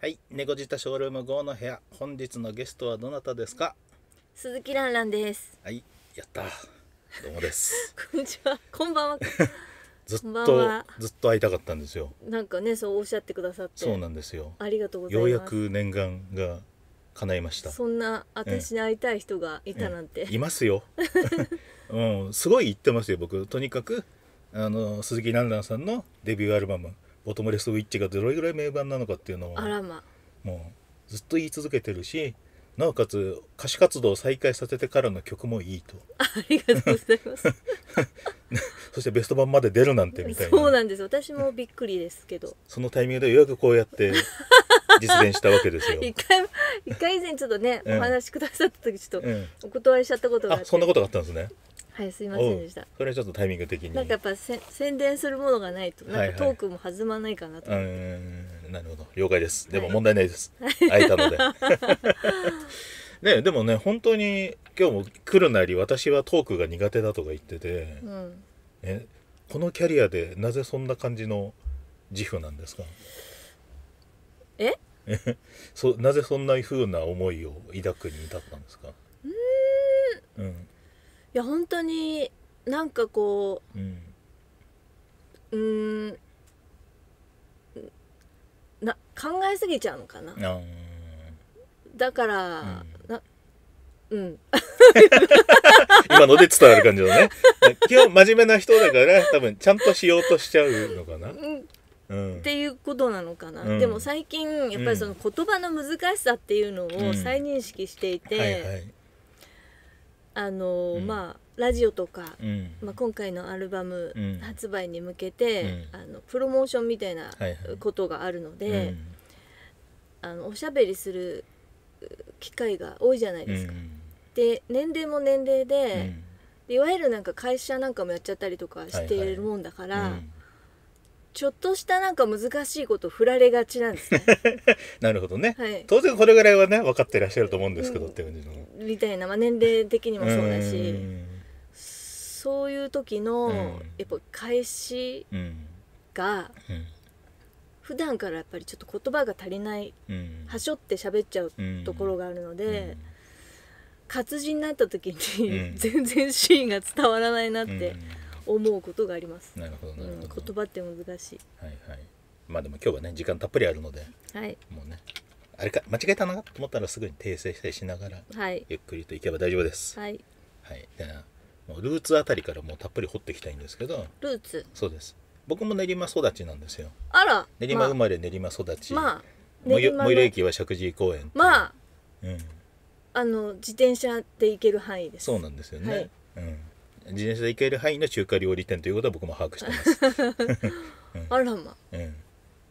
はい、猫舌ショールーム5の部屋、本日のゲストはどなたですか。鈴木蘭蘭です。はい、やった。どうもです。こんにちは。こんばんは。ずっとずっと会いたかったんですよ。なんかね、そうおっしゃってくださって。そうなんですよ。ありがとうございます。ようやく念願が叶いました。そんな私に会いたい人がいたなんて。うんいますよ。うん、すごい言ってますよ。僕とにかくあの鈴木蘭蘭さんのデビューアルバム。ボトムレスウィッチがどれぐらい名盤なのかっていうのをあらまもうずっと言い続けてるしなおかつ歌手活動を再開させてからの曲もいいとありがとうございます そしてベスト版まで出るなんてみたいなそうなんです私もびっくりですけどそのタイミングでようやくこうやって実現したわけですよ 一回一回以前ちょっとね、うん、お話しくださった時ちょっとお断りしちゃったことがあって、うん、そんなことがあったんですねはいすいませんでしたそれはちょっとタイミング的になんかやっぱせ宣伝するものがないとなんかトークも弾まないかなと、はいはい、うんなるほど了解ですでも問題ないです、はい、会えたので ねでもね本当に今日も来るなり私はトークが苦手だとか言ってて、うん、えこのキャリアでなぜそんな感じの自負なんですかえ そなぜそんなふうな思いを抱くに至ったんですかうん、うんや本当になんかこううんうんな考えすぎちゃうのかなだから、うんなうん 今ので伝わる感じのね基本真面目な人だから多分ちゃんとしようとしちゃうのかなうんっていうことなのかな、うんでも最近やっぱりその言葉の難しさっていうのを再認識していて、はいはいあの、うんまあラジオとか、うんまあ、今回のアルバム発売に向けて、あのプロモーションみたいなことがあるので、あのおしゃべりする機会が多いじゃないですか。うんで年齢も年齢で、うんいわゆるなんか会社なんかもやっちゃったりとかしているもんだから、うんちょっとしたなんか難しいこと振られがちなんですね なるほどね、はい、当然これぐらいはね分かってらっしゃると思うんですけど、うって感じのみたいな、まあ、年齢的にもそうだしそういう時の、やっぱ返しが、ん、普段からやっぱりちょっと言葉が足りない、端折はしょって喋っちゃうところがあるので、活字になった時に、全然シーンが伝わらないなって、思うことがありますなるほどなるほど、言葉って難しい。はいはいまあでも今日はね時間たっぷりあるので、はい、もうねあれか間違えたなと思ったらすぐに訂正したりしながら、はい、ゆっくりと行けば大丈夫ですはい、はい、じゃあもうルーツあたりからもうたっぷり掘っていきたいんですけどルーツそうです僕も練馬育ちなんですよあら練馬生まれ、まあ、練馬育ちまあ最寄り駅は石神井公園まあ、うん、あの自転車で行ける範囲ですそうなんですよね、はい、うん自転車で行ける範囲の中華料理店ということは僕も把握してます、うん、あらま、うん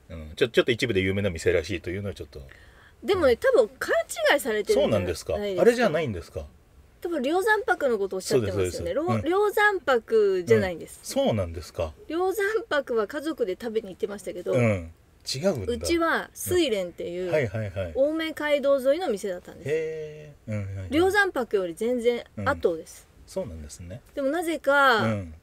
うん、ちょちょっと一部で有名な店らしいというのはちょっとでもね、うん、多分勘違いされてるそうなんですかあれじゃないんですか多分梁山泊のことをおっしゃってますよね梁山泊じゃないんです、そうなんですか梁山泊は家族で食べに行ってましたけど、うん違うんうちは睡蓮っていうはははいいい、青梅街道沿いの店だったんです、うんはいはい梁山泊より全然後です、そうなんですねでもなぜか、うん、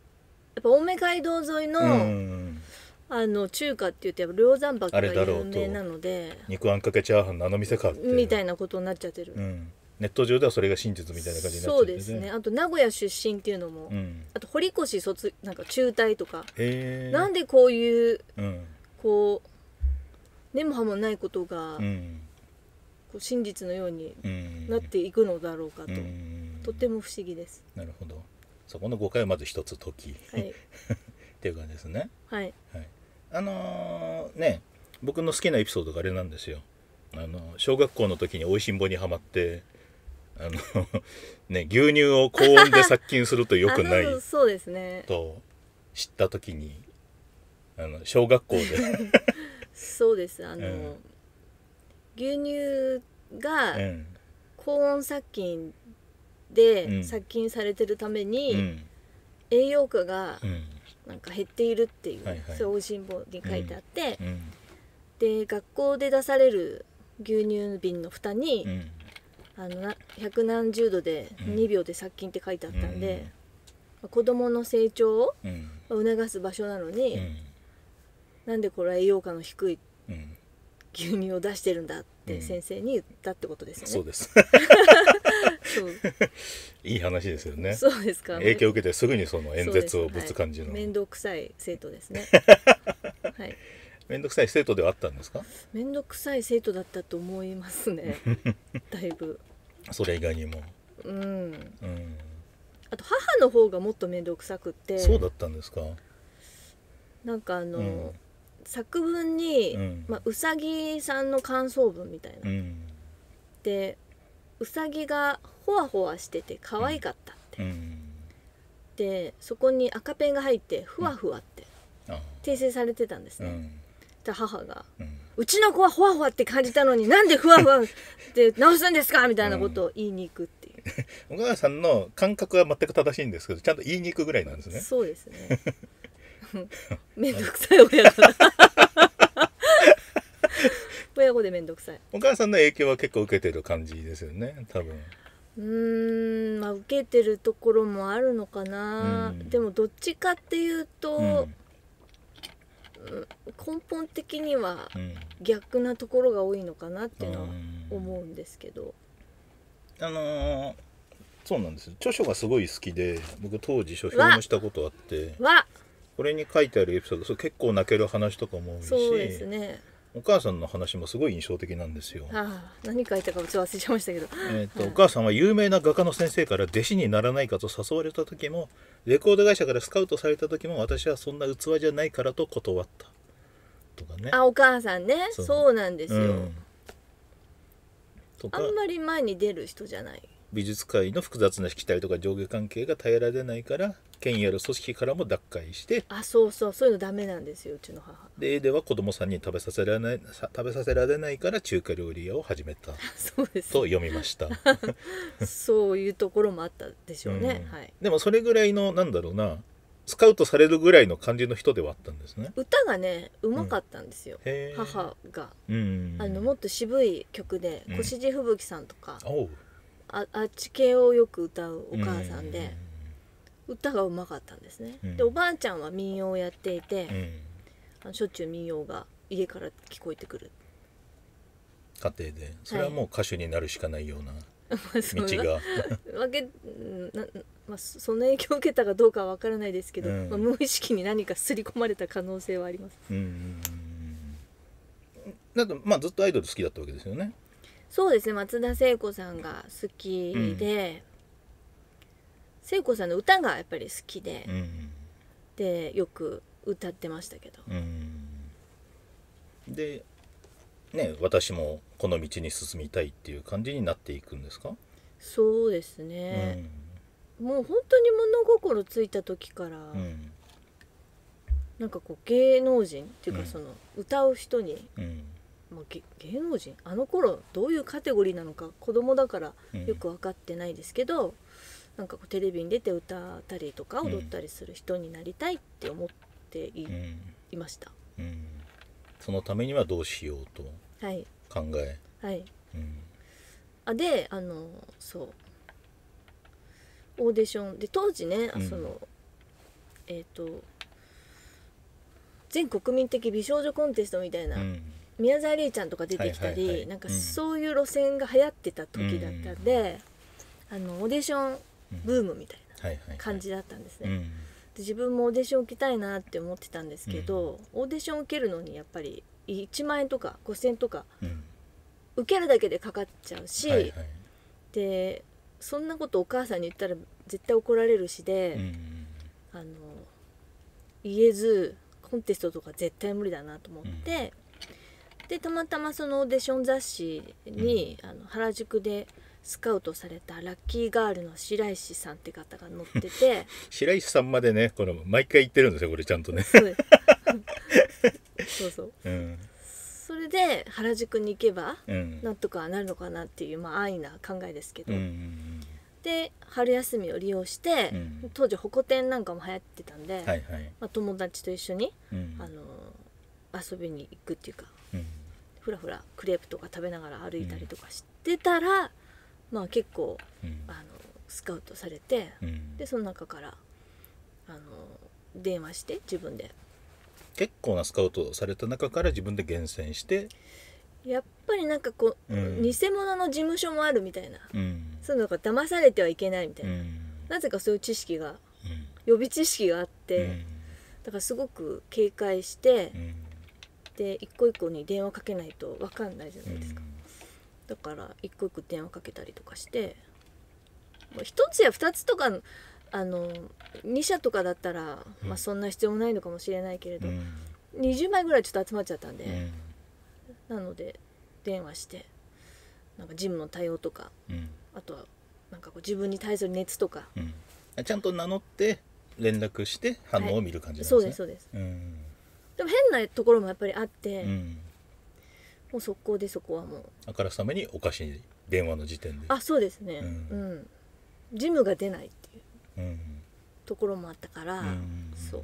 やっぱ青梅街道沿いの、うん、あの中華って言って量山箱が有名なので肉あんかけチャーハンのあの店かみたいなことになっちゃってる、うん、ネット上ではそれが真実みたいな感じになっちゃって、そうですねあと名古屋出身っていうのも、あと堀越卒なんか中退とかなんでこういう、こう根も葉もないことが、こう真実のようになっていくのだろうかと。とても不思議ですなるほどそこの誤解をまず一つ解き、はい、っていう感じですねはい、はい、あのー、ね僕の好きなエピソードがあれなんですよあの小学校の時においしんぼにはまってあの ね牛乳を高温で殺菌するとよくないそうですねと知った時にあの小学校で そうですあの、うん、牛乳が高温殺菌で殺菌されてるために、栄養価がなんか減っているっていう、はいはい、そういうおいし坊に書いてあって、で学校で出される牛乳瓶の蓋に、あの百何十度で2秒で殺菌って書いてあったんで、うん、子どもの成長を促す場所なのに、うん、なんでこれは栄養価の低い牛乳を出してるんだっって先生に言ったってことですよね、そうですそういい話ですよねそうですか、影響を受けてすぐにその演説をぶつ感じの、はい、面倒くさい生徒ですね はい面倒くさい生徒ではあったんですか面倒くさい生徒だったと思いますね だいぶそれ以外にもうん、うん、あと母の方がもっと面倒くさくってそうだったんですかなんかあの、うん、作文に、うん、まあ、うさぎさんの感想文みたいな、うん、でうさぎがほわほわしてて可愛かったって、うん、でそこに赤ペンが入ってふわふわって訂正されてたんですね、で母が、うちの子はほわほわって感じたのになんでふわふわって 直すんですかみたいなことを言いに行くっていう、お母さんの感覚は全く正しいんですけどちゃんと言いに行くぐらいなんですねそうですね めんどくさい親子だ 親子でめんどくさいお母さんの影響は結構受けてる感じですよね多分うんまあ受けてるところもあるのかな、うん、でもどっちかっていうと、うん根本的には逆なところが多いのかなっていうのは思うんですけど、うん、あのー、そうなんです著書がすごい好きで僕当時書評もしたことあってわこれに書いてあるエピソードそう結構泣ける話とかも多いしそうですねお母さんの話もすごい印象的なんですよ。ああ何書いたかちょっと忘れちゃいましたけど。えっと、はい、お母さんは有名な画家の先生から弟子にならないかと誘われた時もレコード会社からスカウトされた時も私はそんな器じゃないからと断ったとかね。あお母さんねそうなんですよ、うん、あんまり前に出る人じゃない。美術界の複雑なきたりとか上下関係が耐えられないから権威ある組織からも脱会してあそうそうそういうのダメなんですようちの母で A では子供さんに食べさせられない食べさせられないから中華料理屋を始めた そうです、ね、と読みました そういうところもあったでしょうね、うん、はい、でもそれぐらいのなんだろうなスカウトされるぐらいの感じの人ではあったんですね歌がねうまかったんですよ、うん、母が、うんあのもっと渋い曲で越路吹雪さんとか、うん、ああっち系をよく歌うお母さんで、歌がうまかったんですね、うん、でおばあちゃんは民謡をやっていて、あのしょっちゅう民謡が家から聞こえてくる家庭でそれはもう歌手になるしかないような 道が、は い、まあ、その影響を受けたかどうかは分からないですけど、うん、まあ、無意識に何か刷り込まれた可能性はあります。うん、だまあずっとアイドル好きだったわけですよね。そうですね松田聖子さんが好きで、聖子さんの歌がやっぱり好きで、うん、でよく歌ってましたけど、うん、でね私もこの道に進みたいっていう感じになっていくんですかそうですね、うん、もう本当に物心ついた時から、うん、なんかこう芸能人っていうかその歌う人に、うんまあ、芸能人あの頃どういうカテゴリーなのか子供だからよく分かってないですけど、なんかこうテレビに出て歌ったりとか踊ったりする人になりたいって思ってい,、いました、そのためにはどうしようと考えはい、はい、あであのそうオーディションで当時ね、うん、そのえっ、ー、と全国民的美少女コンテストみたいな、うん、宮沢りえちゃんとか出てきたり、はいはいはい、なんかそういう路線が流行ってた時だったんで、うん、あのオーディションブームみたいな感じだったんですね。で自分もオーディション受けたいなって思ってたんですけど、うん、オーディション受けるのにやっぱり1万円とか5,000円とか、受けるだけでかかっちゃうし、はいはい、でそんなことお母さんに言ったら絶対怒られるしで、うん、あの言えずコンテストとか絶対無理だなと思って、でたまたまそのオーディション雑誌に、あの原宿で。スカウトされたラッキーガールの白石さんって方が乗ってて 白石さんまでねこの毎回言ってるんですよこれちゃんとねそうそう、うん、それで原宿に行けば、うん、なんとかなるのかなっていう、まあ、安易な考えですけど、うんうんうん、で春休みを利用して、うん、当時ホコ天なんかも流行ってたんで、はいはい、まあ、友達と一緒に、うん、あの遊びに行くっていうか、ふらふらクレープとか食べながら歩いたりとかしてたら。まあ、結構、うん、あのスカウトされて、うん、でその中からあの電話して自分で結構なスカウトされた中から自分で厳選してやっぱりなんかこう、うん、偽物の事務所もあるみたいな、うん、そういうのが騙されてはいけないみたいな、うん、なぜかそういう知識が、予備知識があって、だからすごく警戒して、で一個一個に電話かけないと分かんないじゃないですか。だから一個一個電話かけたりとかして一つや二つとかあの2社とかだったら、うん、まあ、そんな必要もないのかもしれないけれど、うん、20枚ぐらいちょっと集まっちゃったんで、うん、なので電話してなんか事務の対応とか、あとはなんかこう自分に対する熱とか、ちゃんと名乗って連絡して反応を見る感じなんですね、はい、そうですそうです、でも変なところもやっぱりあって、もう速攻でそこはもうあからさまにおかしい電話の時点であそうですねううん、事ジムが出ないっていううんところもあったから、うんそう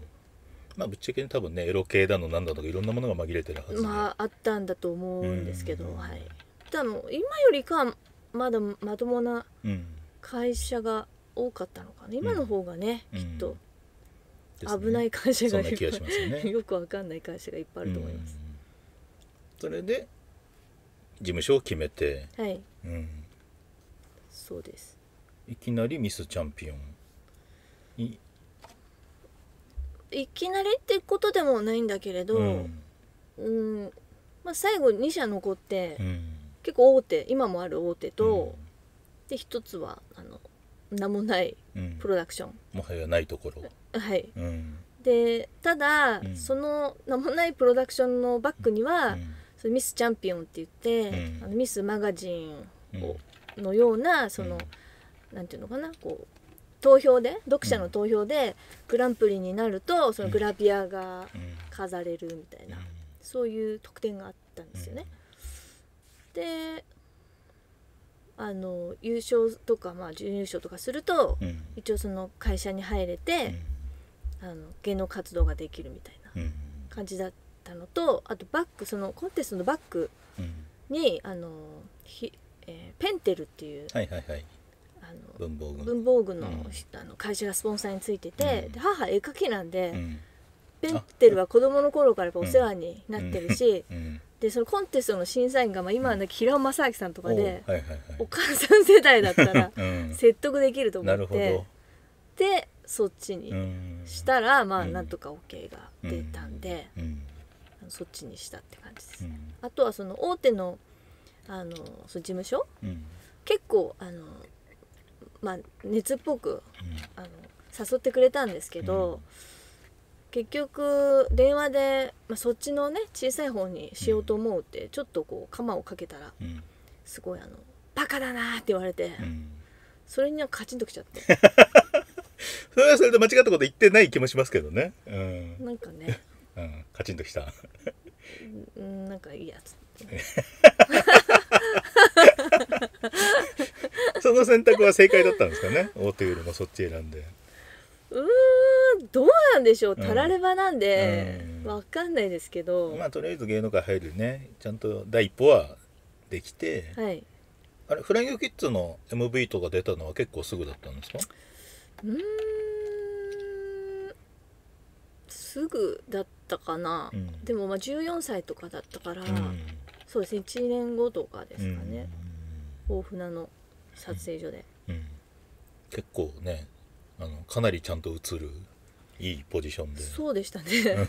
まあぶっちゃけに多分ねエロ系だのなんだのいろんなものが紛れてるはずまああったんだと思うんですけど、うんはいでも今よりかはまだまともな会社が多かったのかな今の方がね、うんきっと危ない会社がいっな気がしますよね よくわかんない会社がいっぱいあると思います、うんそれで事務所を決めて、はいうん、そうですいきなりミスチャンピオンいいきなりってことでもないんだけれど、うんうんまあ、最後2社残って、うん、結構大手今もある大手と、で一つはあの名もないプロダクション、もはやないところ、はいうんでただ、うんその名もないプロダクションのバックには、うんそミスチャンピオンって言って、うんあのミスマガジンのようなその、なんていうのかなこう投票で読者の投票でグランプリになるとそのグラビアが飾れるみたいな、そういう特典があったんですよね。であの優勝とか、まあ、準優勝とかすると、一応その会社に入れて、あの芸能活動ができるみたいな感じだったのとあとバックそのコンテストのバックに、うん、あのひ、えー、ペンテルっていう、はいはいはい、あの文房具文房具のうん、あの会社がスポンサーについてて、うん、母絵描きなんで、ペンテルは子供の頃からお世話になってるし、でそのコンテストの審査員が、まあ、今の平尾正明さんとかで、おはいはいはい、お母さん世代だったら 説得できると思ってでそっちにしたら、まあなんとか OK が出たんで、うんそっちにしたって感じです、うん、あとはその大手のあのその事務所、うん、結構あの、まあ、熱っぽく、あの誘ってくれたんですけど、結局電話で、まあ、そっちのね小さい方にしようと思うって、ちょっとこう鎌をかけたら、すごいあの「バカだな」って言われて、それにはカチンときちゃって。それはそれで間違ったこと言ってない気もしますけどね。うん、なんかねうん、カチンときたうんなんかいいやつ その選択は正解だったんですかね大手よりもそっち選んでうんどうなんでしょうたらればなんで、うん、わかんないですけどまあとりあえず芸能界入るねちゃんと第一歩はできて、はい、あれフライングキッズの MV とか出たのは結構すぐだったんですかうんすぐだったかな、うん、でもまあ14歳とかだったから、うん、そうですね1年後とかですかね、大船の撮影所で、結構ねあのかなりちゃんと映るいいポジションでそうでしたね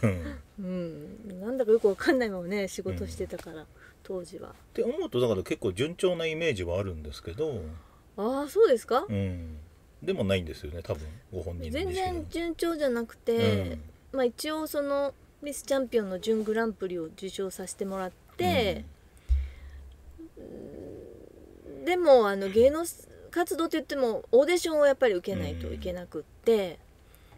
うん、なんだかよくわかんないままね仕事してたから、当時はって思うとだから結構順調なイメージはあるんですけどああそうですかうんでもないんですよね多分ご本人全然順調じゃなくて、まあ、一応そのミスチャンピオンの準グランプリを受賞させてもらって、うん、でもあの芸能活動って言ってもオーディションをやっぱり受けないといけなくって、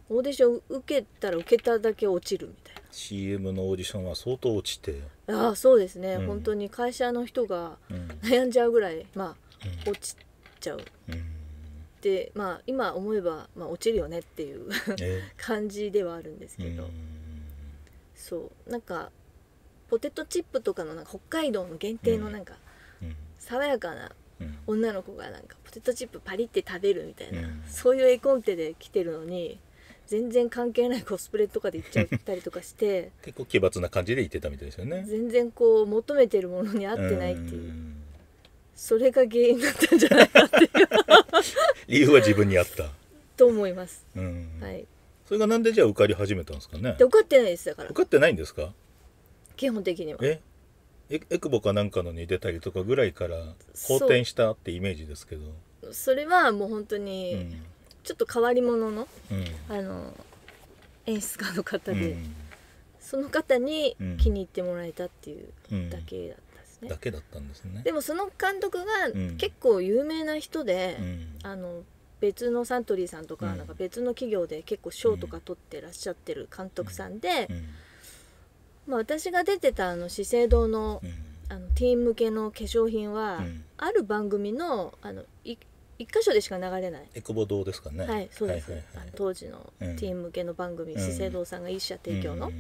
うん、オーディション受けたら受けただけ落ちるみたいな CM のオーディションは相当落ちてああそうですね、うん、本当に会社の人が悩んじゃうぐらいまあ、落ちちゃう、うん、まあ、今思えば、まあ、落ちるよねっていう 感じではあるんですけど、えー、そうなんかポテトチップとかのなんか北海道の限定のなんか、爽やかな女の子がなんかポテトチップパリって食べるみたいな、そういう絵コンテで来てるのに全然関係ないコスプレとかで行っちゃったりとかして結構奇抜な感じで行ってたみたいですよね全然こう求めてるものに合ってないっていう、うそれが原因だったんじゃないかって理由は自分にあったと思います、うん、はいそれがなんでじゃあ受かり始めたんですかね受かってないですだから受かってないんですか基本的にはえエクボかなんかのに出たりとかぐらいから好転したってイメージですけどそれはもう本当に、ちょっと変わり者の、うん、あの演出家の方で、うん、その方に気に入ってもらえたっていうだけだだけだったんですねでもその監督が結構有名な人で、うん、あの別のサントリーさんとかなんか別の企業で結構賞とか取ってらっしゃってる監督さんで、うんうん、まあ、私が出てたあの資生堂の,、あのティーン向けの化粧品は、ある番組のあのい一箇所でしか流れないエクボ堂ですかねはいそうです、はいはいはい、当時のティーン向けの番組、資生堂さんが一社提供の、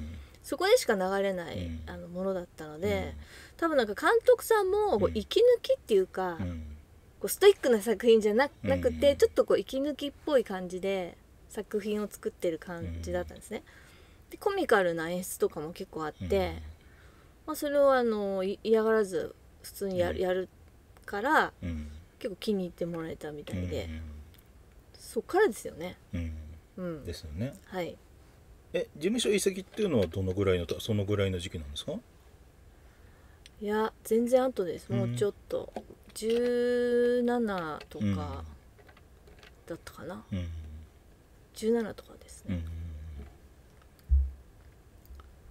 そこでしか流れない、あのものだったので。うん多分なんか監督さんもこう息抜きっていうか、うん、こうストイックな作品じゃななくて、うん、ちょっとこう息抜きっぽい感じで作品を作ってる感じだったんですね。でコミカルな演出とかも結構あって、まあ、それをあの嫌がらず普通にやる,、やるから、結構気に入ってもらえたみたいで、そっからですよね。うんですよね。はいえ事務所移籍っていうのはどのぐらいのそのぐらいの時期なんですかいや全然後です、もうちょっと17とかだったかな、うん、17とかですね、うん、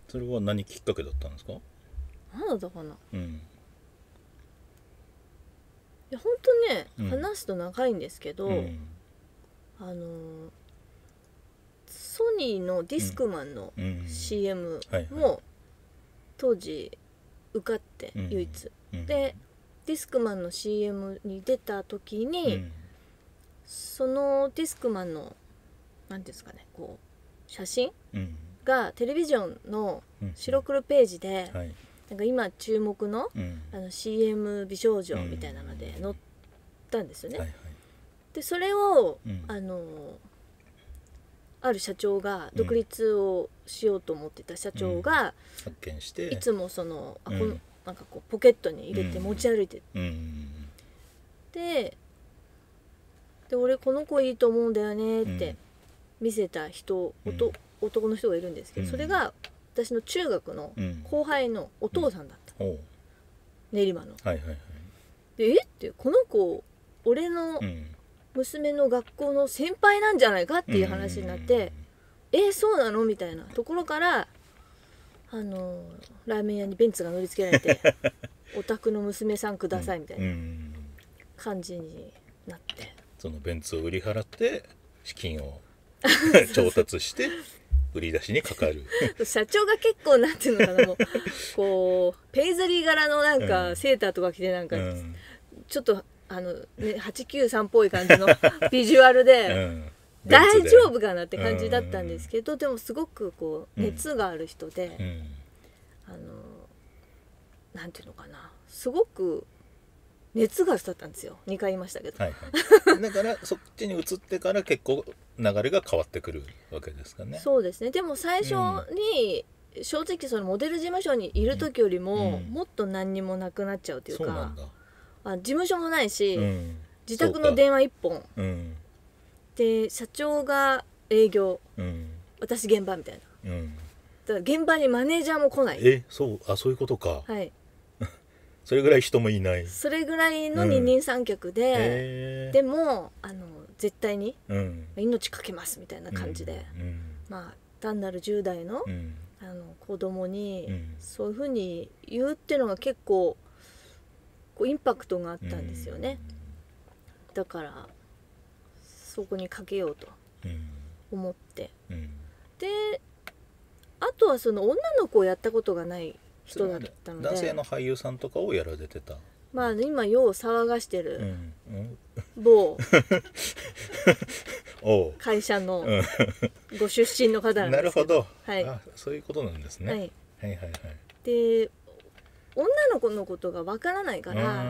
それは何きっかけだったんですか何だったかな、うん、いや本当ね話すと長いんですけど、あのソニーのディスクマンの CM も当時受かって唯一、うん、でディスクマンの CM に出た時に、うん、そのディスクマンの何ですかねこう写真、がテレビジョンの白黒ページで、はい、なんか今注目の,、あの CM 美少女みたいなので載ったんですよね。はいはい、でそれを、あのある社長が独立をしようと思ってた社長が、うん、発見していつもそのあこの、なんかこうポケットに入れて持ち歩いて、でで俺この子いいと思うんだよねって見せた人、男の人がいるんですけど、それが私の中学の後輩のお父さんだった、練馬の。でえってこの子俺の娘の学校の先輩なんじゃないかっていう話になって、えー、そうなのみたいなところからあのー、ラーメン屋にベンツが乗り付けられて「お宅の娘さんください」みたいな感じになって、うん、そのベンツを売り払って資金を 調達して売り出しにかかる 社長が結構なんていうのかなもうこうペイズリー柄のなんかセーターとか着てなんか、うん、ちょっとあの、ね、893っぽい感じのビジュアルで。うん大丈夫かなって感じだったんですけど、でもすごくこう熱がある人で、うん、あのなんていうのかなすごく熱が伝ったんですよ2回言いましたけど、はいはい、だからそっちに移ってから結構流れが変わってくるわけですかねそうですねでも最初に、正直そのモデル事務所にいる時よりも、もっと何にもなくなっちゃうというか、うん、あ事務所もないし、自宅の電話1本で社長が営業、うん、私現場みたいな、うん、だ現場にマネージャーも来ないえそうあそういうことかはい それぐらい人もいないそれぐらいの二人三脚で、うんえー、でもあの絶対に命かけますみたいな感じで、まあ単なる10代の,、あの子供にそういうふうに言うっていうのが結構こうインパクトがあったんですよね、だからそこにかけようと思って、うん、であとはその女の子をやったことがない人だったので、男性の俳優さんとかをやられてたまあ今よう騒がしてる某 会社のご出身の方なんですなるほど、はい、そういうことなんですね、はい、はいはいはいで女の子のことがわからないから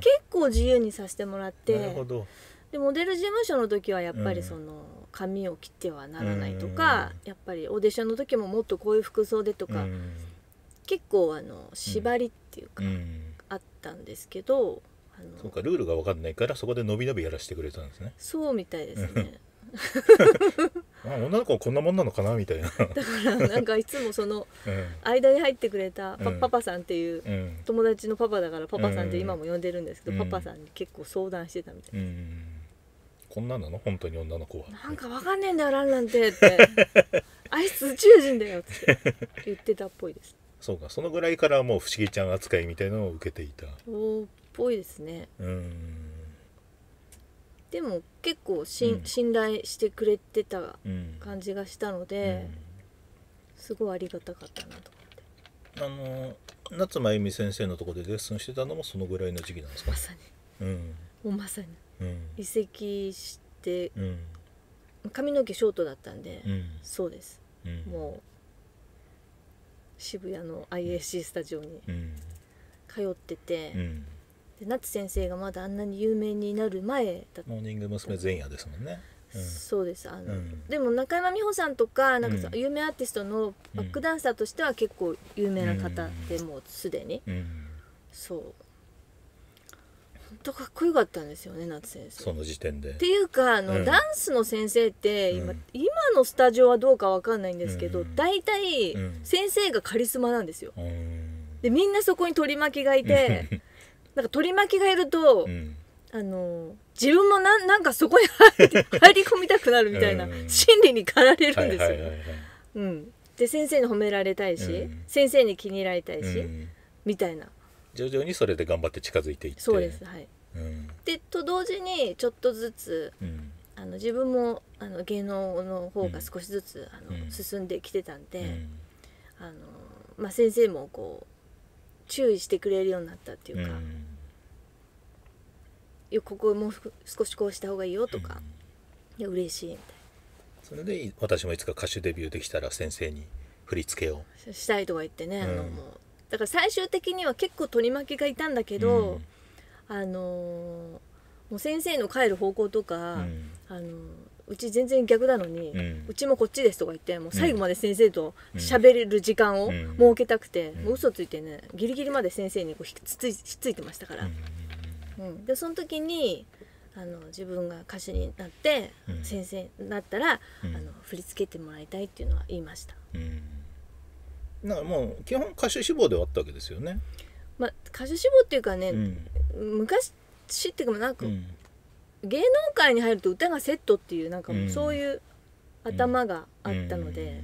結構自由にさせてもらってなるほどでモデル事務所の時はやっぱりその、髪を切ってはならないとか、うん、やっぱりオーディションの時ももっとこういう服装でとか、うん、結構あの縛りっていうか、あったんですけどあのそうかルールが分かんないからそこで伸び伸びやらせてくれたんですねそうみたいですね あ女の子はこんなもんなのかなみたいなだからなんかいつもその 間に入ってくれたパ,、パパさんっていう友達のパパだからパパさんって今も呼んでるんですけど、パパさんに結構相談してたみたいです、こんなんなの本当に女の子はなんかわかんねえんだよランランってって あいつ宇宙人だよって言ってたっぽいですそうかそのぐらいからもう不思議ちゃん扱いみたいなのを受けていたおっぽいですねうんでも結構し、うん、信頼してくれてた感じがしたので、うん、すごいありがたかったなと思ってあの夏真由美先生のところでレッスンしてたのもそのぐらいの時期なんですかまさに、うん、もうまさに移籍して、髪の毛ショートだったんで、そうです、もう渋谷の IAC スタジオに通ってて、で夏先生がまだあんなに有名になる前だったモーニング娘。前夜ですもんね、うん、そうですあの、うん、でも中山美穂さんとかなんかさ、うん、有名アーティストのバックダンサーとしては結構有名な方で、もうすでに、そうとかっこよかったんですよね夏先生。その時点で。っていうかあの、うん、ダンスの先生って今うん、今のスタジオはどうかわかんないんですけど、うん、大体先生がカリスマなんですよ。でみんなそこに取り巻きがいて なんか取り巻きがいると、あの自分もななんかそこに入り込みたくなるみたいな心理に駆られるんですよ。で先生に褒められたいし、うん、先生に気に入られたいし、うん、みたいな徐々にそれで頑張って近づいていってそうですはいでと同時にちょっとずつ、あの自分もあの芸能の方が少しずつ、あの進んできてたんで、あのまあ、先生もこう注意してくれるようになったっていうか、うん、ここもう少しこうした方がいいよとか、うん、いや嬉しいみたいなそれで私もいつか歌手デビューできたら先生に振り付けをしたいとか言ってね、うん、あのもうだから最終的には結構取り巻きがいたんだけど、うん、あのもう先生の帰る方向とか、あのうち全然逆なのに、うん、うちもこっちですとか言ってもう最後まで先生と喋れる時間を設けたくて、うん、もう嘘ついてねギリギリまで先生にこうひっついついてましたから、うん、うん、でその時にあの自分が歌手になって、先生になったら、あの振り付けてもらいたいっていうのは言いました、うん、だからもう基本歌手志望ではあったわけですよね、まあ、歌手志望っていうかね、昔っていうかなんか、うん、芸能界に入ると歌がセットっていうなんかもうそういう頭があったので、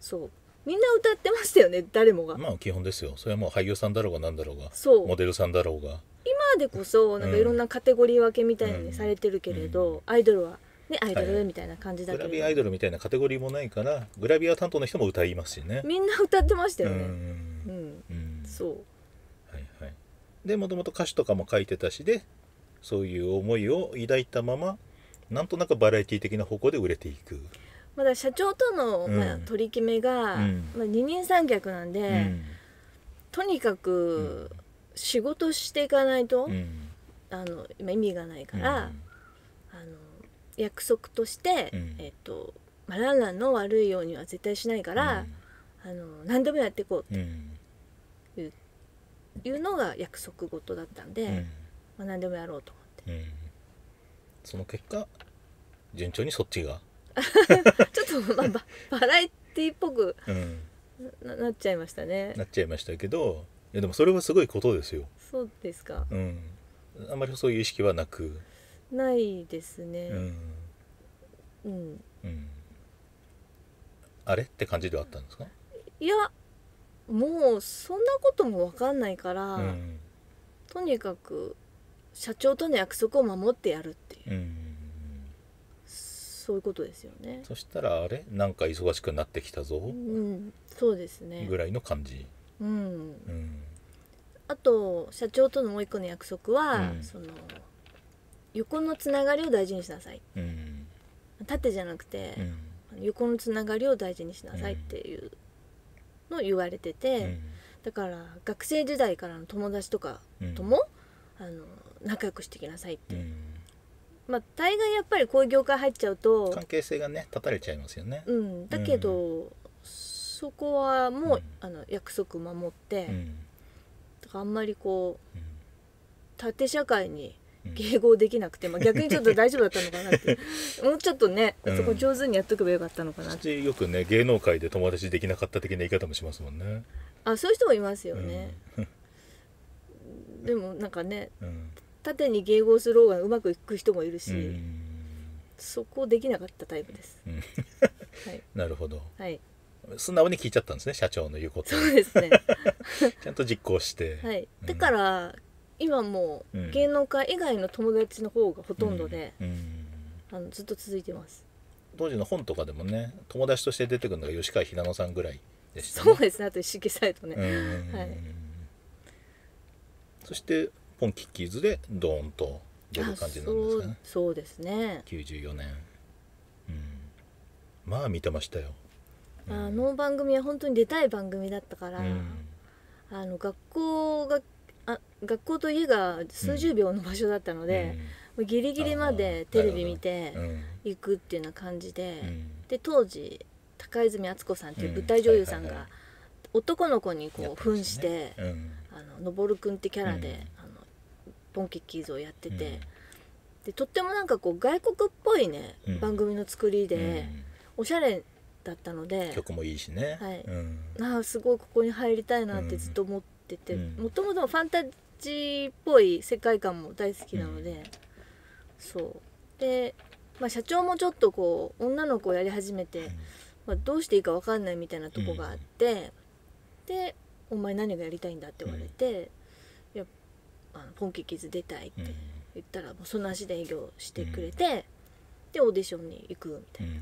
そうみんな歌ってましたよね誰もがまあ基本ですよそれはもう俳優さんだろうが何だろうがそうモデルさんだろうが今でこそなんかいろんなカテゴリー分けみたいにされてるけれど、うん、アイドルはねアイドルみたいな感じだけど、はい、グラビアアイドルみたいなカテゴリーもないからグラビア担当の人も歌いますしねみんな歌ってましたよねうん、うん、そうでもともと歌詞とかも書いてたしでそういう思いを抱いたままなんとなくバラエティ的な方向で売れていく。まだ社長との、うん、まあ、取り決めが、うん、まあ、二人三脚なんで、うん、とにかく仕事していかないと、あの意味がないから、あの約束として、えっ、とマランランの悪いようには絶対しないから、あの何でもやっていこうって。いうのが約束事だったんで、うん、まあ、何でもやろうと思って、うん、その結果順調にそっちが ちょっと、まあ、バ バラエティっぽくな,、なっちゃいましたねなっちゃいましたけどいやでもそれはすごいことですよそうですかうんあんまりそういう意識はなくないですねうん、うん、あれって感じではあったんですかいやもうそんなことも分かんないから、うん、とにかく社長との約束を守ってやるっていう、うん、そういうことですよねそしたらあれなんか忙しくなってきたぞ、うん、そうですねぐらいの感じうん、うん、あと社長とのもう一個の約束は、その横のつながりを大事にしなさい、縦じゃなくて、横のつながりを大事にしなさいっていう、の言われてて、うん、だから学生時代からの友達とかとも、うん、あの仲良くしてきなさいって、うん、まあ大概やっぱりこういう業界入っちゃうと関係性がね断たれちゃいますよね、うん、だけど、そこはもう、あの約束守って、だからあんまりこう、縦社会に迎合できなくて、まあ、逆にちょっと大丈夫だったのかなって もうちょっとね、うん、そこ上手にやっとけばよかったのかなってよくね芸能界で友達できなかった的な言い方もしますもんねあそういう人もいますよね、うん、でもなんかね、うん、縦に迎合する方がうまくいく人もいるし、そこできなかったタイプです、はい、なるほど、はい、素直に聞いちゃったんですね社長の言うことそうですね ちゃんと実行して、はい、だから、今も芸能界以外の友達の方がほとんどで、あのずっと続いてます当時の本とかでもね友達として出てくるのが吉川ひなのさんぐらいでした、ね、そうですねあと一色サイトね、はい、そしてポンキッキーズでドーンと出る感じなんですかねそうですね94年うんまあ見てましたよ、あの番組は本当に出たい番組だったから、あの学校があ学校と家が数十秒の場所だったので、うん、ギリギリまでテレビ見て行くっていうような感じで、うん、で当時高泉敦子さんっていう舞台女優さんが男の子にこう扮して、のあのくん」ってキャラで、あのポンキッキーズをやってて、でとってもなんかこう外国っぽいね、番組の作りで、おしゃれだったので曲もいいしね、はいうん、ああすごいここに入りたいなってずっと思って。っててもともとファンタジーっぽい世界観も大好きなので、うん、そうで、まあ、社長もちょっとこう女の子をやり始めて、うん、まあ、どうしていいか分かんないみたいなとこがあって、うん、で「お前何がやりたいんだ」って言われて「いやあのポンキキズ出たい」って言ったら、もうその足で営業してくれて、でオーディションに行くみたいな。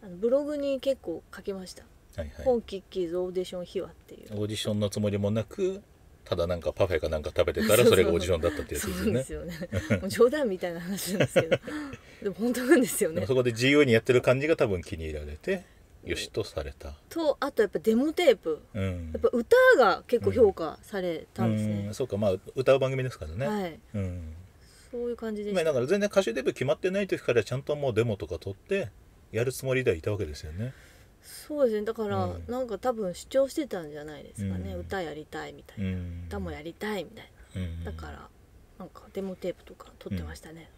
あのブログに結構書きましたはいはい、本キッキーズオーディション秘話っていうオーディションのつもりもなくただなんかパフェかなんか食べてたらそれがオーディションだったってやつですよね。うですよね。冗談みたいな話なんですけど でも本当なんですよね。そこで自由にやってる感じが多分気に入られて。よしとされたとあとやっぱデモテープ、うん、やっぱ歌が結構評価されたんですね、うん、そうかまあ歌う番組ですからね、はいうん、そういう感じでだから全然歌手デビュー決まってない時からちゃんともうデモとか撮ってやるつもりではいたわけですよねそうですねだから、うん、なんか多分主張してたんじゃないですかね、うん、歌やりたいみたいな、うん、歌もやりたいみたいな、うん、だからなんかデモテープとか撮ってましたね、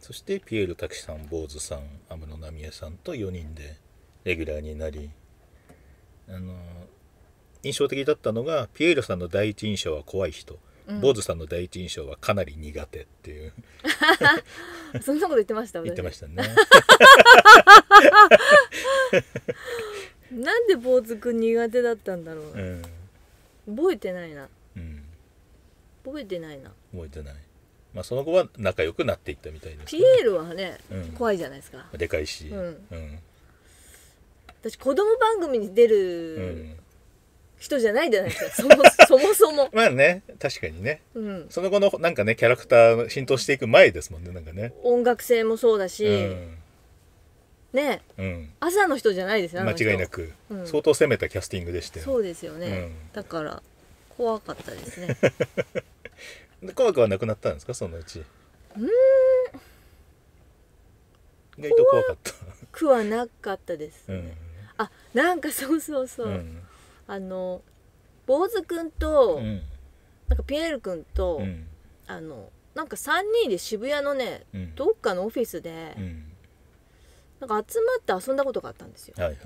そしてピエール拓司さん坊主さん安室奈美恵さんと4人でレギュラーになりあの印象的だったのがピエールさんの第一印象は怖い人坊主さんの第一印象はかなり苦手っていう そんなこと言ってました言ってましたねなんで坊主くん苦手だったんだろう、うん、覚えてないな、うん、覚えてないな覚えてないまあその後は仲良くなっていったみたいです、ね、ピエールはね、うん、怖いじゃないですかでかいし、うん私子供番組に出る人じゃないじゃないですかそもそも まあね確かにね、うん、その後のなんかねキャラクター浸透していく前ですもんねなんかね音楽性もそうだし、うん、ね、うん、朝の人じゃないですよ間違いなく、うん、相当攻めたキャスティングでしてそうですよね、だから怖かったですね で怖くはなくなったんですかそのうちうん意外と怖かった怖くはなかったですね、あなんかそうそうそう、あの坊主くんと、うん、なんかピエールくんと、うん、あのなんか3人で渋谷のね、うん、どっかのオフィスで、なんか集まって遊んだことがあったんですよ。はいは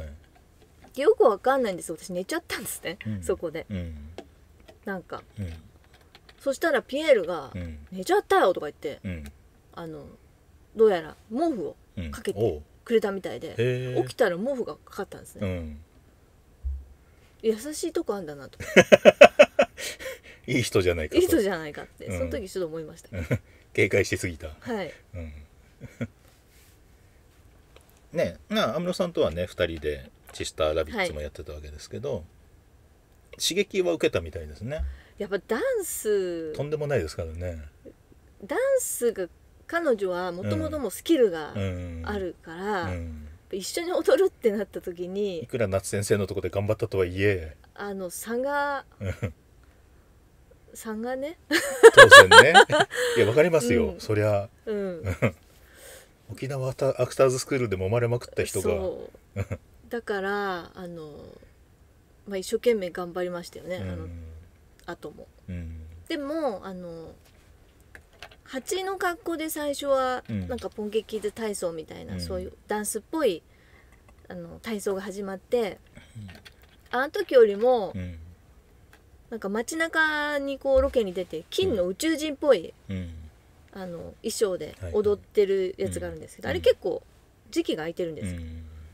い、よくわかんないんです私寝ちゃったんですね、そこで。なんか、そしたらピエールが「寝ちゃったよ」とか言って、あのどうやら毛布をかけてくれたみたいで、起きたら毛布がかかったんですね。優しいとこあんだなと いい人じゃないかいい人じゃないかって、その時ちょっと思いました 警戒しすぎたはい、うん、ねな安室さんとはね2人で「チスターラビッツ」もやってたわけですけど、はい、刺激は受けたみたいですねやっぱダンスとんでもないですからねダンスが彼女はもともともスキルがあるから、うん、一緒に踊るってなった時にいくら夏先生のとこで頑張ったとはいえあの差が差がね当然ね いやわかりますよ、うん、そりゃ、うん、沖縄アクターズスクールで揉まれまくった人がだからあの、まあ、一生懸命頑張りましたよね、うん、あの後も、でもあの蜂の格好で最初は、なんかポンケキッズ体操みたいな、うんそういうダンスっぽいあの体操が始まって、あの時よりも、うんなんか街中にこうロケに出て金の宇宙人っぽい、うんあの衣装で踊ってるやつがあるんですけど、うんあれ結構時期が空いてるんですよ、ん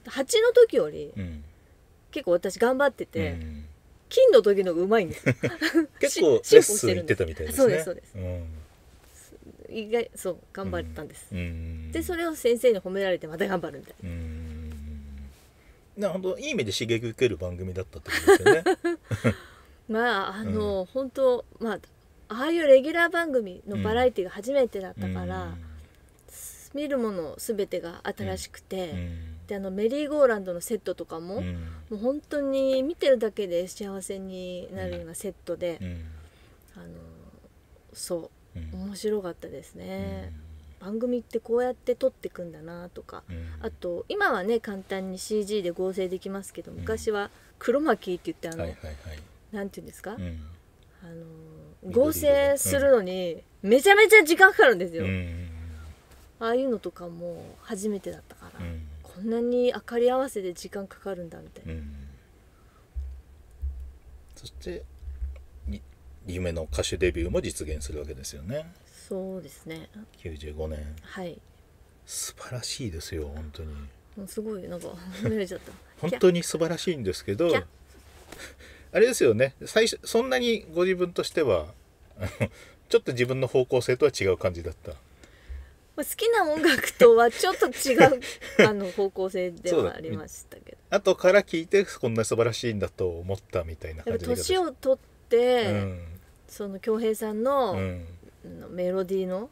蜂の時よりうん結構私頑張ってて、うん金の時の方がうまいんです 結構レッスン行ってたみたいですねそうですそうですうん意外そう頑張ったんです、うんでそれを先生に褒められてまた頑張るみたいな、な本当いい意味で刺激受ける番組だったってことですよね。まああの、うん、本当まあああいうレギュラー番組のバラエティが初めてだったから、うん、見るもの全てが新しくて、うん、であのメリーゴーランドのセットとかも、もう本当に見てるだけで幸せになるようなセットで、あのそう面白かったですね。番組ってこうやって撮ってくんだなとか、あと今はね簡単に CG で合成できますけど昔は黒巻って言ってあの、はいはいはい、なんて言うんですか、うん、あの合成するのにめちゃめちゃ時間かかるんですよ、うん、ああいうのとかも初めてだったから、うん、こんなに明かり合わせで時間かかるんだみたいな、そして夢の歌手デビューも実現するわけですよねそうですね95年はい素晴らしいですよ本当にすごいなんか褒められちゃった 本当に素晴らしいんですけどあれですよね最初そんなにご自分としてはちょっと自分の方向性とは違う感じだった好きな音楽とはちょっと違う あの方向性ではありましたけどあとから聞いてこんな素晴らしいんだと思ったみたいな感じで年を取って、うん、その恭平さんの,、メロディーの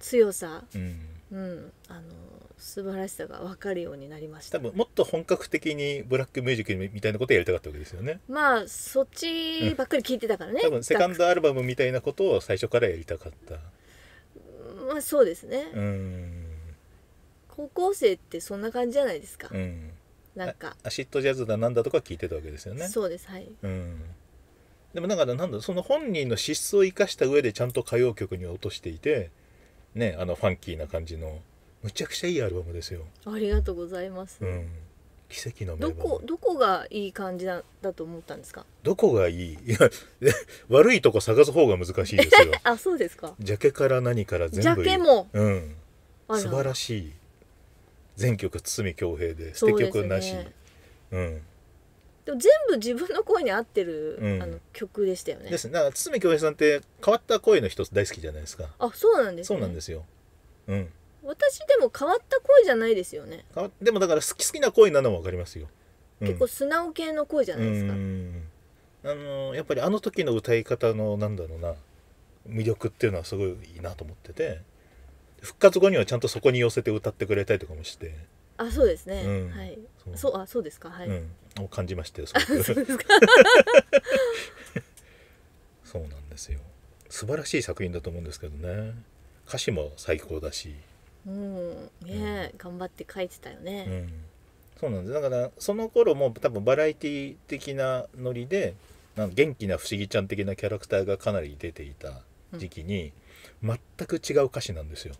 強さ、うんあの素晴らしさが分かるようになりました、多分もっと本格的にブラックミュージックみたいなことをやりたかったわけですよねまあそっちばっかり聞いてたからね、うん、多分セカンドアルバムみたいなことを最初からやりたかったまあそうですね高校生ってそんな感じじゃないですか、うん、なんかアシッドジャズだなんだとか聞いてたわけですよねそうですはい、うんでもなんかなんだその本人の資質を生かした上でちゃんと歌謡曲に落としていてねあのファンキーな感じのむちゃくちゃいいアルバムですよ。ありがとうございます。うん奇跡のどこどこがいい感じだだと思ったんですかどこがいいいや 悪いとこ探す方が難しいですよ あそうですかジャケから何から全部ジャケも、うん、素晴らしい全曲堤恭平で捨て曲なし、ね、うんでも全部自分の声に合ってる、うん、あの曲でしたよね。ですね。だから堤恭平さんって変わった声の一つ大好きじゃないですか。あ、そうなんです、ね、そうなんですよ。うん。私でも変わった声じゃないですよね。変わでもだから好き好きな声なのはわかりますよ。結構素直系の声じゃないですか。あのやっぱりあの時の歌い方のなんだろうな魅力っていうのはすごいいいなと思ってて復活後にはちゃんとそこに寄せて歌ってくれたりとかもしてあそうですね、うん、はいそうあそうですかはい、うん、を感じましてす そうなんですよ素晴らしい作品だと思うんですけどね歌詞も最高だしうんね、うん、頑張って書いてたよね、うん、そうなんですだからその頃も多分バラエティ的なノリでなん元気な不思議ちゃん的なキャラクターがかなり出ていた時期に、全く違う歌詞なんですよ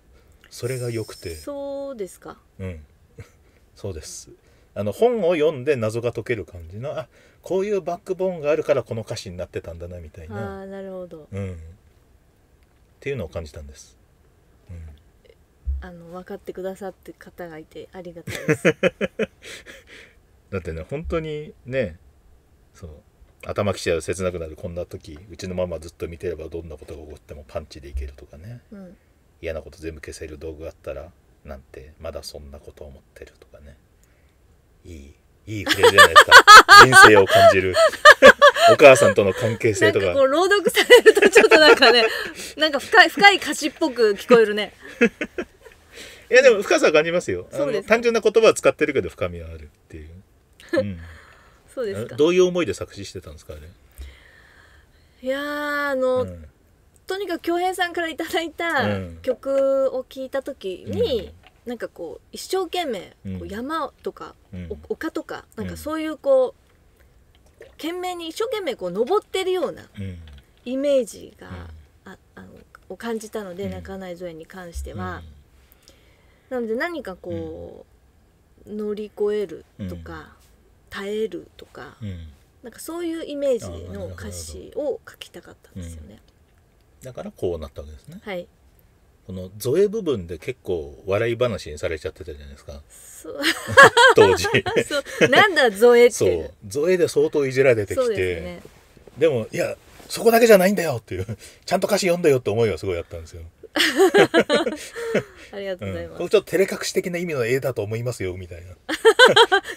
それが良くてそうですかうん そうですあの本を読んで謎が解ける感じのあこういうバックボーンがあるからこの歌詞になってたんだなみたいな。あなるほど、うん、っていうのを感じたんです。うんあの分かってくださって方がいてありがたいです だってね本当にねそう頭きちゃう切なくなるこんな時うちのママずっと見てればどんなことが起こってもパンチでいけるとかねうん嫌なこと全部消せる道具があったらなんてまだそんなこと思ってるとかねいい、いいフレーズじゃないですか。人生を感じる。お母さんとの関係性とか。なんかこう朗読されるとちょっとなんかね、なんか深い、深い歌詞っぽく聞こえるね。いやでも深さ感じますよ。そうです単純な言葉は使ってるけど深みはあるっていう。うん、そうですか。どういう思いで作詞してたんですかね。いやあの、うん、とにかく恭平さんからいただいた曲を聞いた時に、なんかこう一生懸命こう山とか、丘とかなんかそういうこう、懸命に一生懸命こう登ってるようなイメージが、ああのを感じたので、泣かないゾえに関しては。なので何かこう、乗り越えるとか、耐えるとか、なんかそういうイメージの歌詞を書きたかったんですよね。だからこうなったわけですね。はい。このゾエ部分で結構笑い話にされちゃってたじゃないですか 当時なんだゾエってそうゾエで相当いじられてきてで、ね,、もいやそこだけじゃないんだよっていうちゃんと歌詞読んだよって思いはすごいあったんですよありがとうございます、うん、ちょっと照れ隠し的な意味の絵だと思いますよみたいな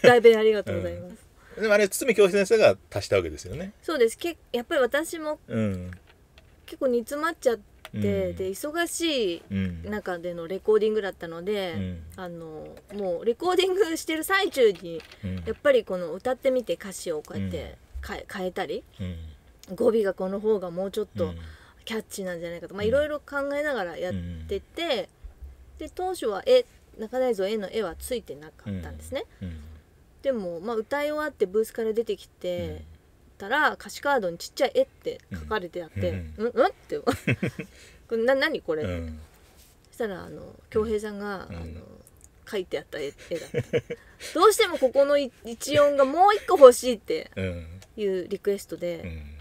大弁ありがとうございます、うん、でもあれ堤教授先生が足したわけですよねそうですけやっぱり私も、うん、結構煮詰まっちゃってて、うん、で忙しい中でのレコーディングだったので、うん、あのもうレコーディングしてる最中に、やっぱりこの歌ってみて歌詞をこうやって変えたり、語尾がこの方がもうちょっとキャッチなんじゃないかといろいろ考えながらやってて、で当初は絵中大蔵絵の絵はついてなかったんですね。でも、まあ、歌い終わってブースから出てきて、たら歌詞カードにちっちゃい「絵って書かれてあって「うん、うん、うん?」って これなにこれ、うん、そしたらあの恭平さんが、うん、あの書いてあった絵絵だったどうしてもここの一音がもう一個欲しいっていうリクエストで、うん、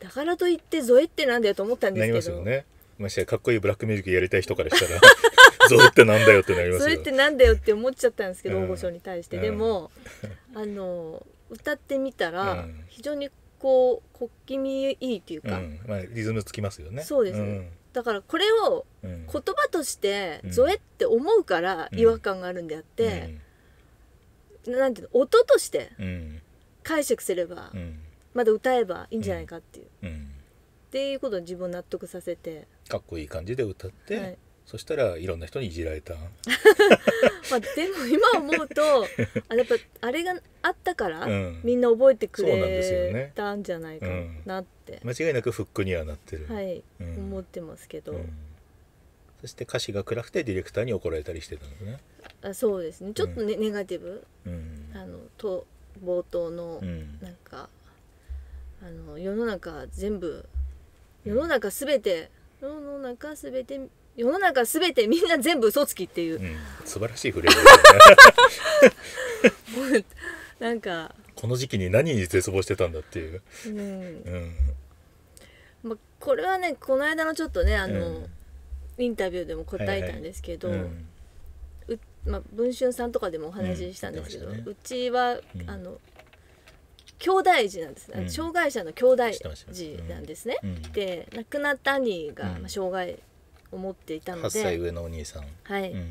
だからといって「ぞえ」ってなんだよと思ったんですけどなりますよねましてかっこいいブラックミュージックやりたい人からしたら「ぞえ」ってなんだよ」ってなりますよそれ ってなんだよって思っちゃったんですけど、大御所に対してでも、あの歌ってみたら、非常にこう小気味いいっていうか、まあ、リズムつきますよねそうですね、だからこれを言葉として「ぞえ」って思うから違和感があるんであって、うなんていうの音として解釈すれば、まだ歌えばいいんじゃないかっていう、っていうことを自分を納得させてかっこいい感じで歌って、はい、そしたらいろんな人にいじられた まあでも今思うと あやっぱあれがあったから、うん、みんな覚えてくれたんじゃないかなって、ねうん、間違いなくフックにはなってるはい、うん、思ってますけど、そして歌詞が暗くてディレクターに怒られたりしてたのねあそうですねちょっとね、ネガティブ、あのと冒頭のなんか、あの世の中全部世の中すべて世の中すべて世の中すべてみんな全部嘘つきっていう、うん、素晴らしいフレーズねなんかこの時期に何に絶望してたんだっていう、うん、うん、まあ、これはねこの間のちょっとねあの、うん、インタビューでも答えたんですけど、はいはい、うまあ、文春さんとかでもお話ししたんですけど、ね、うちは、あの兄弟児なんです、ね、障害者の兄弟児なんですね、で亡くなった兄が、まあ、障害思っていたので8歳上のお兄さんはい、うん、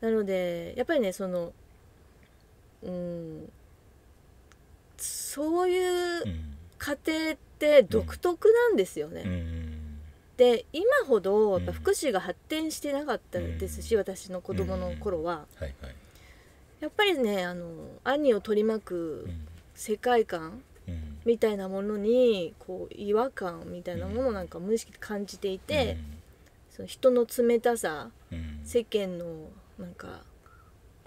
なのでやっぱりねそのうんそういう家庭って独特なんですよね、うんうん、で今ほどやっぱ福祉が発展してなかったですし、私の子供の頃は、はいはい、やっぱりねあの兄を取り巻く世界観、みたいなものにこう違和感みたいなものなんか無意識で感じていて、うんその人の冷たさ、うん、世間のなんか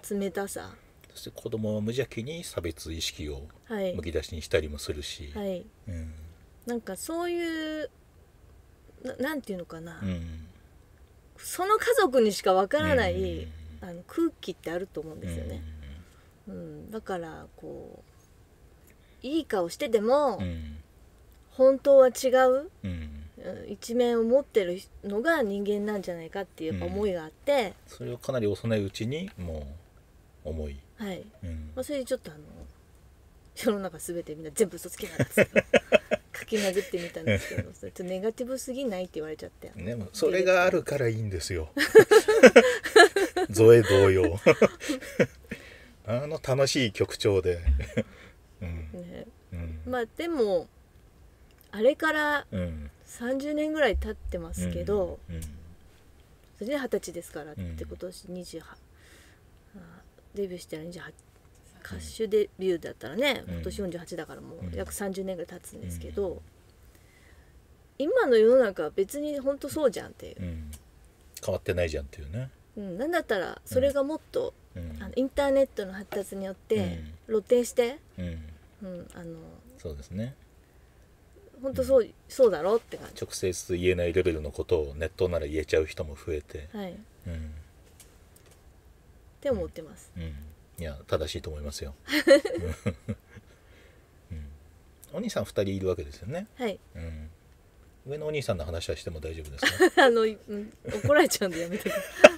冷たさそして子供は無邪気に差別意識をむき出しにしたりもするし、なんかそういうななんていうのかな、うん、その家族にしかわからない、うん、あの空気ってあると思うんですよね。うん、うん、だからこういい顔してても、本当は違う、うん一面を持ってるのが人間なんじゃないかっていう思いがあって、うん、それをかなり幼いうちにもう思いはい、うん、まあ、それでちょっとあの世の中全てみんな全部嘘つきなんですけど かき混ぜてみたんですけどそれとネガティブすぎないって言われちゃってでもそれがあるからいいんですよ ゾエ同様あの楽しい曲調で、うん、ねうん、まあでもあれから、うん30年ぐらい経ってますけど、うんうん、それで二十歳ですからってことし28デビューしてら28歌手デビューだったらね今年48だからもう約30年ぐらい経つんですけど、今の世の中は別に本当そうじゃんっていう、変わってないじゃんっていうね、うん、なんだったらそれがもっと、あのインターネットの発達によって露呈して、うんあのそうですね本当そう、そうだろうって感じ直接言えないレベルのことをネットなら言えちゃう人も増えてはい、うん、って思ってます、うん、うん、いや正しいと思いますよ、うん、お兄さん2人いるわけですよねはい、うん、上のお兄さんの話はしても大丈夫ですか あの、うん、怒られちゃうんでやめて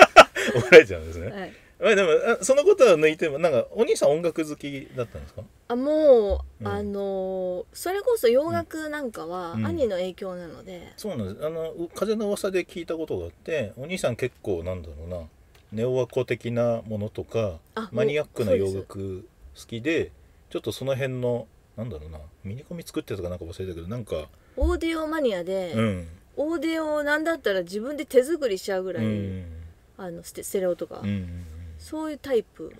怒られちゃうんですね、はいでもそのことは抜いてもなんかお兄さん音楽好きだったんですかあもう、うん、あのそれこそ洋楽なんかは兄の影響なので、うんうん、そうなんですあの風の噂で聞いたことがあってお兄さん結構なんだろうなネオアコ的なものとかマニアックな洋楽好きでちょっとその辺のなんだろうなミニコミ作ってたかなんか忘れたけどなんかオーディオマニアで、うん、オーディオなんだったら自分で手作りしちゃうぐらい、あのステレオとか。うんそういうタイプ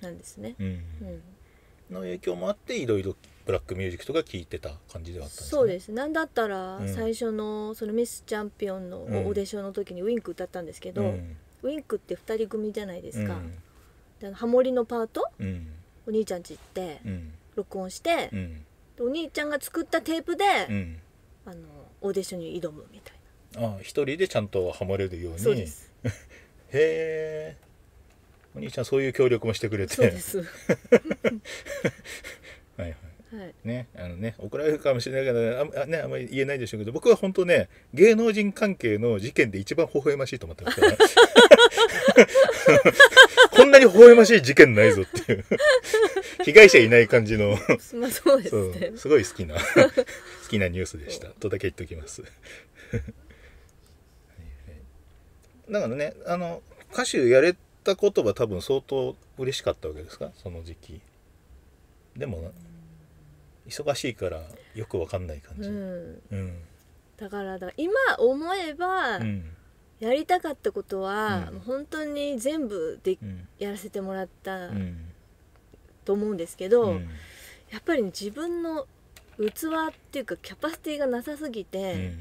なんですね、うんの影響もあっていろいろブラックミュージックとか聴いてた感じではあったんです、ね、そうですなんだったら最初のそのミスチャンピオンのオーディションの時にウィンク歌ったんですけど、ウィンクって2人組じゃないですか、でハモリのパート、お兄ちゃんち行って、録音して、お兄ちゃんが作ったテープで、あのオーディションに挑むみたいなああ一人でちゃんとハモれるようにそうです へえお兄ちゃんそういう協力もしてくれてそうですはい はいはい、ねあのね怒られるかもしれないけどあ,、ね、あんまり言えないでしょうけど僕は本当ね芸能人関係の事件で一番微笑ましいと思ってますから こんなに微笑ましい事件ないぞっていう被害者いない感じの、まあ、そうです、ね,、すごい好きな好きなニュースでしたとだけ言っておきますだ からねあの歌手やれってったこと多分相当嬉しかったわけですかその時期でも忙しいからよくわかんない感じ、うん、うん、だからだ今思えば、うん、やりたかったことは、うん、本当に全部で、やらせてもらった、と思うんですけど、やっぱり、ね、自分の器っていうかキャパシティがなさすぎて。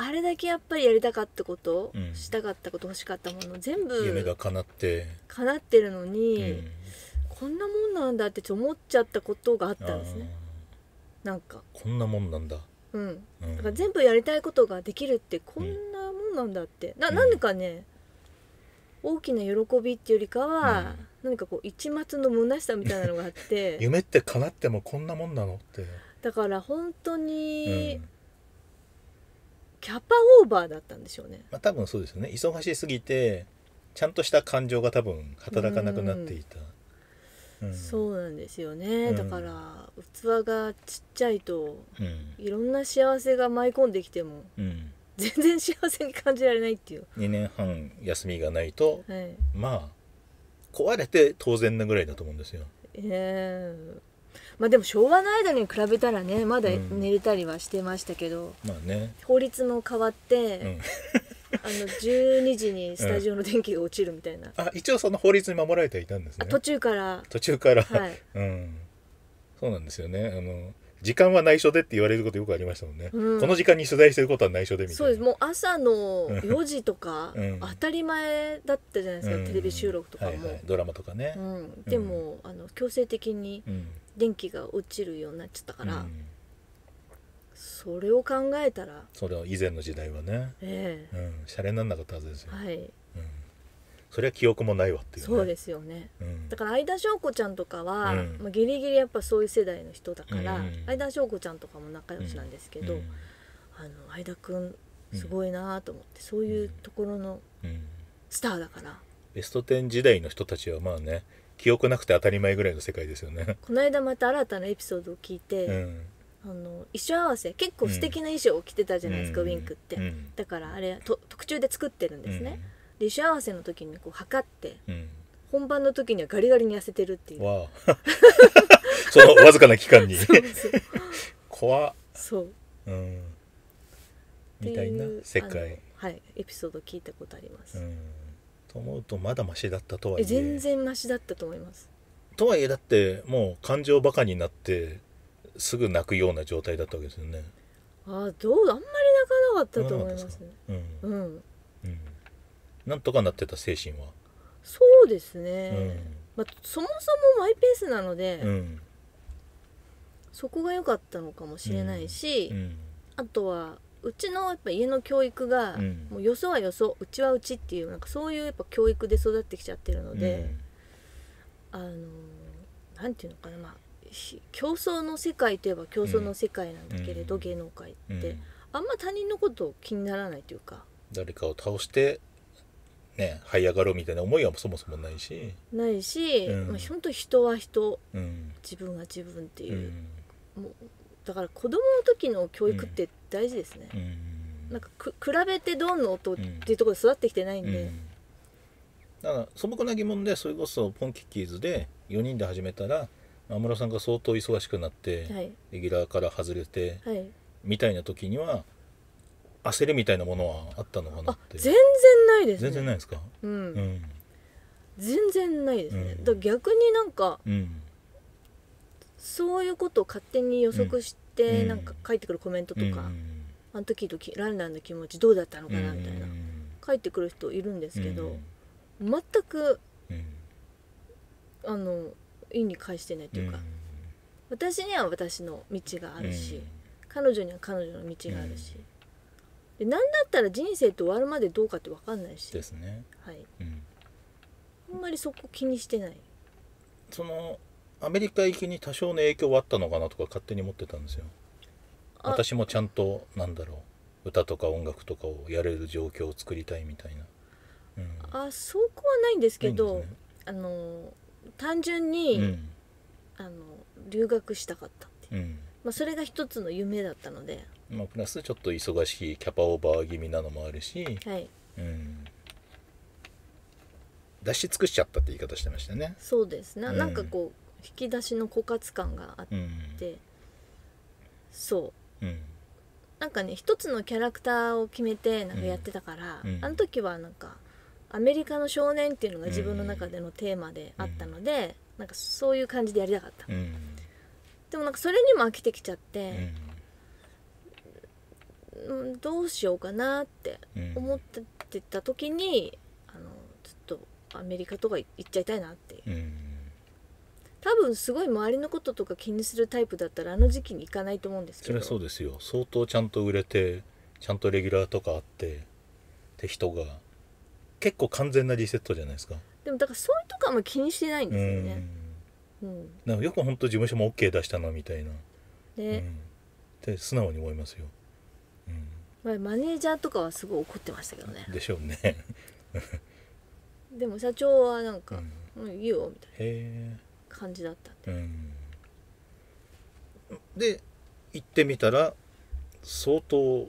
あれだけやっぱりやりたかったこと、うん、したかったこと欲しかったもの全部夢が叶って叶ってるのに、うん、こんなもんなんだって思っちゃったことがあったんですねなんかこんなもんなんだうん、だから全部やりたいことができるってこんなもんなんだって、うん、ななんでかね、大きな喜びっていうよりかは、何かこう一末の虚しさみたいなのがあって 夢って叶ってもこんなもんなのってだから本当に、キャパオーバーだったんでしょうね。まあ、多分そうですよね忙しすぎてちゃんとした感情が多分働かなくなっていた、うんそうなんですよね、うん、だから器がちっちゃいと、いろんな幸せが舞い込んできても、全然幸せに感じられないっていう2年半休みがないと、はい、まあ壊れて当然なぐらいだと思うんですよ。えー、まあでも昭和のアイドルに比べたらねまだ寝れたりはしてましたけど、まあね法律も変わって、あの12時にスタジオの電気が落ちるみたいな、あ一応その法律に守られていたんですね途中から途中から、はい、うんそうなんですよねあの時間は内緒でって言われることよくありましたもんね、うん、この時間に取材してることは内緒でみたいなそうですもう朝の4時とか、うん、当たり前だったじゃないですか、うん、テレビ収録とかも、はいはい、ドラマとかね、でも、あの強制的に電気が落ちるようになっちゃったから、うんそれを考えたらそれは以前の時代はね、ええうん、シャレにならなかったはずですよ、はい、うん、それは記憶もないわっていう、ね、そうですよね、うん、だから相田翔子ちゃんとかは、うん、まあ、ギリギリやっぱそういう世代の人だから、うん、相田翔子ちゃんとかも仲良しなんですけど、あの相田君すごいなと思って、そういうところのスターだから、ベスト10時代の人たちはまあね記憶なくて当たり前ぐらいの世界ですよね。この間また新たなエピソードを聞いて、うん、あの衣装合わせ結構素敵な衣装を着てたじゃないですか、うん、ウィンクって、うん、だからあれと特注で作ってるんですね、で衣装合わせの時にこう測って、本番の時にはガリガリに痩せてるっていう そのわずかな期間に そうそう怖そう、うん、みたいな世界はいエピソード聞いたことあります、うんと思うとまだましだったとはいえ全然ましだったと思いますとはいえだってもう感情バカになってすぐ泣くような状態だったわけですよねああどうあんまり泣かなかったと思いますねうん、うんうん、なんとかなってた精神はそうですね、うん、まあ、そもそもマイペースなので、うん、そこが良かったのかもしれないし、あとはうちのやっぱ家の教育が、うん、もうよそはよそうちはうちっていうなんかそういうやっぱ教育で育ってきちゃってるので、うん、あのなんていうのかなまあ競争の世界といえば競争の世界なんだけれど、うん、芸能界って、あんま他人のことを気にならないというか誰かを倒してね這い上がろうみたいな思いはそもそもないしないし、うん、まあ、本当人は人、自分は自分っていう、もうだから子供の時の教育って大事ですね、うん、なんかく比べてどんの音っていうところで育ってきてないんで、うん、だから素朴な疑問でそれこそポンキッキーズで4人で始めたら安室さんが相当忙しくなって、はい、レギュラーから外れて、はい、みたいな時には焦りみたいなものはあったのかなって全然ないです、ね、全然ないですか、うん、うん、全然ないですね、だ逆になんか、うんそういうことを勝手に予測して、なんか書いてくるコメントとか、あの時ランランの気持ちどうだったのかなみたいな、書いてくる人いるんですけど、全く、あの意に介してないというか、私には私の道があるし、彼女には彼女の道があるし。で何だったら人生って終わるまでどうかって分かんないしですねはい、うん、あんまりそこ気にしてないそのアメリカ行きに多少の影響はあったのかなとか勝手に思ってたんですよ私もちゃんとなんだろう歌とか音楽とかをやれる状況を作りたいみたいな、うん、あそこはないんですけど、ね、あの単純に、うん、あの留学したかったっていう、うん、まあ、それが一つの夢だったので、まあ、プラスちょっと忙しいキャパオーバー気味なのもあるし、はいうん、出し尽くしちゃったって言い方してましたねそうですね、なんかこう引き出しの枯渇感があって、うん、そう、うん、なんかね一つのキャラクターを決めてなんかやってたから、うん、あの時はなんかアメリカの少年っていうのが自分の中でのテーマであったので、うん、なんかそういう感じでやりたかった、でもなんかそれにも飽きてきちゃって、うん、どうしようかなって思ってた時に、あのちょっとアメリカとか行っちゃいたいなっていう。多分すごい周りのこととか気にするタイプだったらあの時期に行かないと思うんですけそれどはそうですよ相当ちゃんと売れてちゃんとレギュラーとかあってって人が結構完全なリセットじゃないですかでもだからそういうとこはあんま気にしてないんですよね。うん、うんなんかよく本当事務所も OK 出したなみたいな、うね、ん、って素直に思いますよ、う前マネージャーとかはすごい怒ってましたけどねでしょうねでも社長はなんかうんいいよ」みたいなえ感じだったんで、うん、で行ってみたら相当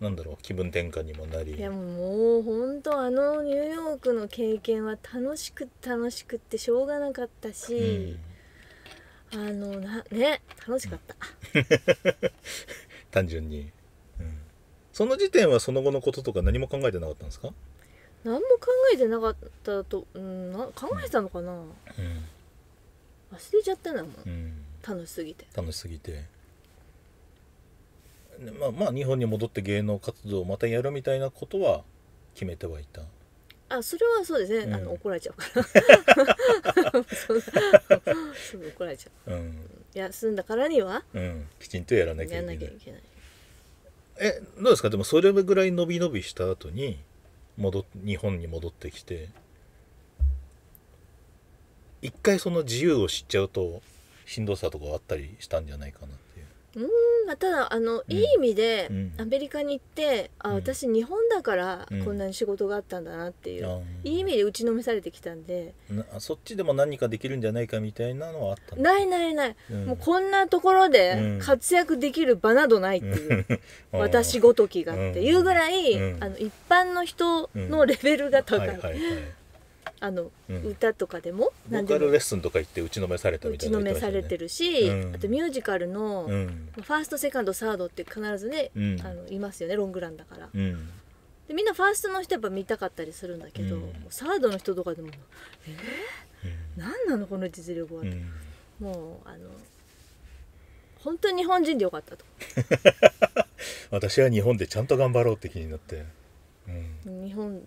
なんだろう気分転換にもなりいやもう本当あのニューヨークの経験は楽しく楽しくってしょうがなかったし、うん、あのなね楽しかった 単純に、うん、その時点はその後のこととか何も考えてなかったんですか何も考えてなかったと、うん、な考えてたのかな、うん、忘れちゃったなもう、うん、楽しすぎて楽しすぎてまあまあ日本に戻って芸能活動をまたやるみたいなことは決めてはいたあそれはそうですね、うん、あの怒られちゃうからすぐ 怒られちゃう、うん、休んだからには、うん、きちんとやらなきゃいけないいけないえどうですかでもそれぐらい伸び伸びした後に戻日本に戻ってきて一回その自由を知っちゃうとしんどさとかあったりしたんじゃないかなっていう。うんまあ、ただあの、うん、いい意味で、アメリカに行って、あ私日本だからこんなに仕事があったんだなっていう、いい意味で打ちのめされてきたんでそっちでも何かできるんじゃないかみたいなのはあったないないない、もうこんなところで活躍できる場などないっていう、私ごときがっていうぐらい、あの一般の人のレベルが高い。はいはいはいあの、うん、歌とかでもボーカルレッスンとか行って打ちのめされたみたいな、打ちのめされてるし、うん、あとミュージカルの、うん、ファーストセカンドサードって必ずね、あのいますよねロングランだから。でみんなファーストの人やっぱ見たかったりするんだけど、サードの人とかでも「えー、何なのこの実力は」と、もうあの本当に日本人でよかったと 私は日本でちゃんと頑張ろうって気になって、日本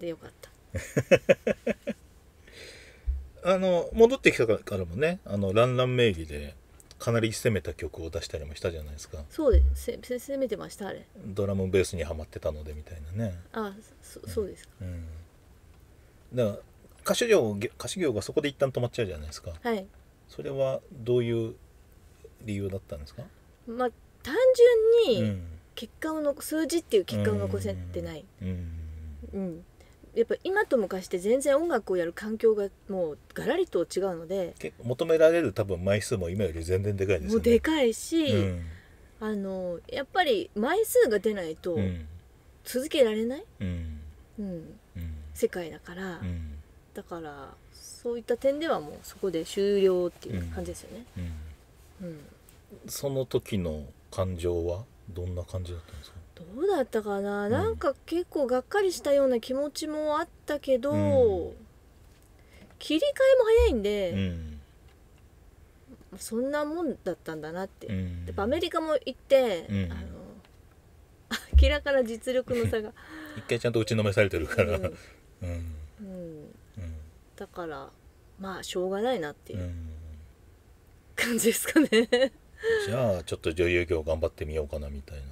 でよかった あの、戻ってきたからもね、あの、ランラン名義で、かなり攻めた曲を出したりもしたじゃないですか。そうです。せ攻めてました、あれ。ドラムベースにはまってたのでみたいなね。あそ、そうですか。うん。だから、歌手業、歌手業がそこで一旦止まっちゃうじゃないですか。はい。それはどういう理由だったんですか。まあ、単純に、結果をの、数字っていう結果を残せてない。うん。うん、うんやっぱ今と昔って全然音楽をやる環境がもうガラリと違うので結構求められる多分枚数も今より全然でかいですよねもうでかいし、うん、あのやっぱり枚数が出ないと続けられない、うんうん、世界だから、だからそういった点ではもうそこで終了っていう感じですよね、うんその時の感情はどんな感じだったんですかどうだったかな、うん、なんか結構がっかりしたような気持ちもあったけど、うん、切り替えも早いんで、うん、そんなもんだったんだなって、うん、やっぱアメリカも行って、うん、あの明らかな実力の差が 一回ちゃんと打ちのめされてるから、うんだからまあしょうがないなっていう感じですかね じゃあちょっと女優業頑張ってみようかなみたいな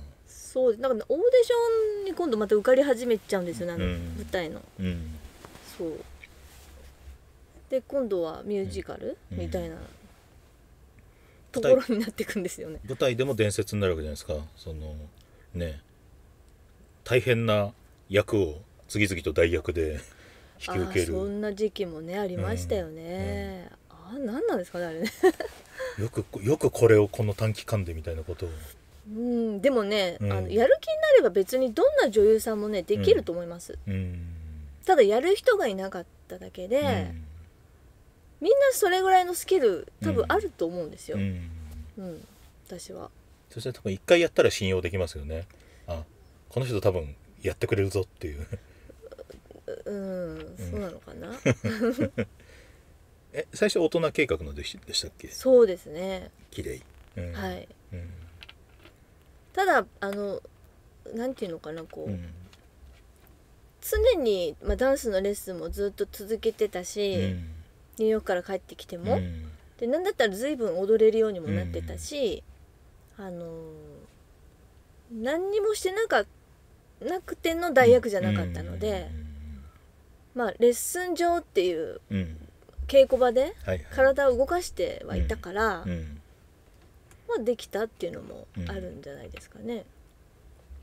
そうなんかオーディションに今度また受かり始めちゃうんですよねあの舞台の、うん、そうで今度はミュージカル、うん、みたいなところになっていくんですよね舞台でも伝説になるわけじゃないですかそのね大変な役を次々と代役で引き受けるそんな時期もねありましたよね、うん、あ何なんですかねあれねよくよくこれをこの短期間でみたいなことをうんでもね、うん、あのやる気になれば別にどんな女優さんもねできると思います、うん、ただやる人がいなかっただけで、うん、みんなそれぐらいのスキル多分あると思うんですよ、うん私はそして多分一回やったら信用できますよねあこの人多分やってくれるぞっていううんそうなのかな え最初大人計画のでしたっけそうですね綺麗、うん、はい、うんただあのなんていうのかなこう、うん、常に、まあ、ダンスのレッスンもずっと続けてたし、うん、ニューヨークから帰ってきても、うん、でなんだったら随分踊れるようにもなってたし、あの何にもしてなかなくての代役じゃなかったので、まあレッスン場っていう稽古場で体を動かしてはいたから。うんまあ、できたっていうのもあるんじゃないですかね。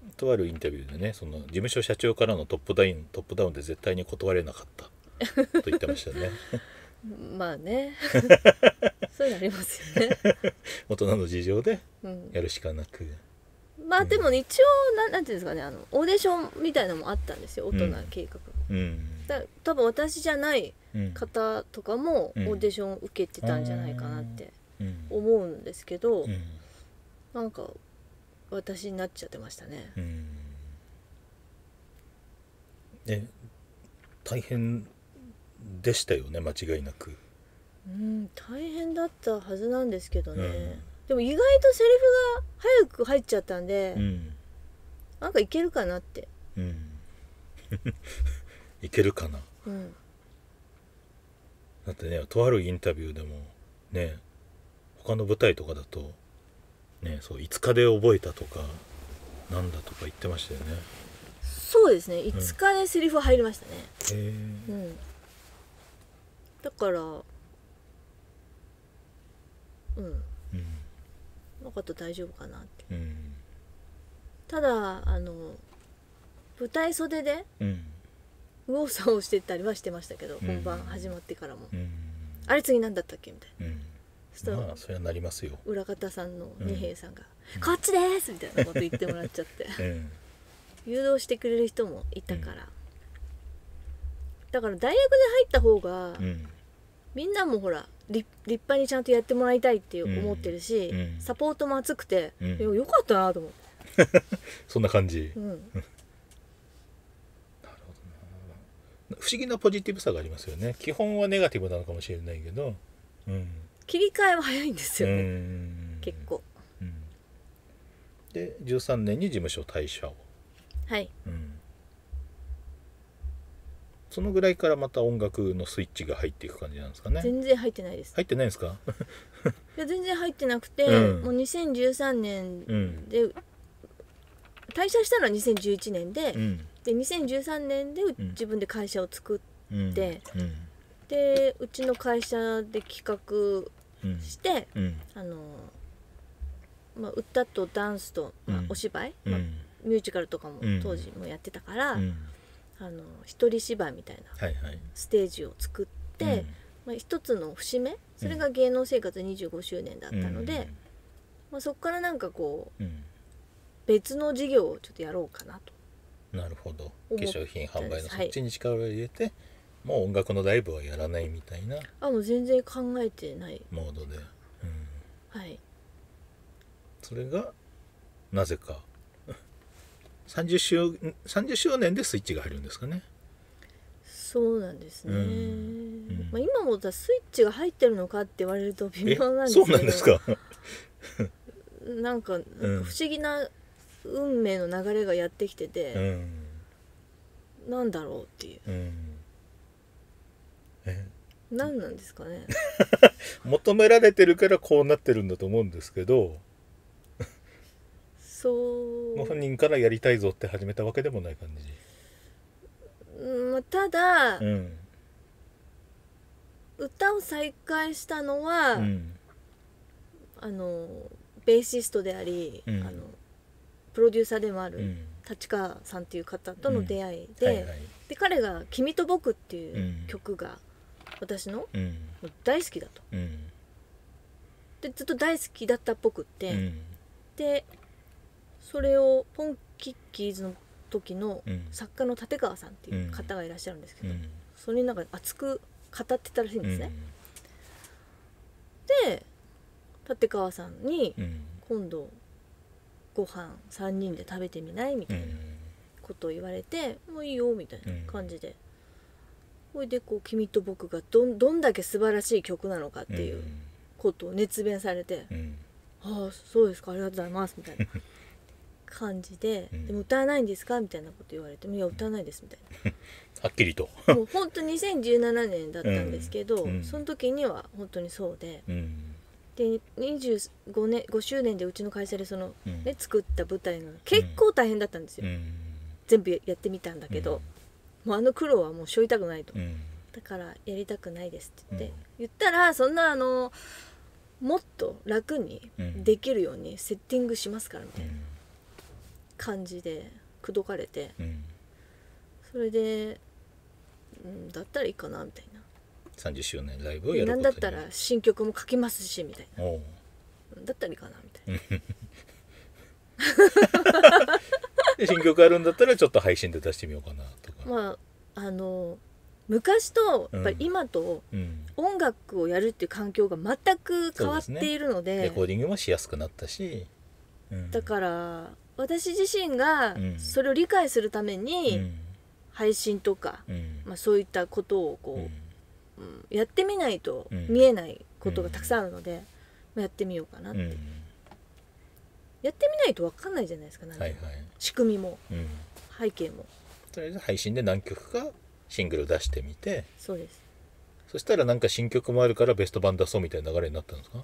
うん、とあるインタビューでねその事務所社長からのトップダウントップダウンで絶対に断れなかったと言ってましたね。まあね そういうのありますよね大人の事情でやるしかなく、うん、まあでも、一応ななんていうんですかねあのオーディションみたいのもあったんですよ大人計画、うん、うん、だ多分私じゃない方とかもオーディションを受けてたんじゃないかなって。うん思うんですけど、うん、なんか私になっちゃってましたね。う大変でしたよね間違いなく。うん、大変だったはずなんですけどね、うん、でも意外とセリフが早く入っちゃったんで、うん、なんかいけるかなって、うん、いけるかな、うん、だってねとあるインタビューでもね他の舞台とかだと、ね、そう5日で覚えたとかなんだとか言ってましたよねそうですね5日でセリフ入りましたね、うん、うん、だからうん、うん、のこと大丈夫かなって、うん、ただあの舞台袖で、うん右往左往してたりはしてましたけど、本番始まってからも、うん、あれ次何だったっけみたいな、うんまあそれはなりますよ裏方さんの二平さんが「うん、こっちです!」みたいなこと言ってもらっちゃって、うん、誘導してくれる人もいたから、うん、だから大学で入った方が、みんなもほら立派にちゃんとやってもらいたいって思ってるし、サポートも厚くて、うん、よかったなと思って そんな感じ、なるほどな不思議なポジティブさがありますよね基本はネガティブなのかもしれないけどうん切り替えは早いんですよね結構、うん、で13年に事務所退社をはい、うん、そのぐらいからまた音楽のスイッチが入っていく感じなんですかね全然入ってないです入ってないですかいや全然入ってなくて、うん、もう2013年で、うん、退社したのは2011年で、で2013年で自分で会社を作って、うんでうちの会社で企画して、うん、あのまあ、歌とダンスと、まあ、お芝居、まあ、ミュージカルとかも当時もやってたから、あの一人芝居みたいなステージを作って、はいはい、まあ、一つの節目それが芸能生活25周年だったので、まあ、そこからなんかこう、別の事業をちょっとやろうかなと。なるほど化粧品販売のそっちに力を入れて、はいもう音楽のライブはやらないみたいなあもう全然考えてないモードで、うん、はいそれがなぜか30 周 ,30 周年でスイッチが入るんですかねそうなんですね、うんうん、まあ、今もスイッチが入ってるのかって言われると微妙なんですけどそうなんですか なんか不思議な運命の流れがやってきてて、うん、なんだろうっていう、うんえ何なんですかね 求められてるからこうなってるんだと思うんですけどそう本人からやりたいぞって始めたわけでもない感じ、うん、ただ、うん、歌を再開したのは、うん、あのベーシストであり、うん、あのプロデューサーでもある、うん、立川さんっていう方との出会いでうんはいはい、で彼が「君と僕」っていう曲が私の、うん、大好きだと、うん、でずっと大好きだったっぽくって、うん、でそれをポンキッキーズの時の作家の立川さんっていう方がいらっしゃるんですけど、それになんか熱く語ってたらしいんですね、で立川さんに今度ご飯3人で食べてみないみたいなことを言われて「もういいよ」みたいな感じでほれでこう「君と僕」がどどんだけ素晴らしい曲なのかっていうことを熱弁されて「うん、ああそうですかありがとうございます」みたいな感じで「でも歌わないんですか?」みたいなこと言われて「いや歌わないです」みたいな。はっきりともう本当2017年だったんですけど、うん、その時には本当にそうで、うん、で25年5周年でうちの会社でそのね、うん、作った舞台が結構大変だったんですよ、全部やってみたんだけど、もうあの苦労はもうしょいたくないと、うん、だからやりたくないですって言って、言ったらそんなあのもっと楽にできるようにセッティングしますからみたいな感じで口説かれて、それで、うん、だったらいいかなみたいな30周年ライブをやるなんだったら新曲も書きますしみたいなだったらいいかなみたいな で新曲あるんだったらちょっと配信で出してみようかなとかまああの昔とやっぱり今と音楽をやるっていう環境が全く変わっているのでうんでね、レコーディングもしやすくなったし、うん、だから私自身がそれを理解するために配信とか、うん、まあ、そういったことをこう、うん、やってみないと見えないことがたくさんあるので、まあ、やってみようかなって。やってみないと分かんないじゃないですかか、はいはい、仕組みも、うん、背景もとりあえず配信で何曲かシングル出してみてそうですそしたらなんか新曲もあるからベスト版出そうみたいな流れになったんですか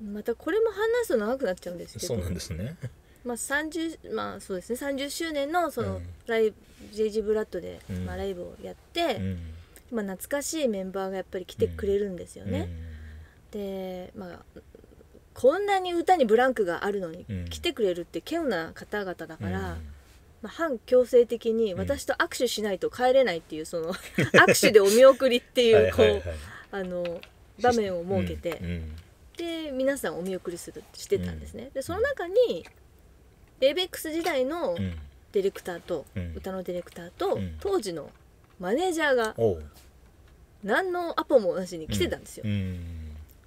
またこれも話すと長くなっちゃうんですけどそうなんですね まあ30まあそうですね30周年のそのライブ、うん、JG ブラッドで、まあ、ライブをやって、うん、まあ、懐かしいメンバーがやっぱり来てくれるんですよね、うん、でまあこんなに歌にブランクがあるのに来てくれるって稀有な方々だから、まあ、反強制的に私と握手しないと帰れないっていうその 握手でお見送りっていうこうあの場面を設けて、で皆さんお見送りするしてたんですね。でその中に a イベックス時代のディレクターと、歌のディレクターと、当時のマネージャーが何のアポもなしに来てたんですよ。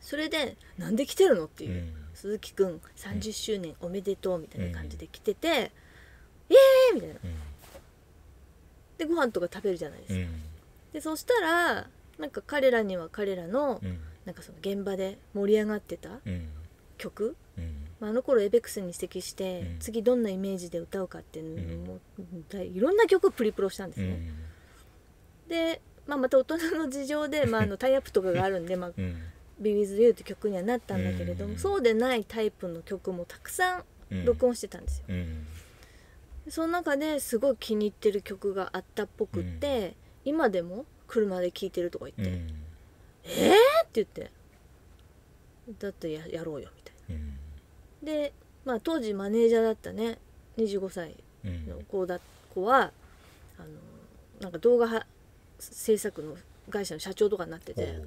それで「なんで来てるの?」っていう、うん、鈴木くん30周年おめでとう」みたいな感じで来てて「うん、イエーイ!」みたいな。うん、でご飯とか食べるじゃないですか。でそしたらなんか彼らには彼らの、なんかその現場で盛り上がってた曲、まあ、あの頃エベックスに移籍して、次どんなイメージで歌うかっていうのも、いろんな曲をプリプロしたんですね。で、まあ、また大人の事情で、まあ、あの タイアップとかがあるんで、まあビビーズ・ t h って曲にはなったんだけれども、うん、そうでないタイプの曲もたくさん録音してたんですよ。その中ですごい気に入ってる曲があったっぽくて、今でも車で聴いてるとか言って「えっ!?」って言って「だってやろうよ」みたいな。で、まあ、当時マネージャーだったね25歳の子だ子はあのなんか動画制作の会社の社長とかになってて。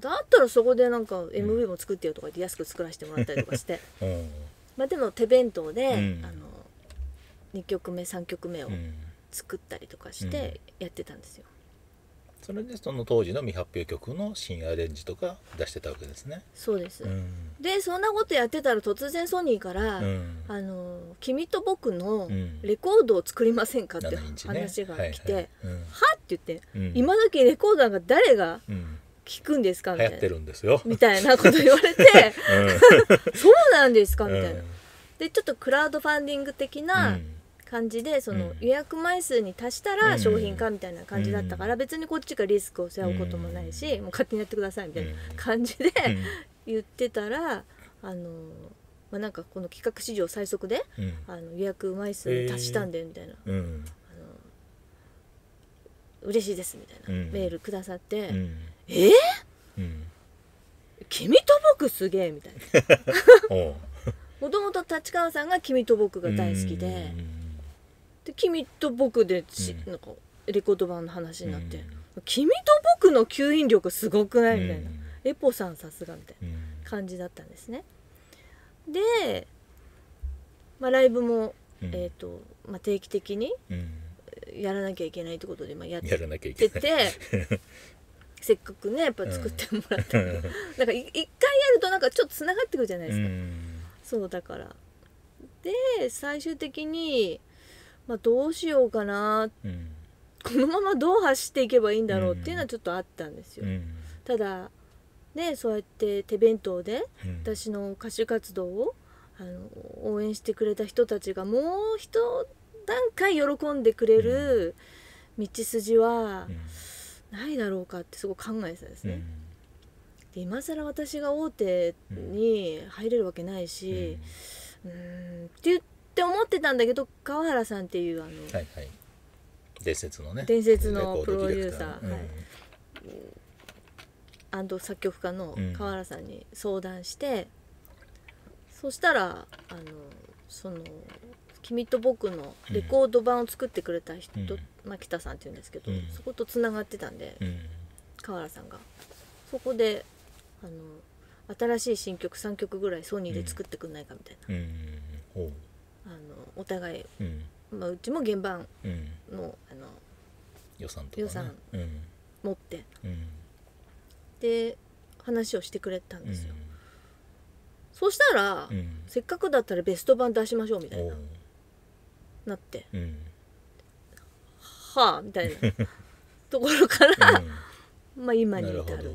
だったらそこでなんか MV も作ってよとか言って安く作らせてもらったりとかして、うん、まあでも手弁当で、うん、あの2曲目3曲目を作ったりとかしてやってたんですよ、それでその当時の未発表曲の新アレンジとか出してたわけですねそうです、でそんなことやってたら突然ソニーから「あの君と僕のレコードを作りませんか?」って話が来て「はっ?」って言って、今時レコーダーが誰が、うん聞くんですかみたいなってるんですよみたいなこと言われて、そうなんですかみたいな、でちょっとクラウドファンディング的な感じで、その予約枚数に達したら商品化みたいな感じだったから、別にこっちがリスクを背負うこともないし、もう勝手にやってくださいみたいな感じで、言ってたらあのまあ、なんかこの企画史上最速で、うん、あの予約枚数に達したんだよみたいな、えー、うん、嬉しいですみたいな、うん、メールくださって、えー、うん、君と僕すげえみたいな もともと立川さんが「君と僕」が大好きで「で君と僕でし」で、なんかレコード版の話になって「君と僕の吸引力すごくない?」みたいな「エポさんさすが」みたいな感じだったんですね。で、まあ、ライブも、えーとまあ、定期的にやらなきゃいけないってことで、まあ、やっててせっかくねやっぱ作ってもらったうん、なんか一回やるとなんかちょっとつながってくるじゃないですか、うん、そうだからで最終的に、まあ、どうしようかな、うん、このままどう走っていけばいいんだろうっていうのはちょっとあったんですよ、ただねそうやって手弁当で私の歌手活動をあの応援してくれた人たちがもう一段階喜んでくれる道筋は、うんないだろうかってすごい考えてたんですね。で今更私が大手に入れるわけないし、うん、うんって言って思ってたんだけど川原さんっていうあの、はいはい、伝説のね伝説のプロデューサー、アンド作曲家の川原さんに相談して、うん、そしたらあのその「君と僕」のレコード版を作ってくれた人まあ、さんっていうんですけど、うん、そことつながってたんで、うん、河原さんがそこであの新しい新曲3曲ぐらいソニーで作ってくんないかみたいな、あのお互い、まあ、うちも現場の,、あの予算、ね、予算持って、で話をしてくれたんですよ、そしたら、せっかくだったらベスト版出しましょうみたいななって。はあみたいなところから、うん、まあ今に至るっていう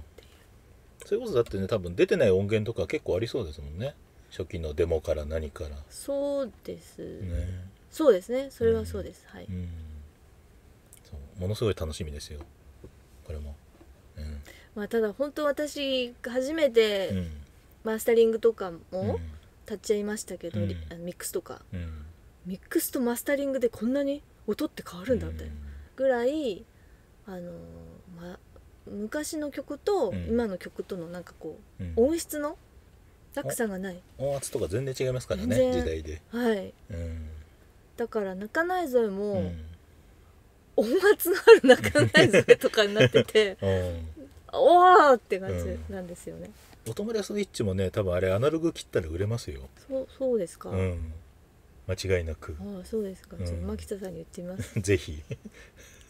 そういうことだってね多分出てない音源とか結構ありそうですもんね初期のデモから何からそうです、ね、そうですねそれはそうです、うん、はい、うん、そうものすごい楽しみですよこれも、うん、まあただ本当私初めてマスタリングとかも立っちゃいましたけど、うん、ミックスとか、ミックスとマスタリングでこんなに音って変わるんだみたいな、ぐらいあの、ま、昔の曲と今の曲とのなんかこう、うん、音質の落差がない音圧とか全然違いますからね時代ではい、うん、だから泣かないぞえも、音圧のある泣かないぞえとかになってて、おおって感じなんですよね、音、う、丸、ん、スイッチもね多分あれアナログ切ったら売れますよそうそうですか、うん間違いなくああそうですか、うん、牧田さんに言ってみます ぜひ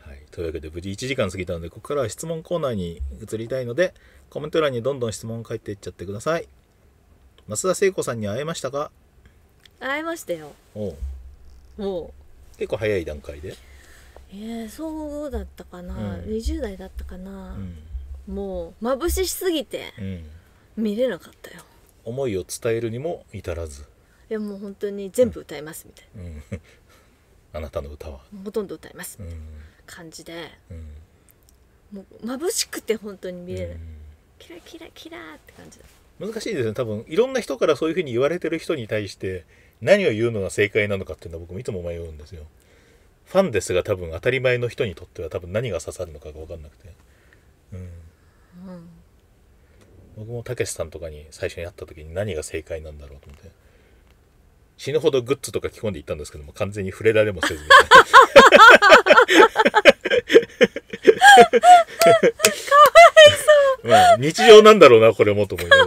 はい、というわけで無事1時間過ぎたのでここからは質問コーナーに移りたいのでコメント欄にどんどん質問を書いていっちゃってください増田聖子さんに会えましたか会えましたよおもう結構早い段階でえー、そうだったかな、うん、20代だったかな、うん、もう眩しすぎて、うん、見れなかったよ思いを伝えるにも至らずいやもう本当に全部歌いますみたいな、うん、あなたの歌はほとんど歌いますみたいな感じで、うん、もう眩しくて本当に見れない、うん、キラキラキラって感じだ難しいですね多分いろんな人からそういうふうに言われてる人に対して何を言うのが正解なのかっていうのは僕もいつも迷うんですよファンですが多分当たり前の人にとっては多分何が刺さるのかが分かんなくてうん、うん、僕もたけしさんとかに最初に会った時に何が正解なんだろうと思って死ぬほどグッズとか着込んでいったんですけども、完全に触れられもせずに。まあ、日常なんだろうなこれもと思いなが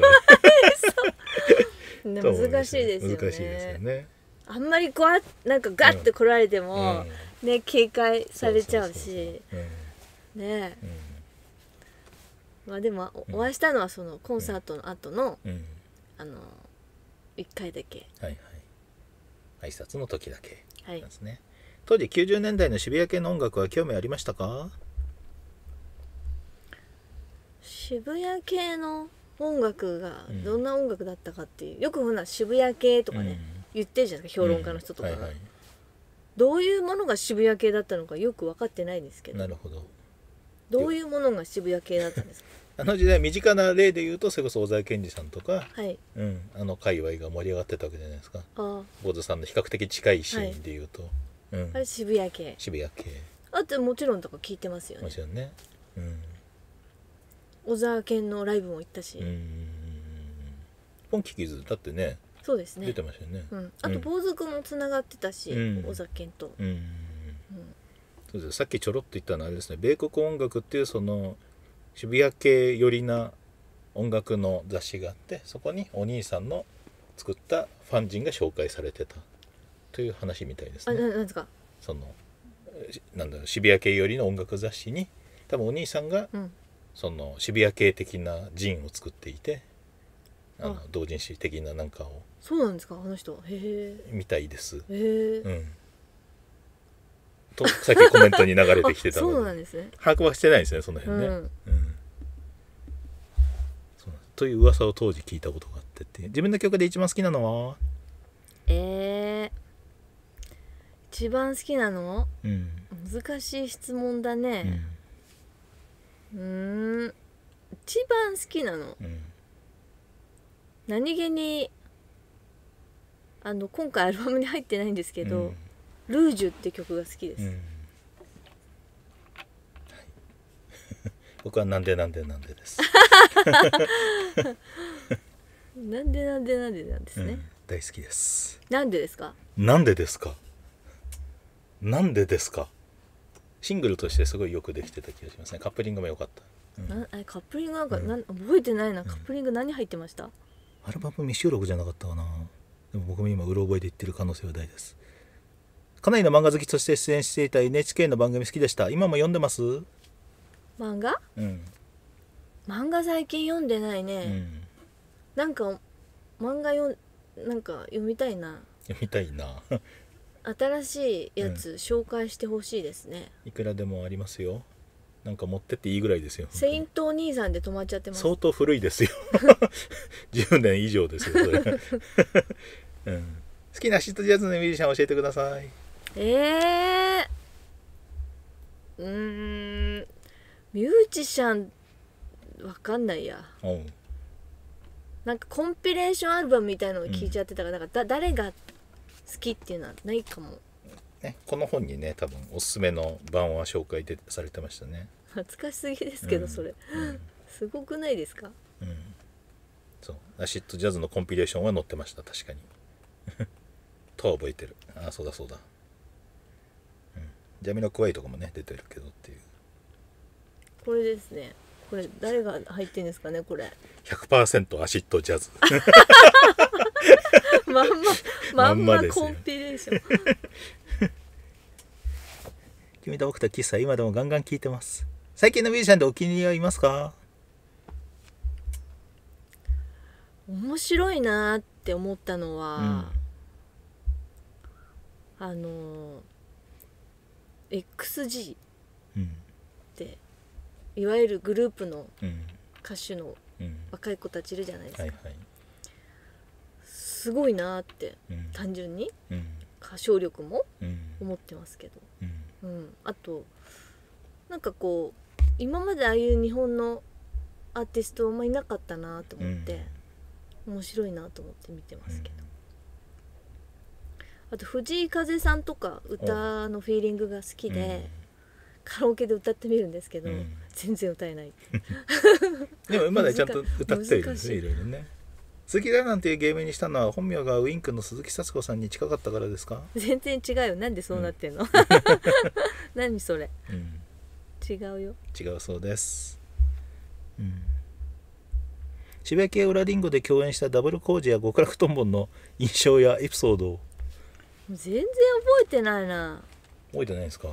ら難しいですよね難しいですよねあんまりこうなんかガッて来られても、うん、ね警戒されちゃうし、うん、ね、うん、まあでもお会いしたのはそのコンサートの後の、あの1回だけ、はいはい挨拶の時だけなんですね、はい、当時90年代の渋谷系の音楽は興味ありましたか渋谷系の音楽がどんな音楽だったかっていう、うん、よくほな渋谷系とかね、うん、言ってるじゃないですか評論家の人とかが、うんはいはい、どういうものが渋谷系だったのかよく分かってないですけどなるほどどういうものが渋谷系だったんですかあの時代身近な例で言うとそれこそ小沢健二さんとか、はい、うん、あの界隈が盛り上がってたわけじゃないですか坊主さんの比較的近いシーンで言うと、はいうん、あれ渋谷系渋谷系あともちろんとか聞いてますよねもちろんね、うん、小沢健のライブも行ったしうんポンキキズだってねそうですね出てましたよね、うん、あと坊主くんもつながってたし、うん、小沢健とうん、うん、そうですさっきちょろっと言ったのはあれですね米国音楽っていうその渋谷系寄りな音楽の雑誌があってそこにお兄さんの作ったファン人が紹介されてたという話みたいですね。あなんですかそのなんだろう渋谷系寄りの音楽雑誌に多分お兄さんが、うん、その渋谷系的なジンを作っていてあの同人誌的ななんかをそうなんですかあの人へえみたいですへえ、うんとさっきコメントに流れてきてたのそうなんですね把握はしてないですねその辺ね、うん、うん、そという噂を当時聞いたことがあってて自分の曲で一番好きなのはえー、一番好きなの、うん、難しい質問だねうん一番好きなの、うん、何気にあの今回アルバムに入ってないんですけど、うん「ルージュ」って曲が好きです、うんはい、僕はなんでなんでなんでですなんでなんでなんでなんですね、うん、大好きですなんでですかなんでですかなんでですかシングルとしてすごいよくできてた気がしますねカップリングも良かった、うん、あカップリングなんか、うん、なん覚えてないなカップリング何入ってました、アルバム未収録じゃなかったかなでも僕も今うろ覚えで言ってる可能性は大ですかなりの漫画好きとして出演していた NHK の番組好きでした今も読んでます漫画うん漫画最近読んでないね、うん、なんか漫画よなんか読みたいな読みたいな新しいやつ紹介してほしいですね、いくらでもありますよなんか持ってっていいぐらいですよセイントお兄さんで止まっちゃってます相当古いですよ10 年以上ですよ うん、好きなシートジャズのミュージシャン教えてくださいえー、うーんミュージシャンわかんないやおうなんかコンピレーションアルバムみたいなのを聞いちゃってたから、なんかだ誰が好きっていうのはないかもね、この本にね多分おすすめの版は紹介でされてましたね。懐かしすぎですけど、うんそれうんすごくないですかうん、そうアシッドジャズのコンピレーションは載ってました確かに。とは覚えてるあそうだそうだ。ジャミロクワイとかもね出てるけどっていうこれですねこれ誰が入ってんですかねこれ100%アシッドジャズまんままんまコンピレーション君と僕とキスは今でもガンガン聞いてます最近のミュージシャンでお気に入りはいますか面白いなって思ったのは、うん、あの XG っていわゆるグループの歌手の若い子たちいるじゃないですか、すごいなって単純に歌唱力も思ってますけど、うんあとなんかこう今までああいう日本のアーティストあんまいなかったなと思って、面白いなと思って見てますけど。あと藤井風さんとか歌のフィーリングが好きで、うん、カラオケで歌ってみるんですけど、うん、全然歌えない でもまだちゃんと歌ってるんですねいろいろね「鈴木だなんていう芸名にしたのは本名がウインクの鈴木幸子さんに近かったからですか全然違うよなんでそうなってんの、うん、何それ、うん、違うよ違うそうですうん渋谷系裏リンゴで共演したダブル工事や極楽とんぼの印象やエピソードを全然覚えてないな覚えてないですか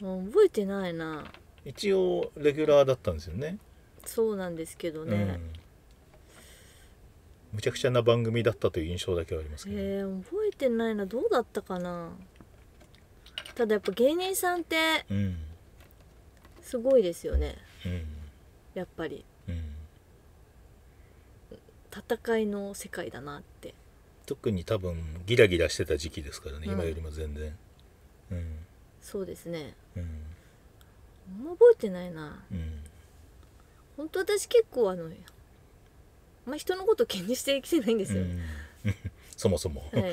覚えてないな一応レギュラーだったんですよねそうなんですけどね、うん、むちゃくちゃな番組だったという印象だけはありますけど、ね、えー、覚えてないなどうだったかなただやっぱ芸人さんってすごいですよね、うん、やっぱり、うん、戦いの世界だなって特に多分ギラギラしてた時期ですからね、うん今よりも全然うんそうですねうんあんま覚えてないなうん本当私結構あのあんま人のこと気にして生きてないんですよ、うん そもそも、はい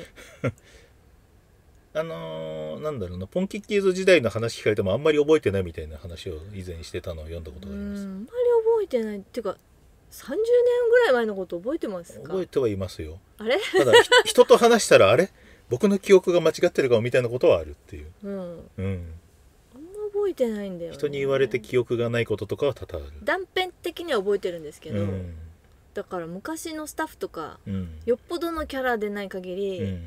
あのーなんだろうなポンキッキーズ時代の話聞かれてもあんまり覚えてないみたいな話を以前してたのを読んだことがありますあんまり覚えてないっていうか30年ぐらい前のこと覚えてますか覚えてはいますよあれただ人 と話したらあれ僕の記憶が間違ってるかもみたいなことはあるっていう、うん、うん、あんま覚えてないんだよ、ね、人に言われて記憶がないこととかは多々ある断片的には覚えてるんですけど、うん、だから昔のスタッフとか、うん、よっぽどのキャラでない限り、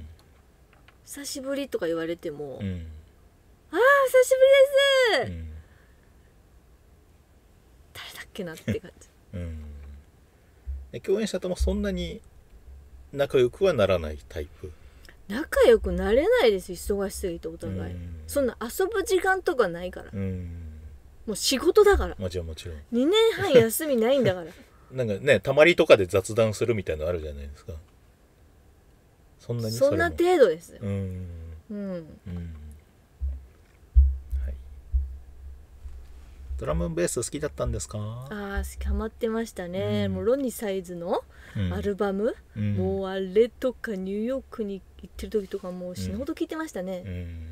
久しぶりとか言われても、ああ久しぶりです、誰だっけなって感じ、うん共演者ともそんなに仲良くはならないタイプ仲良くなれないです忙しすぎてお互い、んそんな遊ぶ時間とかないからうもう仕事だからもちろんもちろん2年半休みないんだから なんかねたまりとかで雑談するみたいなのあるじゃないですかそんなにそんな程度ですようん、うん、うんドラムベース好きだったんですかああハまってましたね、うん、もうロニサイズのアルバム、うん、もうあれとかニューヨークに行ってる時とかもう死ぬほど聴いてましたね、うん、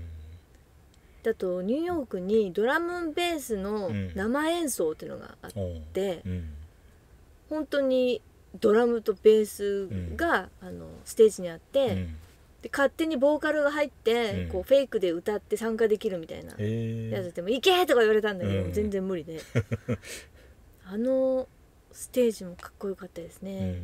だとニューヨークにドラムベースの生演奏っていうのがあって、うん、本当にドラムとベースが、あのステージにあって、うん、で勝手にボーカルが入って、うん、こうフェイクで歌って参加できるみたいなやつでも「行け!」とか言われたんだけど、うん、全然無理で あのステージもかっこよかったですね、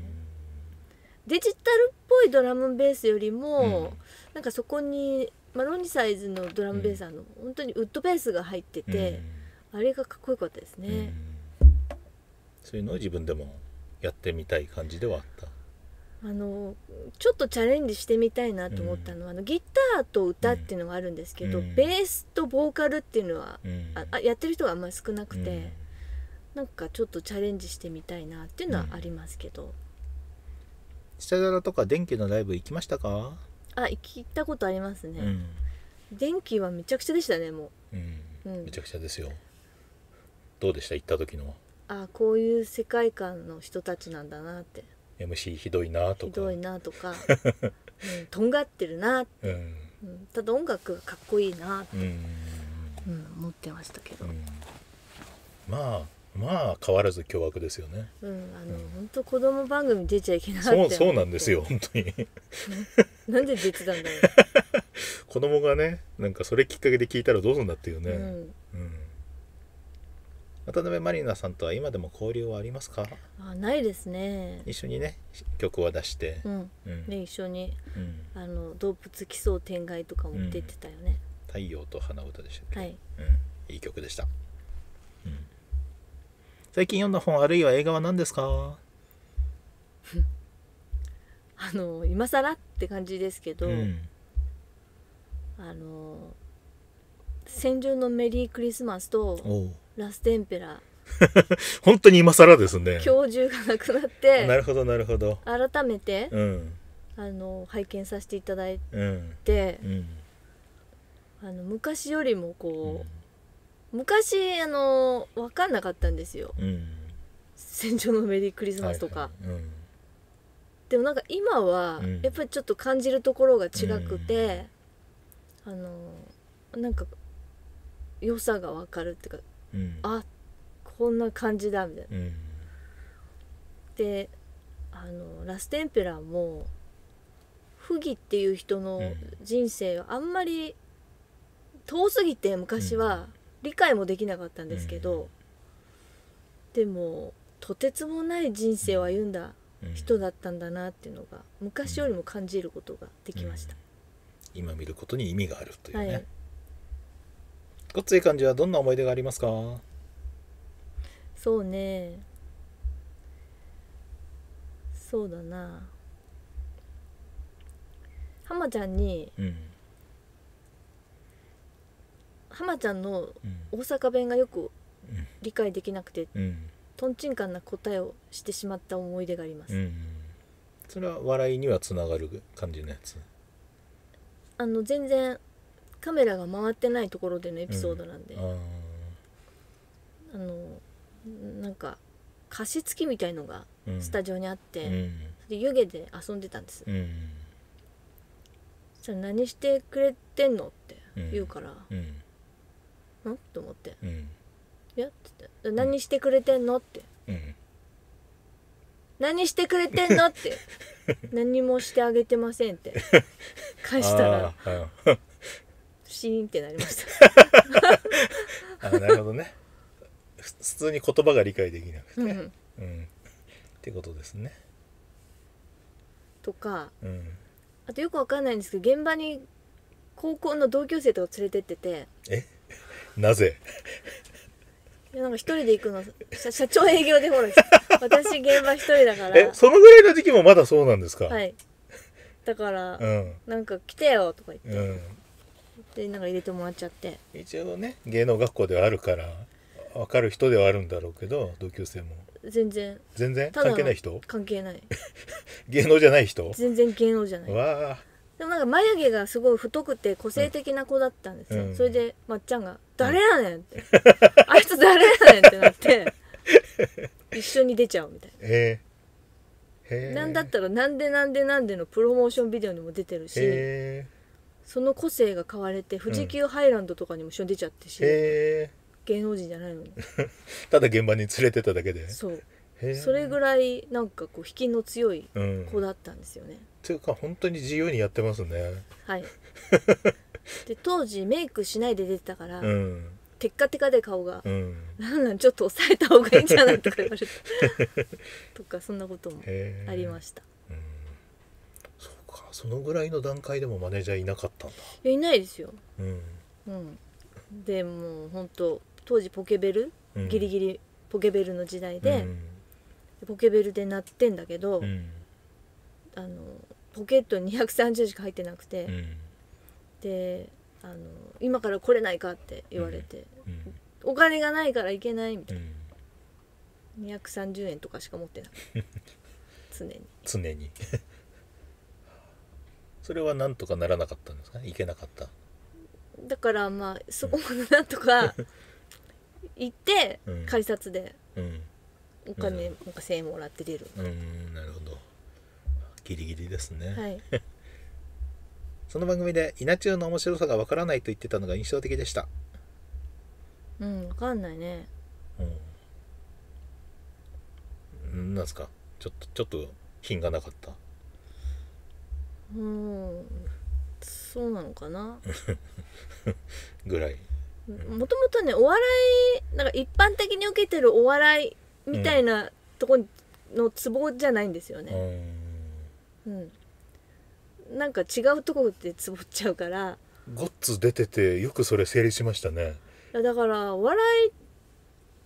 うん、デジタルっぽいドラムベースよりも、うん、なんかそこにマロニサイズのドラムベースあの、うん、本当にウッドベースが入ってて、あれがかっこよかったですね、そういうのを自分でもやってみたい感じではあったあのちょっとチャレンジしてみたいなと思ったのは、うん、あのギターと歌っていうのがあるんですけど、うん、ベースとボーカルっていうのは、うん、あやってる人があんまり少なくて、うん、なんかちょっとチャレンジしてみたいなっていうのはありますけど、スタとか電気のライブ行きましたかあ行ったことありますね、電気はめちゃくちゃでしたねもう、めちゃくちゃですよどうでした行った時のあこういう世界観の人たちなんだなって MC ひどいなとかひどいなとか、うん、とんがってるなって、うんただ音楽がかっこいいなって、うん思ってましたけど、まあまあ変わらず凶悪ですよね。うん、あの、うん、本当子供番組出ちゃいけない。そうそうなんですよ本当にな。なんで出てたんだろう。子供がねなんかそれきっかけで聞いたらどうすんだっていうね。うん、うん渡辺満里奈さんとは今でも交流はありますかあないですね一緒にね曲は出して、うんうん、一緒に、うん、あの動物奇想天外とかも出てたよね、太陽と花歌でしたはい、うん、いい曲でした、うん、最近読んだ本あるいは映画は何ですか あの今更って感じですけど、うん、あの「戦場のメリークリスマスと」とラステンペラ 本当に今更ですね教授が亡くなってなるほどなるほど改めて、うん、あの拝見させていただいて、うんうん、あの昔よりもこう、昔あの分かんなかったんですよ「戦場のメリークリスマス」とか、はいはい、でもなんか今は、やっぱりちょっと感じるところが違くて、あのなんか良さが分かるっていうかうん、あこんな感じだみたいな。うん、であのラステンペラーも不義っていう人の人生はあんまり遠すぎて昔は理解もできなかったんですけど、でもとてつもない人生を歩んだ人だったんだなっていうのが昔よりも感じることができました。今見ることに意味があるというね、はいごっつい感じはどんな思い出がありますかそうねそうだな浜ちゃんに、うん、浜ちゃんの大阪弁がよく理解できなくて、うん、とんちんかんな答えをしてしまった思い出があります、うん、それは笑いにはつながる感じのやつあの全然カメラが回ってないところでのエピソードなんで、うん、あのなんか加湿器みたいのがスタジオにあって、うん、で湯気で遊んでたんです、うん、そしたら「何してくれてんの?」って言うから「うん、と思って「うん、いや?」っ言って「何してくれてんの?」って、何してくれてんの?」って 「何もしてあげてません」って返 したら「シーンってなりました あなるほどね普通に言葉が理解できなくて、うん、うん、ってことですねとか、うん、あとよくわかんないんですけど現場に高校の同級生とか連れてっててえなぜいなんか一人で行くの社長営業でほら 私現場一人だからえそのぐらいの時期もまだそうなんですかはいだから、うん、なんか来てよとか言って、うん、でなんか入れてもらっちゃって一応ね芸能学校ではあるから分かる人ではあるんだろうけど同級生も全然全然関係ない人関係ない 芸能じゃない人全然芸能じゃないわでもなんか眉毛がすごい太くて個性的な子だったんですよ、うん、それでまっちゃんが「誰やねん!」って、あいつ誰やねん!」ってなって 一緒に出ちゃうみたいなええ何なんだったら「なんでなんでなんで」のプロモーションビデオにも出てるし、えその個性が買われて富士急ハイランドとかにも一緒に出ちゃってし、へ芸能人じゃないのに ただ現場に連れてただけでそうそれぐらいなんかこう引きの強い子だったんですよね、ていうか本当に自由にやってますねはい で当時メイクしないで出てたから、うんテッカテカで顔がう、んなんなんちょっと抑えた方がいいんじゃないとか言われて とかそんなこともありました、かそのぐらいの段階でもマネージャーいなかったんだいやいないですよ、うんうん、でも本当当時ポケベル、うん、ギリギリポケベルの時代で、うん、ポケベルで鳴ってんだけど、うん、あのポケット230しか入ってなくて、であの「今から来れないか?」って言われて、お金がないから行けない」みたいな、うん、230円とかしか持ってなくて 常に常にそれはなんとかならなかったんですか行けなかっただからまあそこもなんとか行って、改札でお金、なんか千円もらって出る、うんなるほどギリギリですね、はい その番組で稲中の面白さがわからないと言ってたのが印象的でした、うんわかんないねうん、なんですかちょっとちょっと品がなかったうんそうなのかな ぐらいもともとねお笑いなんか一般的に受けてるお笑いみたいなとこのツボじゃないんですよね、うん、うん、なんか違うとこでツボっちゃうからごっつ出ててよくそれ成立しましたねだからお笑いっ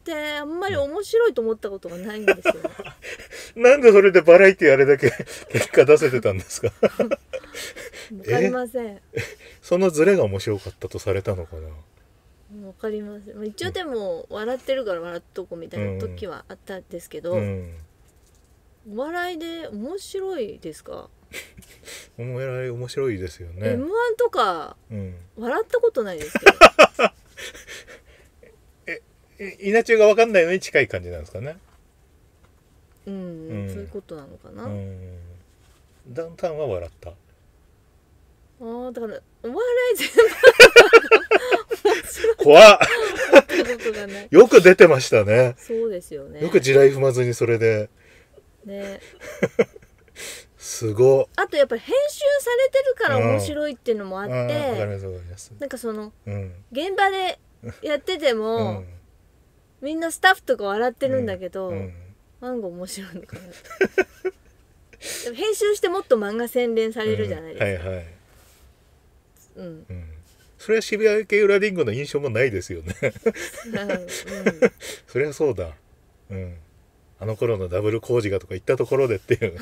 てあんまり面白いと思ったことがないんですよ、なんでそれでバラエティあれだけ 結果出せてたんですか わかりませんそのズレが面白かったとされたのかなわかりません一応でも笑ってるから笑っとこみたいな時はあったんですけど、うんお笑いで面白いですかお笑い面白いですよね m 1とか、うん、笑ったことないですけど え稲中が分かんないのに近い感じなんですかねうん、うん、そういうことなのかな、うん、ダウンタウンは笑ったああだからお笑い全部 怖っよく出てましたねそうですよねよく地雷踏まずにそれでねすごあとやっぱり編集されてるから面白いっていうのもあってなんかその、うん、現場でやってても、うん、みんなスタッフとか笑ってるんだけど、うん、マンゴー面白いのかなでも編集してもっと漫画洗練されるじゃないですか、うん、はいはいうん、うん、それは渋谷系裏リングの印象もないですよねうん、そりゃそうだうんあの頃のダブル工事がとか言ったところでっていう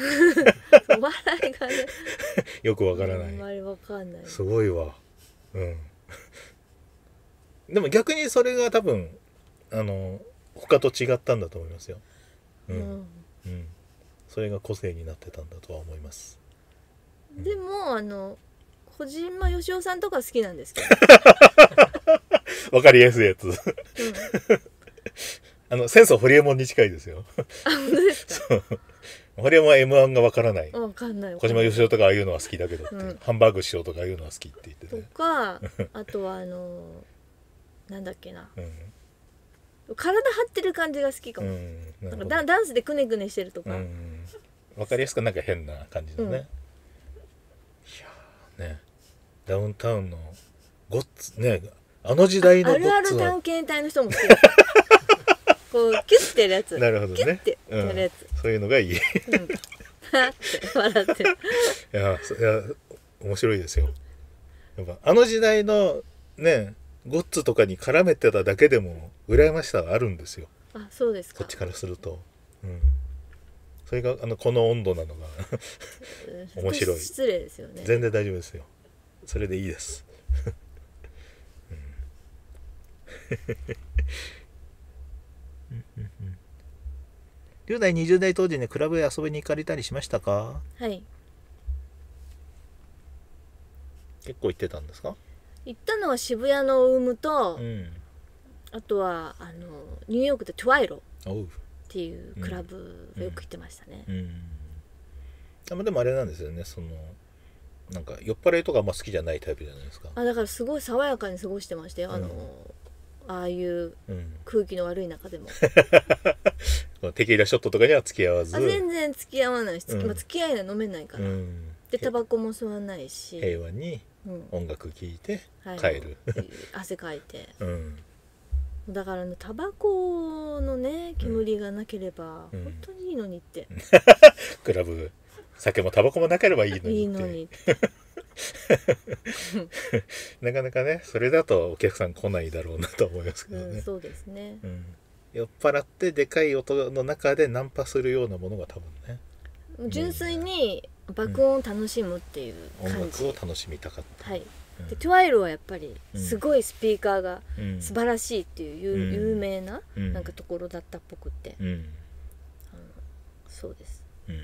笑いがねよくわからない、うん、あんまりわかんないすごいわうんでも逆にそれが多分あの他と違ったんだと思いますようん、うん、それが個性になってたんだとは思います、でもあの小島よしおさんとか好きなんですけど わかりやすいやつ、うん、あの浅草ホリエモンに近いですよあ本当ですかホリエモンは m 1がわからないわかんない小島よしおとかああいうのは好きだけどって、うん、ハンバーグしようとかああいうのは好きって言って、ね、とかあとはあのー、なんだっけな、うん体張ってる感じが好きかも、なんかダダンスでくねくねしてるとか、わかりやすくなんか変な感じのね、いやねダウンタウンのごっつねあの時代のあるある探検隊の人も好き こうキュッてやるやつなるほどねキュッてやるやつ、うん、そういうのがいい、うん、って笑っていやいや面白いですよやっぱあの時代のねゴッツとかに絡めてただけでも羨ましさがあるんですよあそうですこっちからすると、うん、それがあのこの温度なのが面白い失礼ですよね全然大丈夫ですよそれでいいです、うん10代20代当時にクラブへ遊びに行かれたりしましたかはい結構行ってたんですか行ったのは渋谷のウームと、うん、あとはあのニューヨークでトゥワイロっていうクラブがよく行ってましたね、うんうん、でもあれなんですよねそのなんか酔っ払いとかあんま好きじゃないタイプじゃないですかあだからすごい爽やかに過ごしてましたよあの、ああいう空気の悪い中でも、テキーラショットとかには付き合わず全然付き合わないし、うん、ま付き合いは飲めないから、でタバコも吸わないし平和に音楽聴いて帰る、はい、汗かいて、うん、だからねタバコのね煙がなければ、ん、本当にいいのにって クラブ酒もタバコもなければいいのに いいのになかなかねそれだとお客さん来ないだろうなと思いますけどね、うん、そうですね、うん、酔っ払ってでかい音の中でナンパするようなものが多分ね純粋に爆音楽しむっていう感じ、音楽を楽しみたかったはいでトゥワイルはやっぱりすごいスピーカーが素晴らしいっていう、有名ななんかところだったっぽくて、そうです、うん、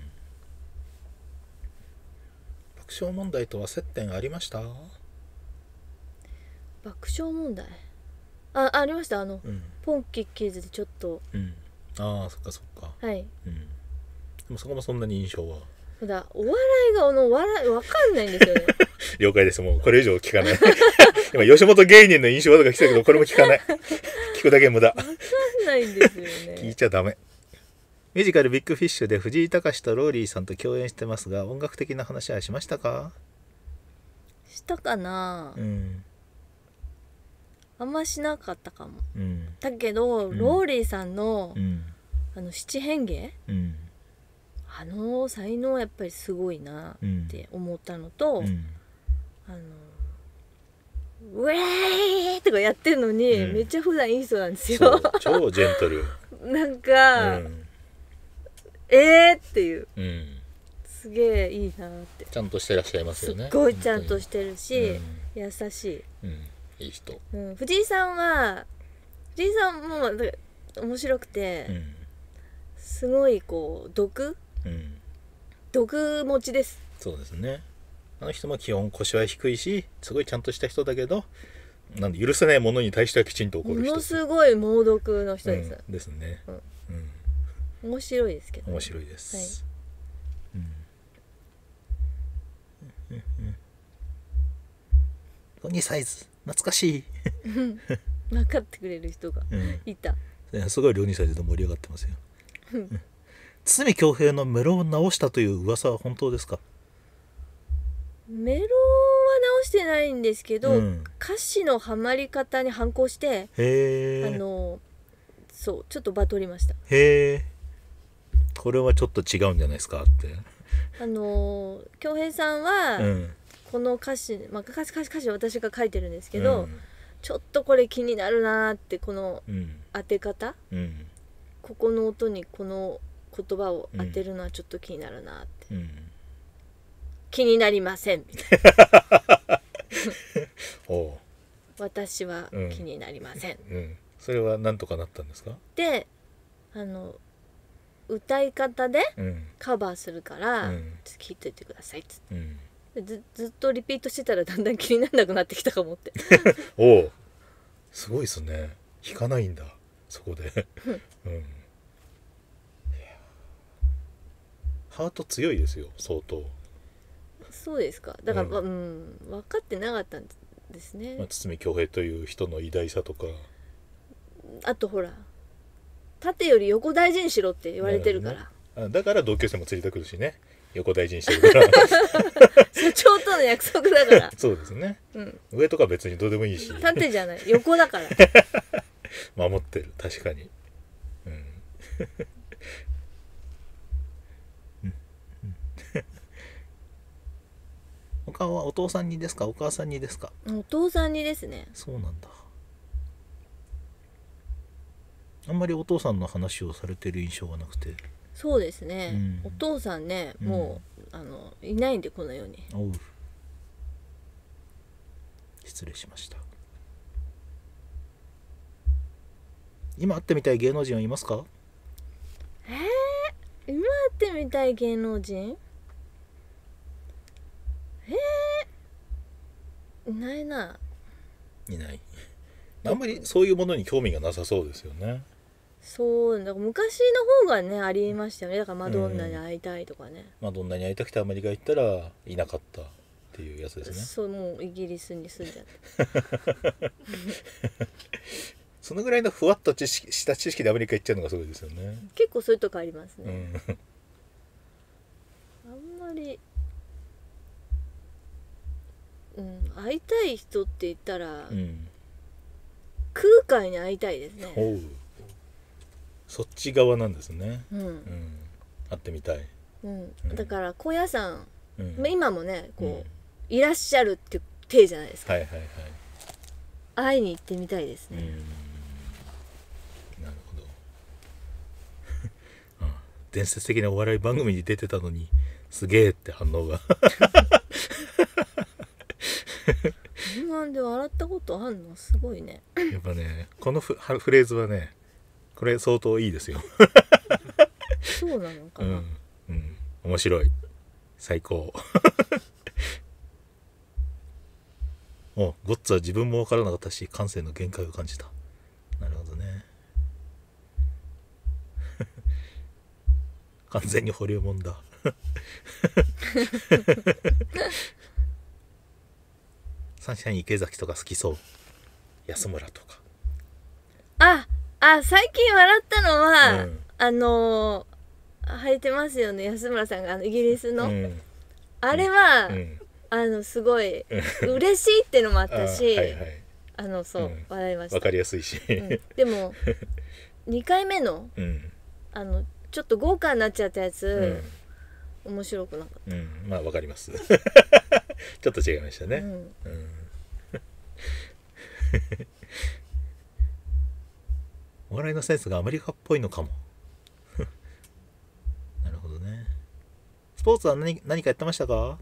爆笑問題とは接点ありました爆笑問題あありましたあの、うん、ポンキッキーズでちょっと、うん、ああそっかそっかはい、でもそこもそんなに印象はだお笑いがおの笑いわかんないんですよね 了解ですもうこれ以上聞かない 今吉本芸人の印象とか来たけどこれも聞かない 聞くだけ無駄わかんないんですよね聞いちゃダメミュージカルビッグフィッシュで藤井隆とローリーさんと共演してますが音楽的な話はしましたかしたかなうんあんましなかったかも、うん、だけど、うん、ローリーさんの、うん、あの七変化、うんあの才能はやっぱりすごいなって思ったのと、うん、あのウェーイとかやってるのに、うん、めっちゃ普段いい人なんですよ超ジェントル なんか、うん、えーっていう、うん、すげえいいなってちゃんとしてらっしゃいますよねすごいちゃんとしてるし、優しい、いい人、藤井さんは藤井さんも面白くて、すごいこう毒毒持ちですそうですねあの人も基本腰は低いしすごいちゃんとした人だけどなんで許せないものに対してはきちんと怒る人ものすごい猛毒の人です、うん、ですね、うん、うん、面白いですけど、ね、面白いです、はいうん、うん、鬼サイズ懐かしい分かってくれる人がいた、すごい両ニサイズで盛り上がってますよ、堤恭平のメロを直したという噂は本当ですかメロは直してないんですけど、うん、歌詞のはまり方に反抗してあのそうちょっとバトりましたへえこれはちょっと違うんじゃないですかってあの恭平さんは、うん、この歌詞、まあ、歌詞歌詞歌詞私が書いてるんですけど、うん、ちょっとこれ気になるなってこの当て方、ここの音にこの言葉を当てるのはちょっと気になるなって、うん、気になりませんみたいなお私は気になりません、うんうん、それは何とかなったんですかであの歌い方でカバーするから、うん、聞いといてくださいっつって、ずずっとリピートしてたらだんだん気にならなくなってきたかもって おおすごいですね弾かないんだそこで、うんハート強いですよ相当そうですかだから、うん、うん分かってなかったんですね、まあ、堤恭平という人の偉大さとかあとほら縦より横大事にしろって言われてるから、ね、だから同級生も連れてくるしね横大事にしてるから社長との約束だから そうですね、うん、上とか別にどうでもいいし縦じゃない横だから 守ってる確かにうん間はお父さんにですかお母さんにですかお父さんにですねそうなんだあんまりお父さんの話をされてる印象がなくてそうですね、うん、お父さんね、うん、もうあのいないんでこのように失礼しました今会ってみたい芸能人はいますかえー、今会ってみたい芸能人いないないないあんまりそういうものに興味がなさそうですよねそうだから昔の方がねありましたよねだからマドンナに会いたいとかね、マドンナに会いたくてアメリカ行ったらいなかったっていうやつですねそうもうイギリスに住んじゃった そのぐらいのふわっと知識した知識でアメリカ行っちゃうのがすごいですよね結構そういうとこありますね、うんうん、会いたい人って言ったら、うん、空海に会いたいですねそっち側なんですね、うん、うん、会ってみたい、うん、うん、だから高野山、うん、今もねこう、いらっしゃるって手じゃないですか、はいはいはい、会いに行ってみたいですね、なるほど 伝説的なお笑い番組に出てたのにすげえって反応が マで笑ったことあんのすごいねやっぱねこのフフレーズはねこれ相当いいですよそうなのかな、うん、うん、面白い最高 おゴッツは自分も分からなかったし感性の限界を感じたなるほどね 完全に保留もんだ サンシャイン池崎とか好きそう安村とかああ最近笑ったのは、うんあのー、履いてますよね安村さんがあのイギリスの、うんあれは、うんあのすごい嬉しいってのもあったしあはいはい、あのそう、うん、笑いましたわかりやすいし、うん、でも2回目の,、うん、あのちょっと豪華になっちゃったやつ、面白くなかった、うん、まあわかります ちょっと違いましたね、うんうん お笑いのセンスがアメリカっぽいのかも なるほどねスポーツは何何かやってましたか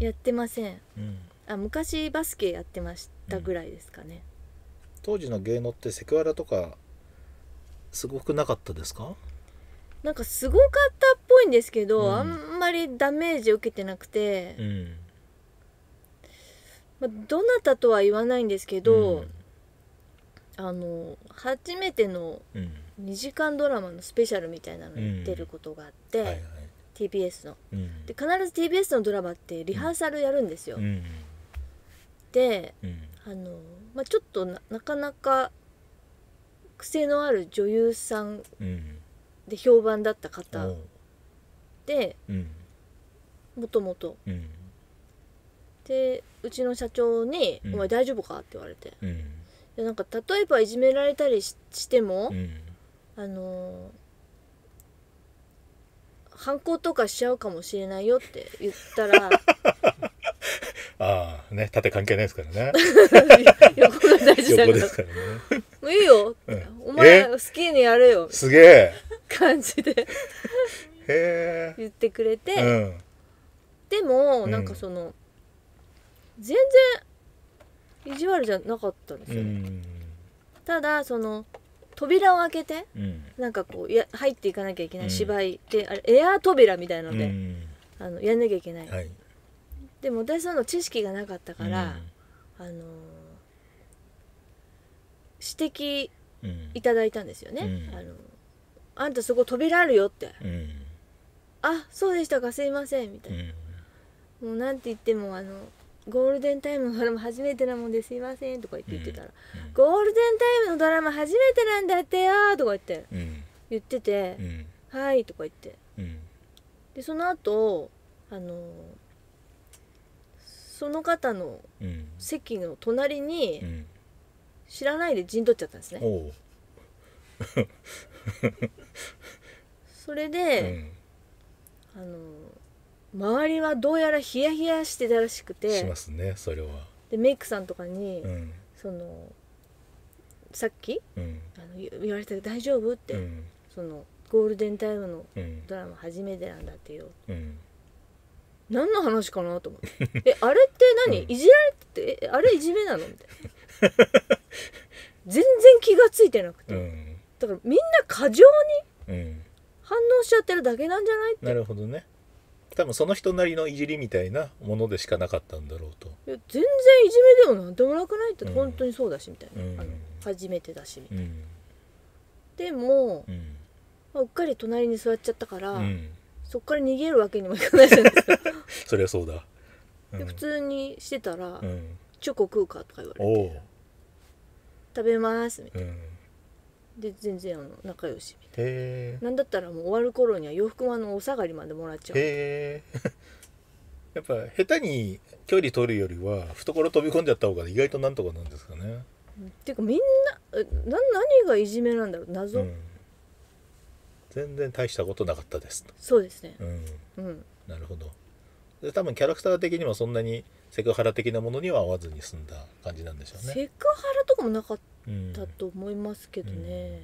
やってません、うん、あ昔バスケやってましたぐらいですかね、うん、当時の芸能ってセクハラとかすごくなかったですかなんかすごかったっぽいんですけど、うん、あんまりダメージ受けてなくて、うんまあ、どなたとは言わないんですけど、うん、あの初めての2時間ドラマのスペシャルみたいなのに出ることがあって、はいはい、TBS の、うん、で必ず TBS のドラマってリハーサルやるんですよ、うん、で、あのまあ、ちょっとななかなか癖のある女優さんで評判だった方で、もともとでうちの社長に「お前大丈夫か?」って言われて、うん、でなんか例えばいじめられたりしても、うん、あの反抗とかしちゃうかもしれないよって言ったら ああね縦関係ないですからね 横が大事だからからねもういいよ、うん、お前好きにやれよすげえ感じでへえ言ってくれて、うん、でもなんかその、全然意地悪じゃなかったんですよね、うん、ただその扉を開けて、うん、なんかこうや入っていかなきゃいけない芝居で、うん、あれエアー扉みたいなので、うん、あのやんなきゃいけない、はい、でも私その知識がなかったから、あのー、指摘いただいたんですよね、あのあんたそこ扉あるよって、うん、あそうでしたかすいませんみたいな、もうなんて言ってもあのゴールデンタイムのドラマ初めてなもんですいません」とか言って言ってたら、うん、ゴールデンタイムのドラマ初めてなんだってよ」とか言って、うん、言ってて「はい」とか言って、でその後あのー、その方の席の隣に、知らないで陣取っちゃったんですね。それで、あのー周りはどうやらヒヤヒヤしてたらしくてしますねそれはでメイクさんとかに、うん、そのさっき、うん、あの言われたけど大丈夫って、うん、そのゴールデンタイムのドラマ初めてなんだっていうん、何の話かなと思って えあれって何、いじられててあれいじめなのみたいな 全然気が付いてなくて、だからみんな過剰に反応しちゃってるだけなんじゃないってなるほどね多分その人なりのいじりみたいなものでしかなかったんだろうといや全然いじめでもなんでもなくないって、うん、本当にそうだしみたいな、うん、あの初めてだしみたいな、うん、でも、うん、まあ、うっかり隣に座っちゃったから、そっから逃げるわけにもいかないじゃないですか そりゃそうだ、で普通にしてたら、チョコ食うか?」とか言われて「食べます」みたいな、で全然あの仲良しみたいななんだったらもう終わる頃には洋服もあのお下がりまでもらっちゃうへえ やっぱ下手に距離取るよりは懐飛び込んじゃった方が意外となんとかなんですかねっていうかみんなな何がいじめなんだろう謎、うん、全然大したことなかったですそうですね、うん、うん、なるほどで多分キャラクター的にもそんなにセクハラ的なものには合わずに済んだ感じなんでしょうねセクハラとかもなかったと思いますけどね、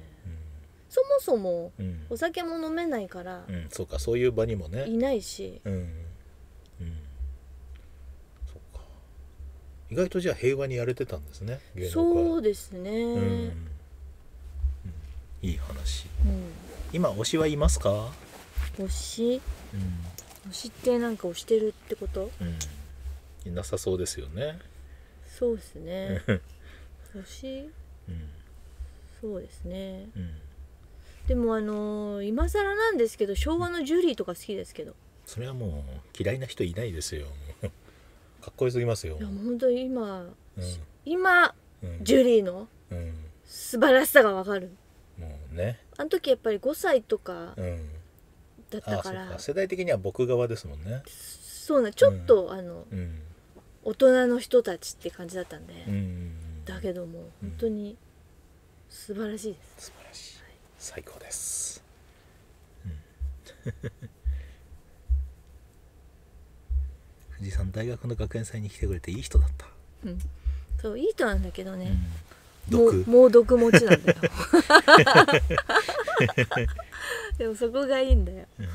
そもそもお酒も飲めないから、そうかそういう場にもねいないし、うん意外とじゃあ平和にやれてたんですねそうですね、うん、いい話、うん、今推しはいますか推し、うん、推しってなんか推してるってこと、うんいなさそうですよねそうですね年、うん、そうですね、うん、でもあのー、今更なんですけど昭和のジュリーとか好きですけどそれはもう嫌いな人いないですよかっこよすぎますよいや本当に今、うん、今、ジュリーの素晴らしさがわかる、もうねあの時やっぱり5歳とかだったから、世代的には僕側ですもんねそうねちょっと、あの、うん大人の人たちって感じだったんで、うんだけども本当に素晴らしいです、素晴らしい、はい、最高です、うん富士山大学の学園祭に来てくれていい人だった、うん、そういい人なんだけどね、うん、もう毒持ちなんだよ でもそこがいいんだよ、うん、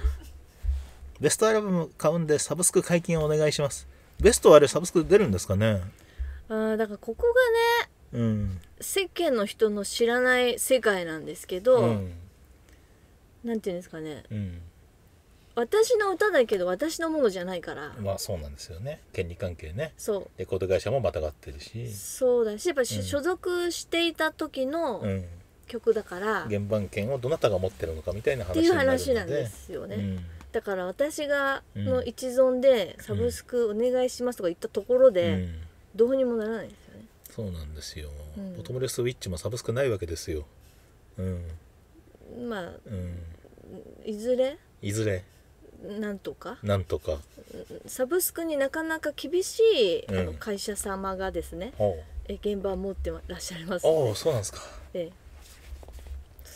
ベストアルバム買うんでサブスク解禁をお願いしますベストはあれサブスク出るんですかねあだからここがね、うん、世間の人の知らない世界なんですけど、うん、なんていうんですかね、うん、私の歌だけど私のものじゃないからまあそうなんですよね権利関係ねそうレコード会社もまたがってるしそうだしやっぱ、うん、所属していた時の曲だから、原版権をどなたが持ってるのかみたいな話っていう話なんですよね、だから私がの一存でサブスクお願いしますとか言ったところでどうにもならないですよね、そうなんですよ、うん、ボトムレスウィッチもサブスクないわけですよ、うん、まあ、うん、いずれいずれなんとかなんとかサブスクになかなか厳しい、あの会社様がですね、え現場を持ってらっしゃいますああそうなんですかええ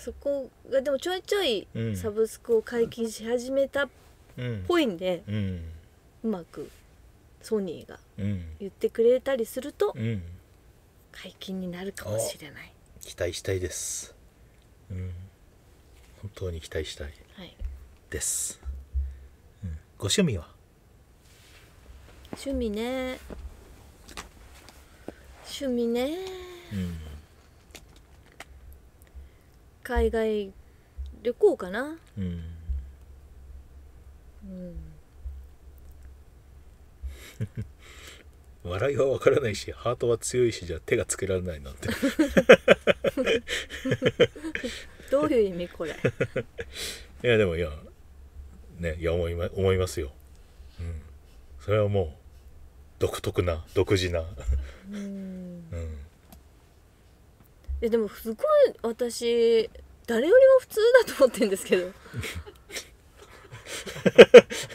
そこがでもちょいちょいサブスクを解禁し始めたっぽいんで、うん、うまくソニーが言ってくれたりすると、解禁になるかもしれない期待したいです、うん、本当に期待したいです、はい、ご趣味は趣味ね趣味ね、うん海外旅行かなうん、うん、笑いは分からないしハートは強いしじゃ手がつけられないなんてどういう意味これいやでもいやねいや思いま思いますよ、うん、それはもう独特な独自なうん、うんえでもすごい私誰よりも普通だと思ってんですけど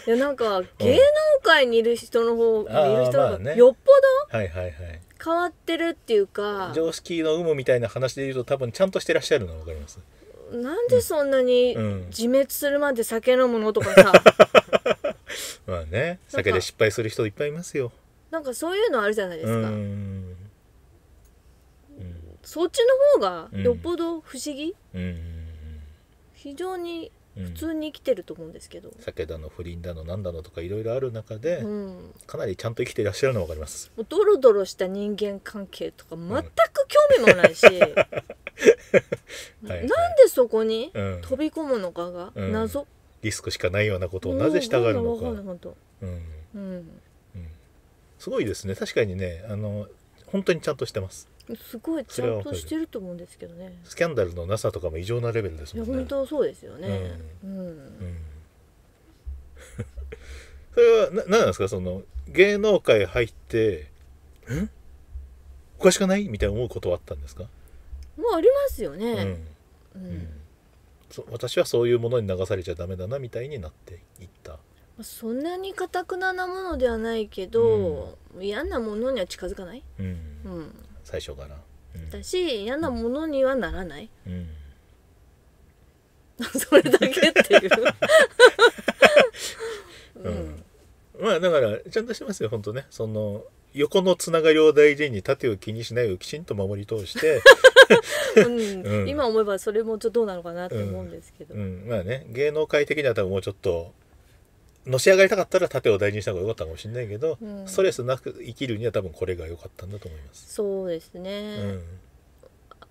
いやなんか芸能界にいる人の方、うん、いる人の方がよっぽど変わってるっていうか、常識の有無みたいな話で言うと多分ちゃんとしてらっしゃるの分かりますなんでそんなに自滅するまで酒飲むのとかさ、まあね酒で失敗する人いっぱいいますよなんかそういうのあるじゃないですかそっちの方がよっぽど不思議、うん非常に普通に生きてると思うんですけど、酒だの不倫だの何だのとかいろいろある中で、かなりちゃんと生きていらっしゃるの分かりますもうドロドロした人間関係とか全く興味もないし、はいなんでそこに飛び込むのかが謎、リスクしかないようなことをなぜ従うのか、すごいですね確かにねあの本当にちゃんとしてますすごいちゃんとしてると思うんですけどねスキャンダルのなさとかも異常なレベルですもんねいや本当そうですよねうん、うん それはな何なんですかその芸能界入ってんおかしくないみたいな思うことはあったんですかもうありますよね、うん、うん、私はそういうものに流されちゃダメだなみたいになっていったそんなにかたくななものではないけど、うん、嫌なものには近づかない、うん、うん、最初から、うん、だし嫌なものにはならない、うん、それだけっていう うん、まあだからちゃんとしてますよ本当ねその横のつながりを大事に縦を気にしないをきちんと守り通して うん、今思えばそれもちょっとどうなのかなって思うんですけど、うんうん、まあね芸能界的には多分もうちょっとのし上がりたかったら盾を大事にした方が良かったかもしれないけど、うん、ストレスなく生きるには多分これが良かったんだと思います。そうですね、うん、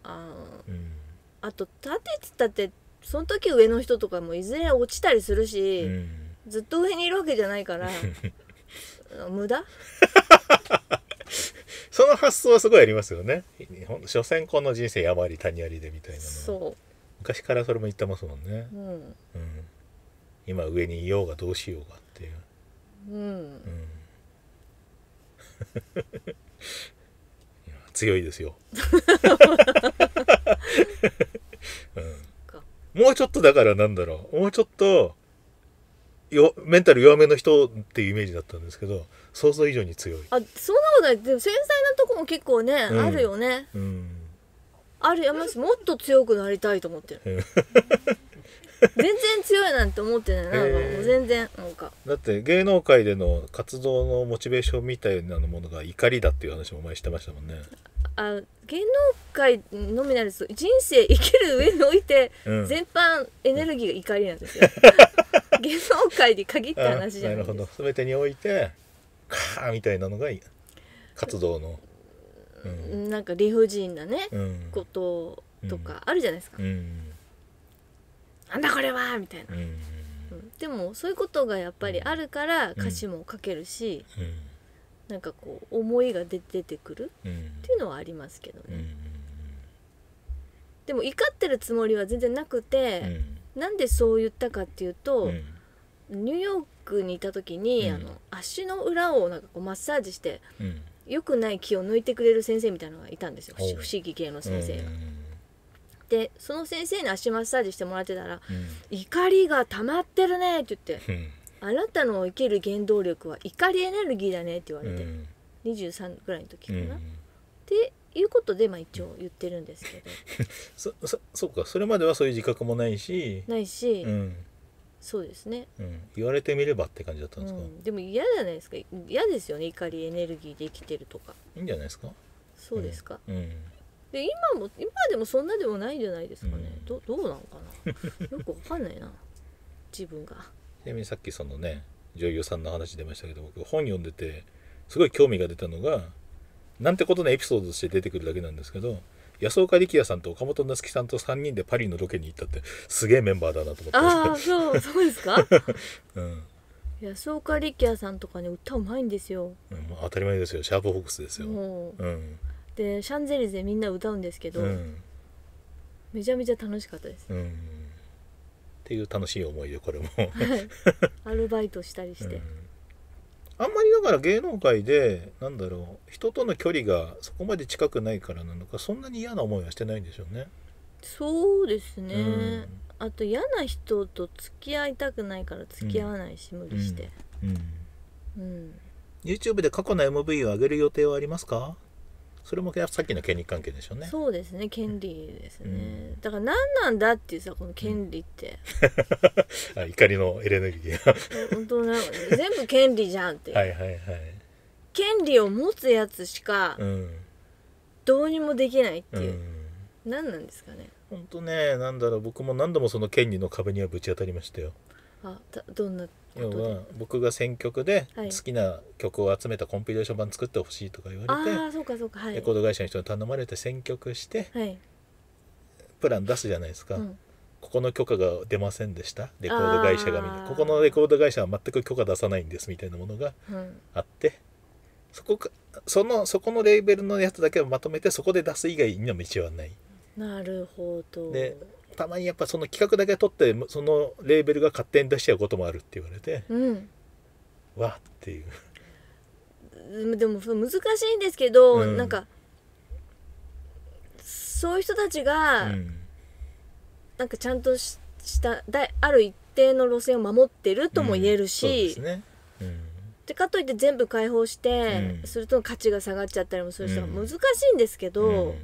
あ,、うん、あと縦つったってその時上の人とかもいずれ落ちたりするし、うん、ずっと上にいるわけじゃないから 無駄その発想はすごいありますよね。日本所詮この人生山あり谷ありでみたいなそう昔からそれも言ってますもんね。うん、うん今上にいようがどうしようがっていう。うん、うん 強いですよ、うん、もうちょっとだからなんだろうもうちょっとよメンタル弱めの人っていうイメージだったんですけど想像以上に強いあそんなことないでも繊細なとこも結構ね、うん、あるよね、うん、あるやますもっと強くなりたいと思ってる全然強いなんて思ってないな、もう全然なんかだって芸能界での活動のモチベーションみたいなものが怒りだっていう話もお前してましたもんねあ芸能界のみならず人生生きる上において、全般エネルギーが怒りなんですよ 芸能界に限った話じゃないですなるほど全てにおいてカーみたいなのが活動の、うん、なんか理不尽なね、うん、こととかあるじゃないですか、うんなんだこれはみたいな、でもそういうことがやっぱりあるから歌詞も書けるし、うん、なんかこう思いが出てくるっていうのはありますけどね、でも怒ってるつもりは全然なくて、うん、なんでそう言ったかっていうと、ニューヨークにいた時に、あの足の裏をなんかこうマッサージして、うん、よくない気を抜いてくれる先生みたいなのがいたんですよ不思議系の先生が。ってその先生に足マッサージしてもらってたら「怒りが溜まってるね」って言って、あなたの生きる原動力は怒りエネルギーだね」って言われて、うん、23ぐらいの時かな。っていうことで、まあ、一応言ってるんですけど そそそうかそれまではそういう自覚もないしないし、うん、そうですね、うん、言われてみればって感じだったんですか、うん、でも嫌じゃないですか嫌ですよね怒りエネルギーで生きてるとかいいんじゃないですかそうですか、うんで今も今でもそんなでもないんじゃないですかね、うん、どどうなんかな よくわかんないな自分がちなみにさっきそのね女優さんの話出ましたけど僕本読んでてすごい興味が出たのがなんてことなエピソードとして出てくるだけなんですけど安岡力也さんと岡本夏樹さんと3人でパリのロケに行ったってすげえメンバーだなと思ってああそうそうですか、うん、安岡力也さんとかね歌うまいんですよ、うん、当たり前ですよシャープホックスですよ、うん、でシャンゼリゼみんな歌うんですけど、うんめちゃめちゃ楽しかったです、うんっていう楽しい思い出これも、はい、アルバイトしたりしうてん、あんまりだから芸能界でなんだろう人との距離がそこまで近くないからなのかそんなに嫌な思いはしてないんでしょうね。そうですね、うんあと嫌な人と付き合いたくないから付き合わないし、無理してうんうん YouTube で過去の MV を上げる予定はありますかそれもさっきの権利関係でしょうねそうですね権利ですね、うん、だから何なんだっていうさこの権利って、う ん、怒りのエレネギー本当ね全部権利じゃんって はいはいはい権利を持つやつしかどうにもできないっていう、うん、何なんですかね本当ねなんだろう僕も何度もその権利の壁にはぶち当たりましたよあどんな要は僕が選曲で好きな曲を集めたコンピレーション版作ってほしいとか言われて、レコード会社の人に頼まれて選曲して、はい、プラン出すじゃないですか、うん、ここの許可が出ませんでしたレコード会社がみんなここのレコード会社は全く許可出さないんですみたいなものがあって、うん、そこかそのそこのレーベルのやつだけをまとめてそこで出す以外に道はない。なるほどでたまにやっぱその企画だけ取ってそのレーベルが勝手に出しちゃうこともあるって言われて、うん、わっていう。でも難しいんですけど、うん、なんかそういう人たちが、うん、なんかちゃんとしただある一定の路線を守ってるとも言えるし、うん、うでかといって全部解放して、うん、それとも価値が下がっちゃったりもする人難しいんですけど、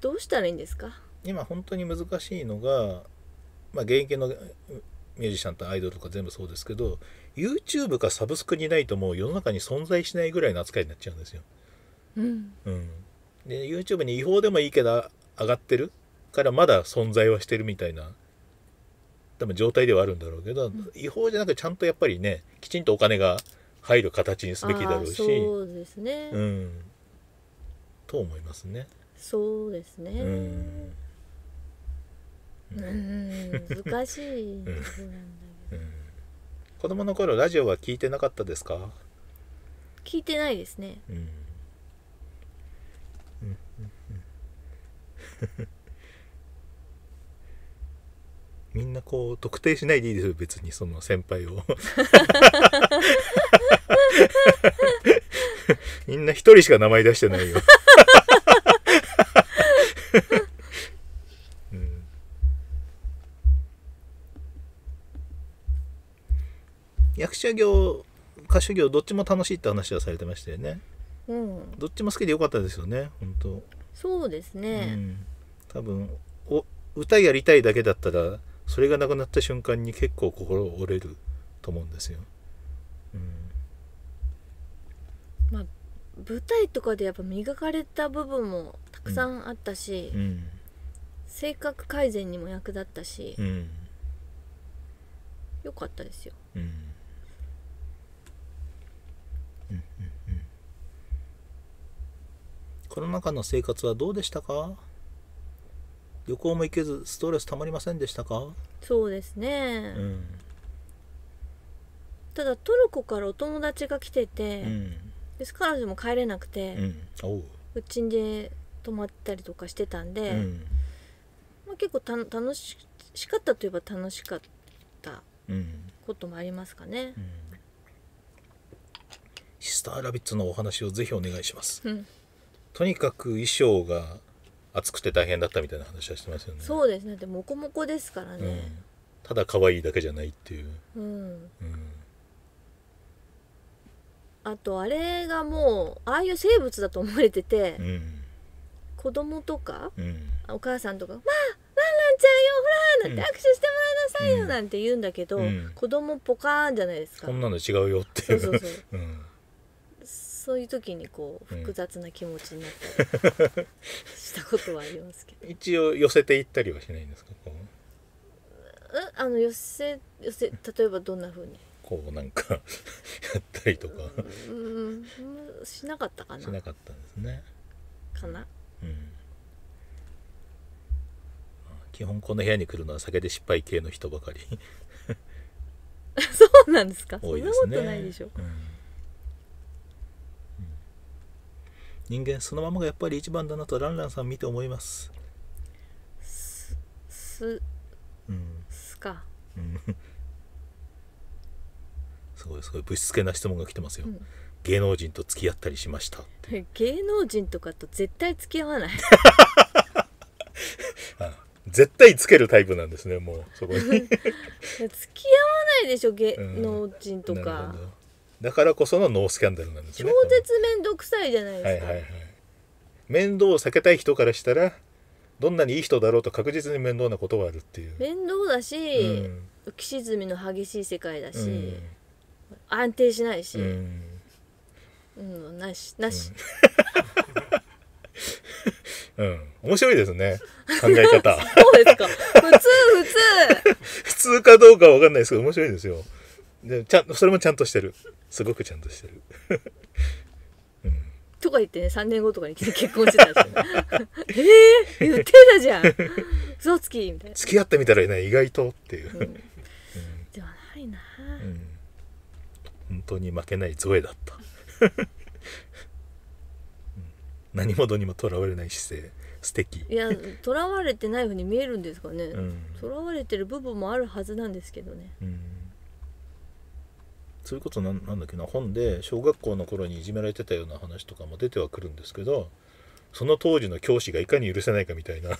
どうしたらいいんですか今本当に難しいのが、まあ、現役のミュージシャンとアイドルとか全部そうですけど YouTube かサブスクにないともう世の中に存在しないぐらいの扱いになっちゃうんですよ。うん、うん、で YouTube に違法でもいいけど上がってるからまだ存在はしてるみたいな多分状態ではあるんだろうけど、うん、違法じゃなくちゃんとやっぱりねきちんとお金が入る形にすべきだろうしそうですね、うん、と思いますね。そうですね、うんうん難しいなんだけど、うん、子供の頃ラジオは聞いてなかったですか聞いてないですね、うんうんうん、みんなこう特定しないでいいですよ別にその先輩をみんな一人しか名前出してないよ役者業歌手業どっちも楽しいって話はされてましたよね、うん、どっちも好きでよかったですよね本当そうですね、うん、多分お歌やりたいだけだったらそれがなくなった瞬間に結構心折れると思うんですよ、うん、まあ舞台とかでやっぱ磨かれた部分もたくさんあったし、うん、性格改善にも役立ったし、うん、よかったですよ、うんコロナ禍の生活はどうでしたか旅行も行けずストレスたまりませんでしたかそうですね、うん、ただトルコからお友達が来てて、うん、で彼女も帰れなくてうち、で泊まったりとかしてたんで、うん、まあ、結構た楽しかったといえば楽しかったこともありますかね、うんシスターラビッツのお話をぜひお願いします、うん、とにかく衣装が暑くて大変だったみたいな話はしてますよねそうですねでもこもこですからね、うん、ただ可愛いだけじゃないっていう、うん、うん、あとあれがもうああいう生物だと思われてて、うん、子供とか、お母さんとか「まあランランちゃんよほら!」なんて握手してもらいなさいよ、なんて言うんだけど、うん、子供ポカーンじゃないですかこんなの違うよっていうそうそうそう、うんそういう時にこう複雑な気持ちになったりしたことはありますけど一応寄せていったりはしないんですかこうあの寄せ寄せ例えばどんなふうにこうなんかやったりとかうんしなかったかなしなかったんですねかなうん基本この部屋に来るのは酒で失敗系の人ばかり そうなんですか、ね、そんなことないでしょ、うん人間そのままがやっぱり一番だなとランランさん見て思いますすすうんすかうんすごいすごいぶしつけな質問が来てますよ、うん芸能人と付き合ったりしました 芸能人とかと絶対付き合わない 絶対つけるタイプなんですねもうそこに付き合わないでしょ芸能人とか、うんだからこそのノースキャンダルなんですね超絶面倒くさいじゃないですか、はいはいはい、面倒を避けたい人からしたらどんなにいい人だろうと確実に面倒なことはあるっていう面倒だし、浮き沈みの激しい世界だし、うん、安定しないし、うん、うん、なしなし、うん、うん、面白いですね考え方 そうですか普通普通 普通かどうかは分かんないですけど面白いですよでちゃんそれもちゃんとしてるすごくちゃんとしてる、うん、とか言ってね3年後とかに 結婚してたんね、えー、言ってたじゃん嘘つきみたいな付き合ってみたらね意外とっていう、うん、ではないな、うん、本当に負けないゾエだった何者にもとらわれない姿勢素敵いやとらわれてないふうに見えるんですかねとら、うん、われてる部分もあるはずなんですけどね、うんそうことなんなんだっけな本で小学校の頃にいじめられてたような話とかも出てはくるんですけどその当時の教師がいかに許せないかみたいな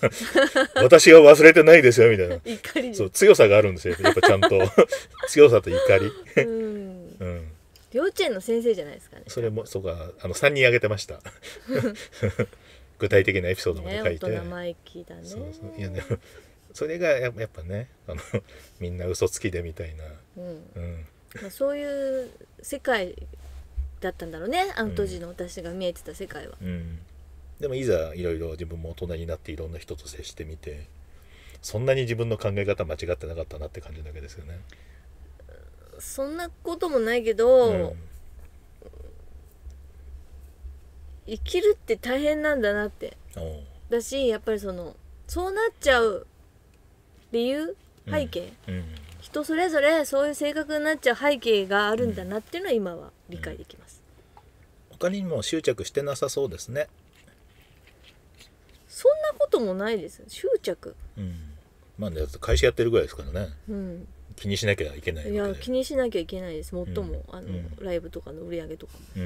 私は忘れてないですよみたいな怒りそう強さがあるんですよやっぱちゃんと 強さと怒りうん、うん、幼稚園の先生じゃないですかねそれもそうかあの3人挙げてました 具体的なエピソードまで書いて、ね、生意気だねそうそういやねそれがやっぱねあのみんな嘘つきでみたいな、うん、うんまあ、そういう世界だったんだろうねあの当時の私が見えてた世界は、うん、でもいざいろいろ自分も大人になっていろんな人と接してみてそんなに自分の考え方間違ってなかったなって感じなわけですよねそんなこともないけど、うん、生きるって大変なんだなってだしやっぱりそのそうなっちゃう理由背景、うん人それぞれそういう性格になっちゃう背景があるんだなっていうのは今は理解できます、うん、他にも執着してなさそうですねそんなこともないです執着、うん、まあ、ね、会社やってるぐらいですからね、うん、気にしなきゃいけないいや気にしなきゃいけないです最も、うん、あの、うん、ライブとかの売り上げとかも、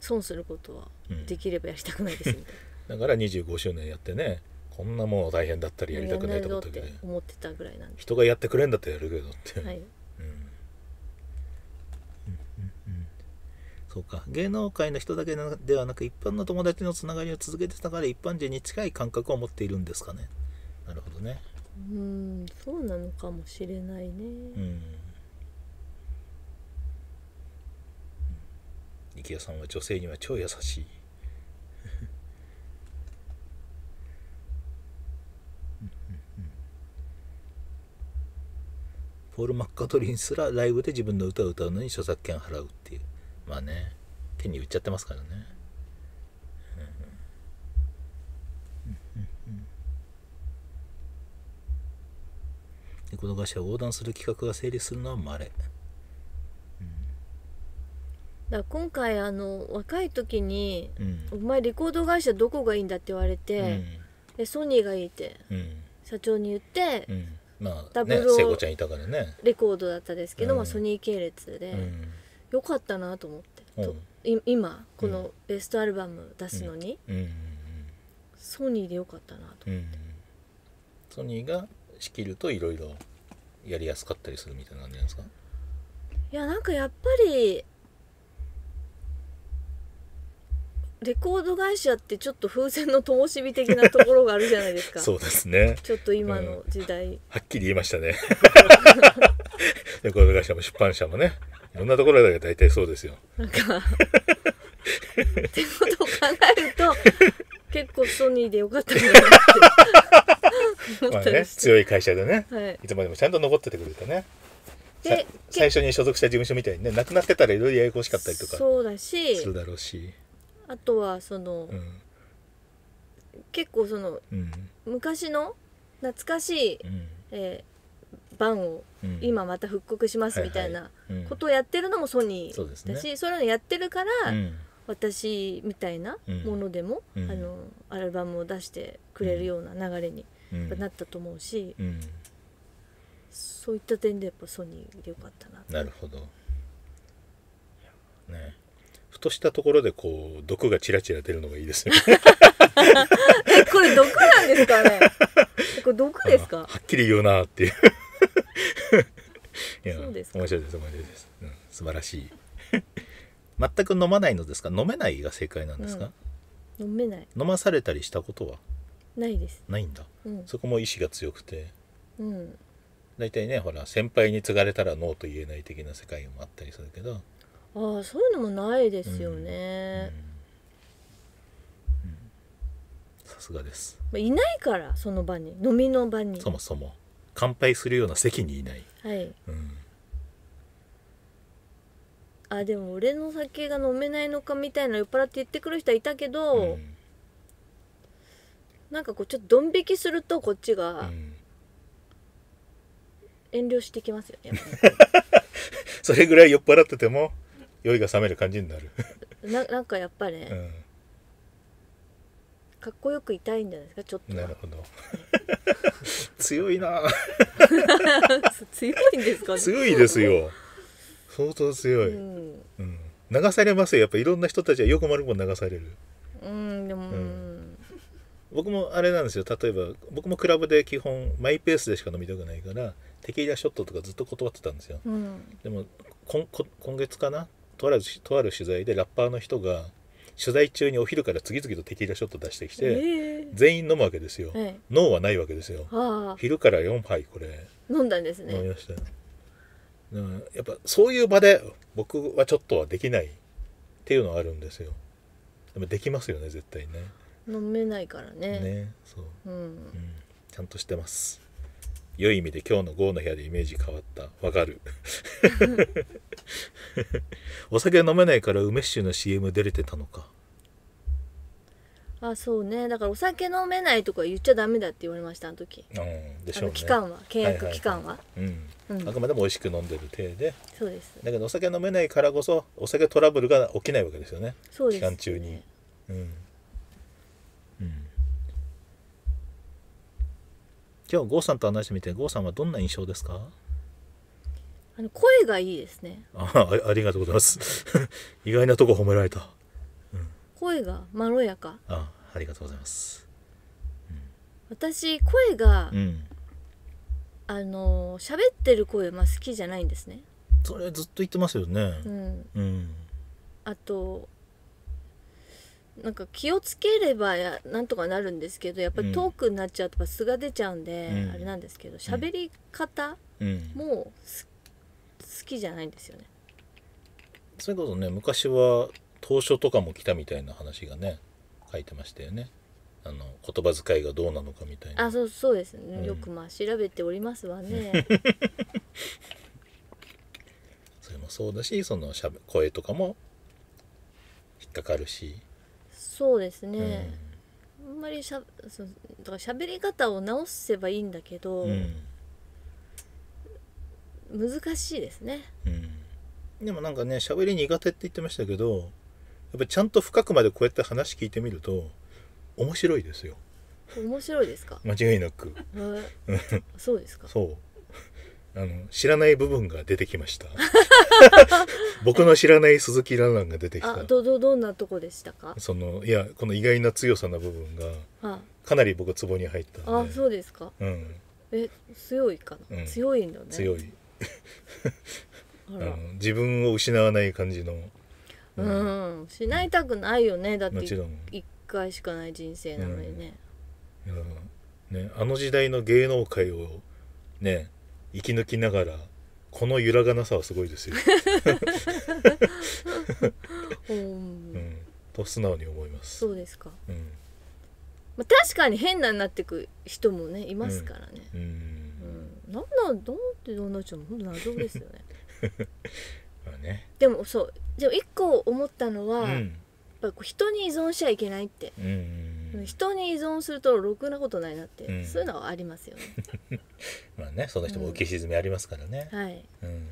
損することはできればやりたくないですみたいな、だから25周年やってねこんなもん大変だったりやりたくないと思ったけど、思ってたぐらいなんで人がやってくれんだったらやるけどって、はいうん、うん、そうか芸能界の人だけではなく一般の友達のつながりを続けてたから一般人に近い感覚を持っているんですかねなるほどねうんそうなのかもしれないねうん池谷さんは女性には超優しいポール・マッカートリーすらライブで自分の歌を歌うのに著作権払うっていうまあね手に売っちゃってますからね、でこの会社を横断する企画が成立するのはまれ、うん、だ今回あの若い時に、うん、お前レコード会社どこがいいんだ」って言われて、うん、ソニーがいいって、社長に言って、まあね聖子ちゃんいたからねレコードだったですけど、まあ、ソニー系列で、よかったなと思ってと、今このベストアルバム出すのに、ソニーでよかったなと思って、ソニーが仕切るといろいろやりやすかったりするみたいな感じなんですかいやなんかやっぱりレコード会社ってちょっと風船の灯火的なところがあるじゃないですか そうですねちょっと今の時代、うん、はっきり言いましたねレコード会社も出版社もねいろんなところで大体そうですよなんか ってことを考えると結構ソニーでよかったんないって まあね強い会社でね、はい、いつまでもちゃんと残っててくれたねで最初に所属した事務所みたいにねなくなってたらいろいろややこしかったりとかそうだしするだろうしあとはその、うん、結構その、うん、昔の懐かしい、うん、えー、版を今また復刻しますみたいなことをやってるのもソニーだし、ね、そういうのやってるから、私みたいなものでも、あのアルバムを出してくれるような流れになったと思うし、そういった点でやっぱソニーでよかったななるほどねとしたところでこう毒がチラチラ出るのがいいですねえ これ毒なんですかね これ毒ですかはっきり言うなっていう いや面白いです面白いです、うん、素晴らしい全く飲まないのですか飲めないが正解なんですか、うん、飲めない飲まされたりしたことはないですないんだ、うん、そこも意志が強くてうん大体ねほら先輩に継がれたらノーと言えない的な世界もあったりするけどああそういうのもないですよね、さすがですまあいないからその場に飲みの場にそもそも乾杯するような席にいない、はいうん、あでも俺の酒が飲めないのかみたいな酔っ払って言ってくる人はいたけど、うんなんかこうちょっとドン引きするとこっちうがん遠慮してきますよねそれぐらい酔っ払ってても酔いが覚める感じになるななんかやっぱね、うん、かっこよくいたいんじゃないですかちょっとなるほど 強いな 強いんですかね強いですよ相当強い、うん、うん、流されますよやっぱいろんな人たちはよく丸も流されるうんでも、うん、僕もあれなんですよ例えば僕もクラブで基本マイペースでしか飲みたくないからテキーラショットとかずっと断ってたんですよ、うん、でも今月かなとあるとある取材でラッパーの人が取材中にお昼から次々とテキーラショット出してきて、えー、全員飲むわけですよ、ええ、脳はないわけですよ昼から4杯これ飲んだんですね飲みましたやっぱそういう場で僕はちょっとはできないっていうのはあるんですよでもできますよね絶対ね飲めないからねねそう、うん、うん、ちゃんとしてます良い意味で今日の GO の部屋でイメージ変わったわかるお酒飲めないから梅酒の CM 出れてたのかあそうねだからお酒飲めないとか言っちゃダメだって言われましたあの時、うんでしょう、ね、期間は契約期間は,、うん、あくまでも美味しく飲んでる体でそうですだけどお酒飲めないからこそお酒トラブルが起きないわけですよねそうです、ね、期間中に、うん今日郷さんと話してみて郷さんはどんな印象ですかあの声がいいですねあありがとうございます 意外なとこ褒められた、うん、声がまろやかあありがとうございます、うん、私声が、うん、あの喋ってる声まあ好きじゃないんですねそれずっと言ってますよねうん、うん、あとなんか気をつければやなんとかなるんですけどやっぱりトークになっちゃうとか素が出ちゃうんで、うん、あれなんですけど喋り方もうん、好きじゃないんですよね。それこそね昔は東書とかも来たみたいな話がね書いてましたよね。あの言葉遣いがどうなのかみたいな。あそうそうですね、うん、よくまあ調べておりますわね。それもそうだしそのしゃ声とかも引っかかるし。そうですね、うん、あんまりしゃそだから喋り方を直せばいいんだけど、うん、難しいですね、うん、でもなんかね喋り苦手って言ってましたけどやっぱちゃんと深くまでこうやって話聞いてみると面白いですよ面白いですか間違いなく、そうですかそうあの知らない部分が出てきました 僕の知らない鈴木蘭蘭が出てきたどどどんなとこでしたかそのいやこの意外な強さな部分がかなり僕ツボに入ったあそうですか、うん、え強いかな、うん、強いんだね強い あの自分を失わない感じのうん、うん、失いたくないよねだって一回しかない人生なのにね、うん、ねあの時代の芸能界をね生き抜きながらこの揺らがなさはすごいですよ、うん、と素直に思いますそうですか、うんまあ、確かに変なになってく人もねいますからね、うんうん、なんなんどうってどうなっちゃうの本当謎ですよね ねでもそうでも一個思ったのは、うん、やっぱこう人に依存しちゃいけないって、うんうん人に依存するとろくなことないなって、うん、そういうのはありますよね まあねその人も浮き沈みありますからね、うん、はい、うん、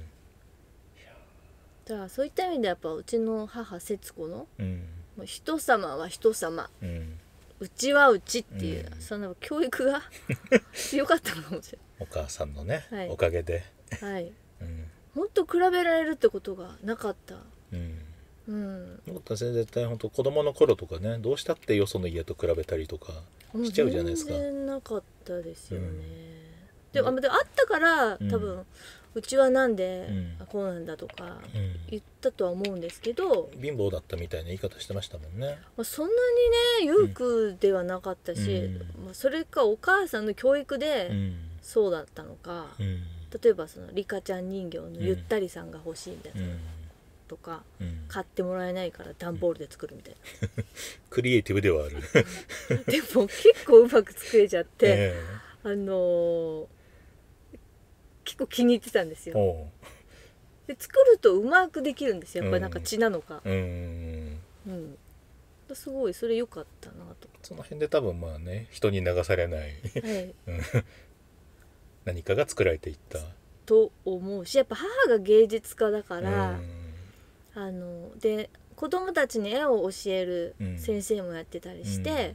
だからそういった意味でやっぱうちの母節子の、うん、もう人様は人様、うん、うちはうちっていう、うん、その教育が 強かったのかもしれないお母さんのね、はい、おかげではい、うん、ほんと比べられるってことがなかった、うんうん、私絶対本当子供の頃とかねどうしたってよその家と比べたりとかしちゃうじゃないですか全然なかったですよね、うん、でも、うん、であったから多分、うちはなんで、うこうなんだとか言ったとは思うんですけど、貧乏だったみたいな言い方してましたもんね、まあ、そんなにね裕福ではなかったし、まあ、それかお母さんの教育でそうだったのか、例えばそのリカちゃん人形のゆったりさんが欲しいみたいな。とか、うん、買ってもらえないから段ボールで作るみたいな、うん、クリエイティブではある でも結構うまく作れちゃって、えー、あのー、結構気に入ってたんですよで作るとうまくできるんですよやっぱりなんか血なのか、うん、うん、すごいそれ良かったなとその辺で多分まあね人に流されない、はい、何かが作られていったと思うしやっぱ母が芸術家だから、うんあので子供たちに絵を教える先生もやってたりして、うん、で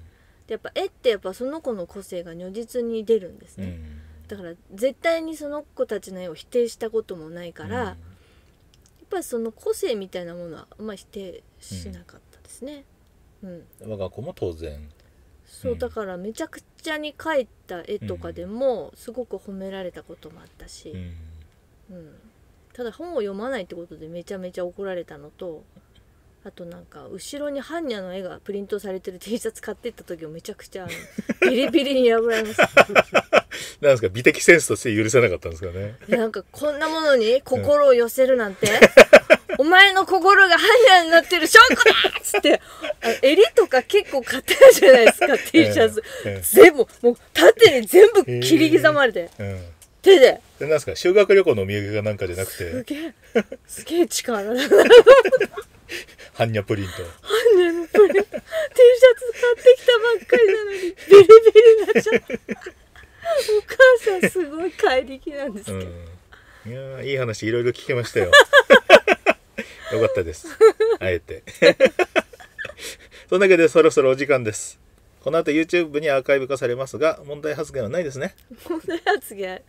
やっぱ絵ってやっぱその子の個性が如実に出るんですね、うん、だから絶対にその子たちの絵を否定したこともないから、うん、やっぱりその個性みたいなものはあんま否定しなかったですね。うん我が子も当然そうだからめちゃくちゃに描いた絵とかでもすごく褒められたこともあったし、うんただ本を読まないってことでめちゃめちゃ怒られたのとあとなんか後ろに般若の絵がプリントされてる T シャツ買ってった時もめちゃくちゃ ビリビリに破られましたなんですか美的センスとして許せなかったんですかねなんかこんなものに 心を寄せるなんて、うん、お前の心が般若になってる証拠だっつって襟とか結構買ったじゃないですか T シャツ、えーえー、全部もう縦に全部切り刻まれて、えー手でなんすか修学旅行のお土産がなんかじゃなくてすげえすげえ力だな般若プリントンニャプリント T シャツ買ってきたばっかりなのにビリビリなっちゃったお母さんすごい怪力なんですけど、うん、いやいい話いろいろ聞けましたよ よかったですあえてそんなわけでそろそろお時間ですこの後 YouTube にアーカイブ化されますが問題発言はないですね問題発言、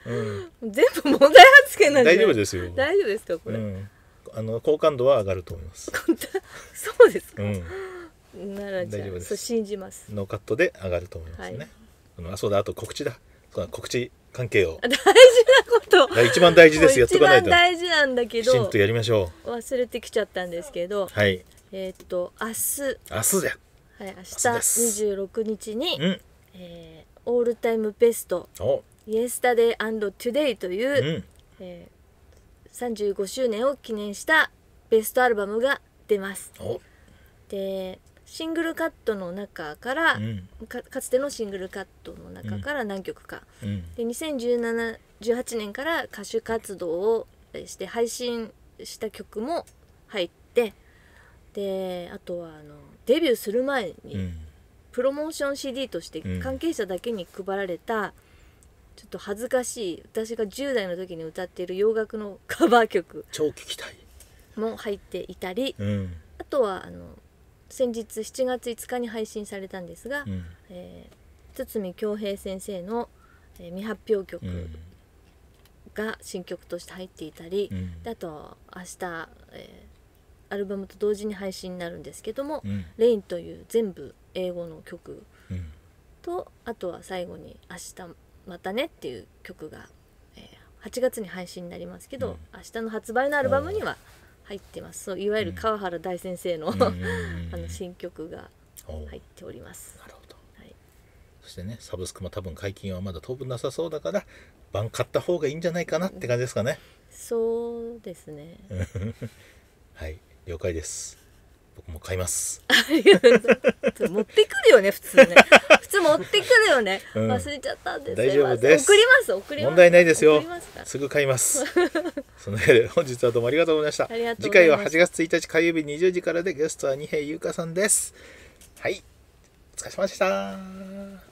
うん、全部問題発言なんで大丈夫ですよ大丈夫ですかこれ、うん、あの好感度は上がると思います そうですか、うん、ならじゃあそう信じますノーカットで上がると思いますね、はい、あそうだあと告知だそ告知関係を大事なこと一番大事ですやっとかないと大事なんだけどきちんとやりましょう忘れてきちゃったんですけどはいえー、っと明日明日じゃはい、明日26日に、うんえー、オールタイムベストイエスタデイトゥデイという、うえ35周年を記念したベストアルバムが出ますでシングルカットの中から,、うんかかつてのシングルカットの中から何曲か、うんで2017 18年から歌手活動をして配信した曲も入ってであとはあのデビューする前にプロモーション CD として関係者だけに配られた、ちょっと恥ずかしい私が10代の時に歌っている洋楽の カバー曲超聞きたいも入っていたり、うん、あとはあの先日7月5日に配信されたんですが、うん、えー、堤恭平先生の、え未発表曲が新曲として入っていたり、うん、あと明日、えーアルバムと同時に配信になるんですけども「うん、レインという全部英語の曲と、うん、あとは最後に「明日またね」っていう曲が、えー、8月に配信になりますけど、うん、明日の発売のアルバムには入ってますそういわゆる川原大先生の あの新曲が入っております。なるほど、はい、そしてねサブスクも多分解禁はまだ当分なさそうだから版買った方がいいんじゃないかなって感じですかね。そうですね はい了解です僕も買います 持ってくるよね普通ね 普通持ってくるよね、うん、忘れちゃったんです大丈夫です送ります送ります問題ないですよすぐ買います そので本日はどうもありがとうございました次回は8月1日火曜日20時からでゲストは二平優香さんですはいお疲れ様でした